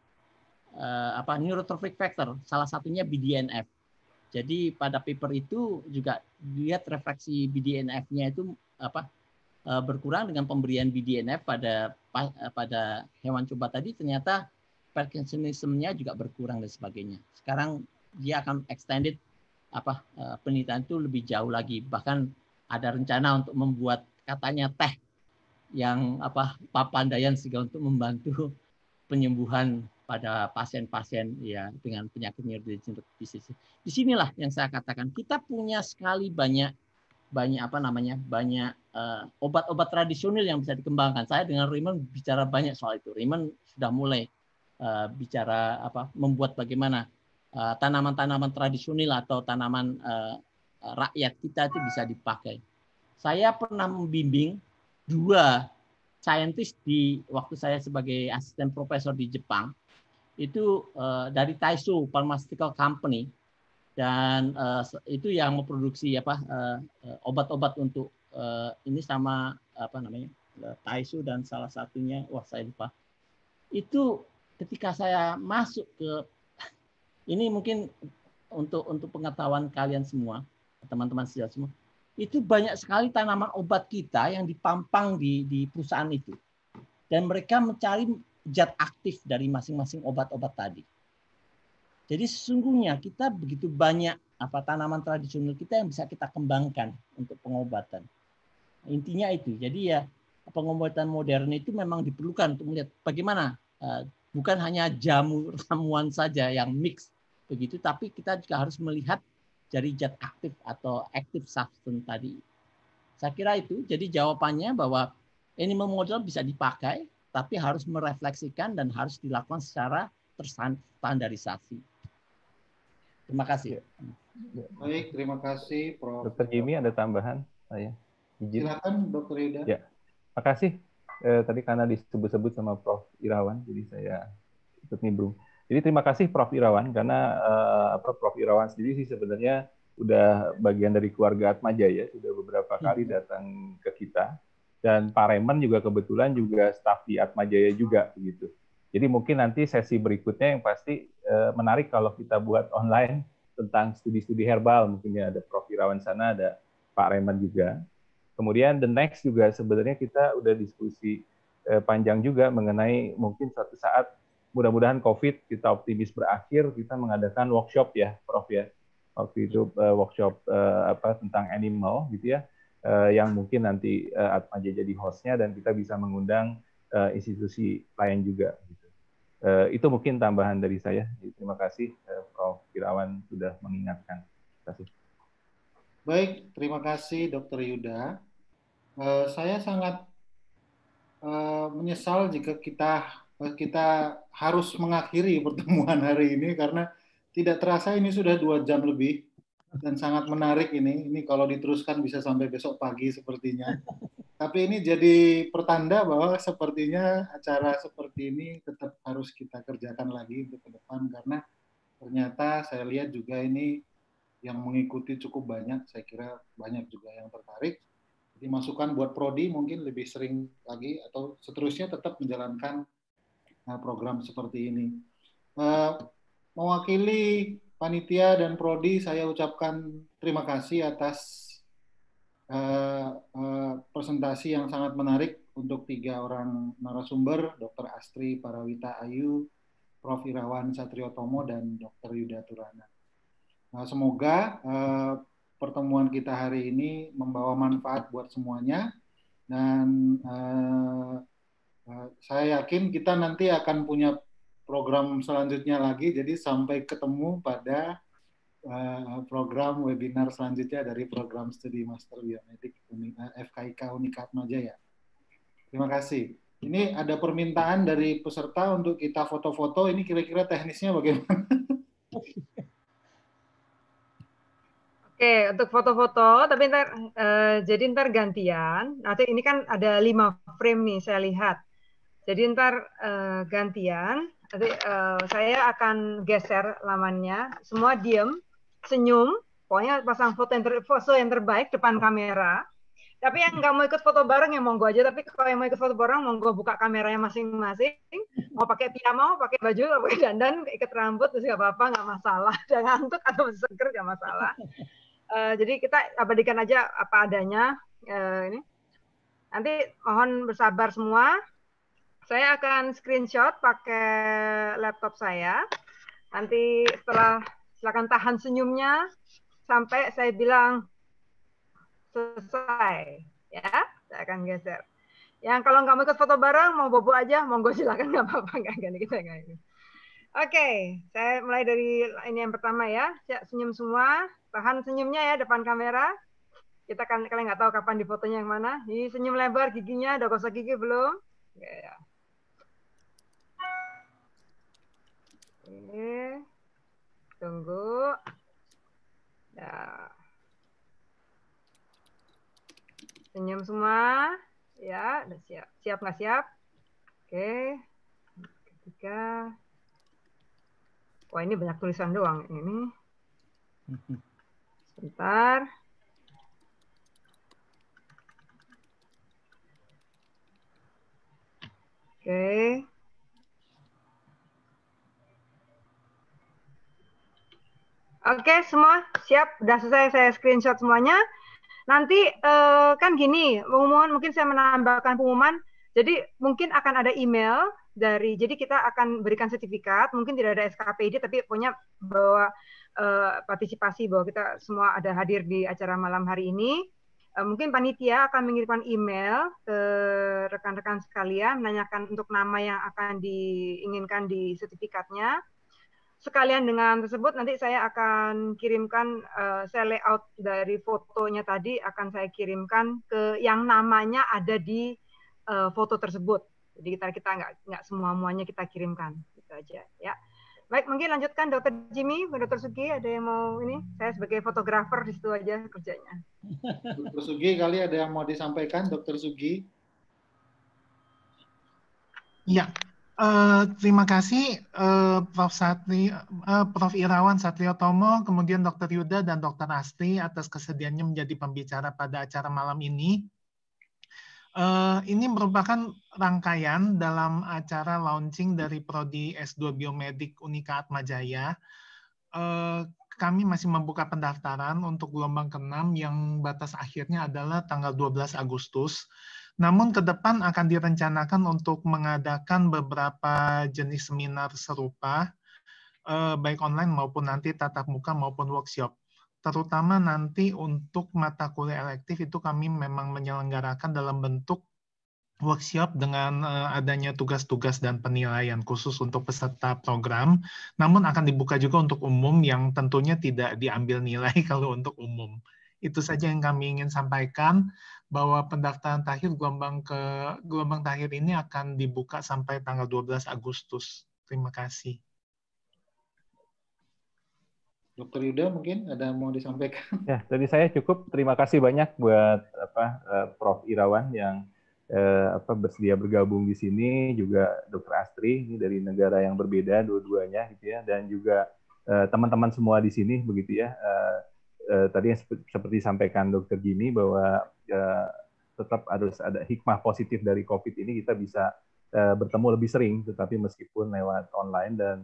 Speaker 4: uh, apa neurotrophic factor salah satunya BDNF jadi pada paper itu juga lihat refleksi BDNF-nya itu apa Eh, berkurang dengan pemberian BDNF pada eh, pada hewan coba tadi ternyata Parkinsonismnya juga berkurang dan sebagainya. Sekarang dia akan extended apa eh, penelitian itu lebih jauh lagi bahkan ada rencana untuk membuat katanya teh yang apa papandayan sehingga untuk membantu penyembuhan pada pasien-pasien ya dengan penyakit neurodegeneratif disease. sinilah yang saya katakan kita punya sekali banyak banyak apa namanya banyak uh, obat-obat tradisional yang bisa dikembangkan. Saya dengan Riman bicara banyak soal itu. Riman sudah mulai uh, bicara apa membuat bagaimana tanaman eh, tanaman-tanaman tradisional atau tanaman uh, rakyat kita itu bisa dipakai. Saya pernah membimbing dua saintis di waktu saya sebagai asisten profesor di Jepang itu uh, dari Taisu Pharmaceutical Company dan uh, itu yang memproduksi apa uh, obat-obat untuk uh, ini sama apa namanya Taisu dan salah satunya wah saya lupa itu ketika saya masuk ke ini mungkin untuk untuk pengetahuan kalian semua teman-teman sejawat semua itu banyak sekali tanaman obat kita yang dipampang di di perusahaan itu dan mereka mencari zat aktif dari masing-masing obat-obat tadi jadi sesungguhnya kita begitu banyak apa tanaman tradisional kita yang bisa kita kembangkan untuk pengobatan. Intinya itu. Jadi ya pengobatan modern itu memang diperlukan untuk melihat bagaimana eh, bukan hanya jamu ramuan saja yang mix begitu, tapi kita juga harus melihat dari zat aktif atau active substance tadi. Saya kira itu. Jadi jawabannya bahwa animal model bisa dipakai, tapi harus merefleksikan dan harus dilakukan secara terstandarisasi. Terima kasih.
Speaker 5: Baik,
Speaker 2: terima kasih Prof.
Speaker 5: Dokter Jimmy ada tambahan saya. Oh, Izin. Silakan
Speaker 2: Dokter Yuda. Ya,
Speaker 5: makasih. Eh, tadi karena disebut-sebut sama Prof. Irawan, jadi saya ikut nimbrung. Jadi terima kasih Prof. Irawan karena eh, Prof. Irawan sendiri sih sebenarnya udah bagian dari keluarga Atmaja ya, sudah beberapa kali hmm. datang ke kita dan Pak Reman juga kebetulan juga staf di Atmajaya juga begitu. Jadi mungkin nanti sesi berikutnya yang pasti eh, menarik kalau kita buat online tentang studi-studi herbal mungkin ya ada Prof. Irawan sana, ada Pak Reman juga. Kemudian the next juga sebenarnya kita udah diskusi eh, panjang juga mengenai mungkin suatu saat mudah-mudahan COVID kita optimis berakhir kita mengadakan workshop ya Prof ya waktu itu uh, workshop uh, apa tentang animal gitu ya uh, yang mungkin nanti uh, Atma jadi hostnya dan kita bisa mengundang uh, institusi lain juga gitu. Eh, itu mungkin tambahan dari saya. Terima kasih eh, Prof. Kirawan sudah mengingatkan. Terima kasih.
Speaker 2: Baik, terima kasih Dr. Yuda. Eh, saya sangat menyesal jika kita kita harus mengakhiri pertemuan hari ini karena tidak terasa ini sudah dua jam lebih dan sangat menarik ini. Ini kalau diteruskan bisa sampai besok pagi sepertinya. Tapi ini jadi pertanda bahwa sepertinya acara seperti ini tetap harus kita kerjakan lagi untuk ke depan karena ternyata saya lihat juga ini yang mengikuti cukup banyak. Saya kira banyak juga yang tertarik. Jadi masukan buat prodi mungkin lebih sering lagi atau seterusnya tetap menjalankan eh, program seperti ini. Uh, mewakili panitia dan prodi saya ucapkan terima kasih atas uh, uh, presentasi yang sangat menarik untuk tiga orang narasumber, Dr. Astri Parawita Ayu, Prof. Irawan Satriotomo, dan Dr. Yuda Turana. Nah, semoga uh, pertemuan kita hari ini membawa manfaat buat semuanya, dan uh, uh, saya yakin kita nanti akan punya program selanjutnya lagi. Jadi sampai ketemu pada eh, program webinar selanjutnya dari program studi Master Biomedik eh, FKIK Unikat Majaya. Terima kasih. Ini ada permintaan dari peserta untuk kita foto-foto. Ini kira-kira teknisnya bagaimana?
Speaker 1: Oke, untuk foto-foto, tapi ntar eh, jadi ntar gantian. Nanti ini kan ada lima frame nih saya lihat. Jadi ntar eh, gantian. Nanti uh, eh, saya akan geser lamannya. Semua diem, senyum. Pokoknya pasang foto yang, ter foto yang terbaik depan kamera. Tapi yang nggak mau ikut foto bareng ya monggo aja. Tapi kalau yang mau ikut foto bareng monggo buka kameranya masing-masing. Mau pakai piyama, mau pakai baju, mau pakai dandan, ikat rambut, terus nggak apa-apa, nggak masalah. Dan ngantuk atau seger nggak masalah. Uh, jadi kita abadikan aja apa adanya uh, ini. Nanti mohon bersabar semua. Saya akan screenshot pakai laptop saya. Nanti setelah silakan tahan senyumnya sampai saya bilang selesai ya saya akan geser yang kalau nggak mau ikut foto bareng mau bobo aja monggo silakan nggak apa-apa nggak ganti kita nggak ini oke saya mulai dari ini yang pertama ya senyum semua tahan senyumnya ya depan kamera kita kan kalian nggak tahu kapan di fotonya yang mana ini senyum lebar giginya udah gosok gigi belum ya, ya. ini Tunggu. ya, Senyum semua. Ya, udah siap. Siap nggak siap? Oke. Ketiga. Wah, ini banyak tulisan doang ini. Sebentar. Oke. Okay. Oke, semua siap. Sudah selesai saya screenshot semuanya. Nanti uh, kan gini, pengumuman mungkin saya menambahkan pengumuman. Jadi mungkin akan ada email dari jadi kita akan berikan sertifikat, mungkin tidak ada SKPD tapi punya bahwa uh, partisipasi bahwa kita semua ada hadir di acara malam hari ini. Uh, mungkin panitia akan mengirimkan email ke rekan-rekan sekalian menanyakan untuk nama yang akan diinginkan di sertifikatnya sekalian dengan tersebut nanti saya akan kirimkan uh, saya layout dari fotonya tadi akan saya kirimkan ke yang namanya ada di uh, foto tersebut. Jadi kita kita nggak nggak semua muanya kita kirimkan gitu aja ya. Baik mungkin lanjutkan Dokter Jimmy, Dokter Sugi ada yang mau ini? Saya sebagai fotografer di situ aja kerjanya.
Speaker 2: Dokter Sugi kali ada yang mau disampaikan Dokter Sugi?
Speaker 6: Iya, Eh, terima kasih uh, Prof. Satri, uh, Prof. Irawan Satrio Tomo, kemudian Dr. Yuda dan Dr. Asti atas kesediaannya menjadi pembicara pada acara malam ini. Uh, ini merupakan rangkaian dalam acara launching dari Prodi S2 Biomedik Unika Atmajaya. Uh, kami masih membuka pendaftaran untuk gelombang keenam yang batas akhirnya adalah tanggal 12 Agustus. Namun ke depan akan direncanakan untuk mengadakan beberapa jenis seminar serupa, eh, baik online maupun nanti tatap muka maupun workshop. Terutama nanti untuk mata kuliah elektif itu kami memang menyelenggarakan dalam bentuk workshop dengan eh, adanya tugas-tugas dan penilaian khusus untuk peserta program, namun akan dibuka juga untuk umum yang tentunya tidak diambil nilai kalau untuk umum. Itu saja yang kami ingin sampaikan bahwa pendaftaran terakhir gelombang ke gelombang terakhir ini akan dibuka sampai tanggal 12 Agustus. Terima kasih.
Speaker 2: Dokter Yuda mungkin ada mau disampaikan? Ya,
Speaker 5: tadi saya cukup. Terima kasih banyak buat apa eh, Prof Irawan yang eh, apa bersedia bergabung di sini, juga Dokter Astri ini dari negara yang berbeda dua-duanya gitu ya, dan juga eh, teman-teman eh, semua di sini begitu ya. Eh, eh tadi seperti, seperti sampaikan Dokter Jimmy bahwa ya, tetap harus ada hikmah positif dari COVID ini kita bisa uh, bertemu lebih sering, tetapi meskipun lewat online dan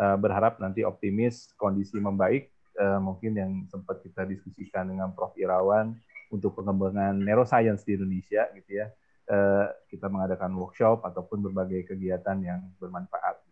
Speaker 5: uh, berharap nanti optimis kondisi membaik, uh, mungkin yang sempat kita diskusikan dengan Prof. Irawan untuk pengembangan neuroscience di Indonesia gitu ya, uh, kita mengadakan workshop ataupun berbagai kegiatan yang bermanfaat.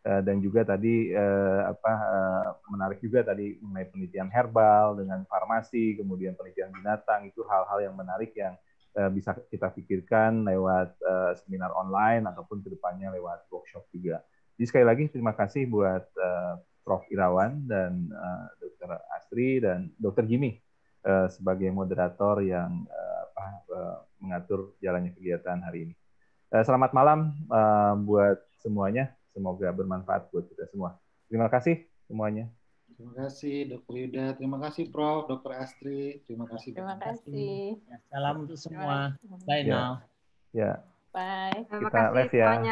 Speaker 5: Eh, dan juga tadi uh, apa uh, menarik juga tadi mengenai penelitian herbal dengan farmasi kemudian penelitian binatang itu hal-hal yang menarik yang uh, bisa kita pikirkan lewat uh, seminar online ataupun kedepannya lewat workshop juga. Jadi sekali lagi terima kasih buat uh, Prof Irawan dan uh, Dr Astri dan Dr Jimmy uh, sebagai moderator yang uh, apa, uh, mengatur jalannya kegiatan hari ini. Uh, selamat malam uh, buat semuanya. Semoga bermanfaat buat kita semua. Terima kasih semuanya.
Speaker 2: Terima kasih Dokter Yuda, terima kasih Prof. Dokter Astri, terima kasih. Terima kasih. Ya,
Speaker 4: salam untuk semua. Bye ya. now.
Speaker 2: Ya.
Speaker 1: Bye. Terima kasih live ya. Semuanya.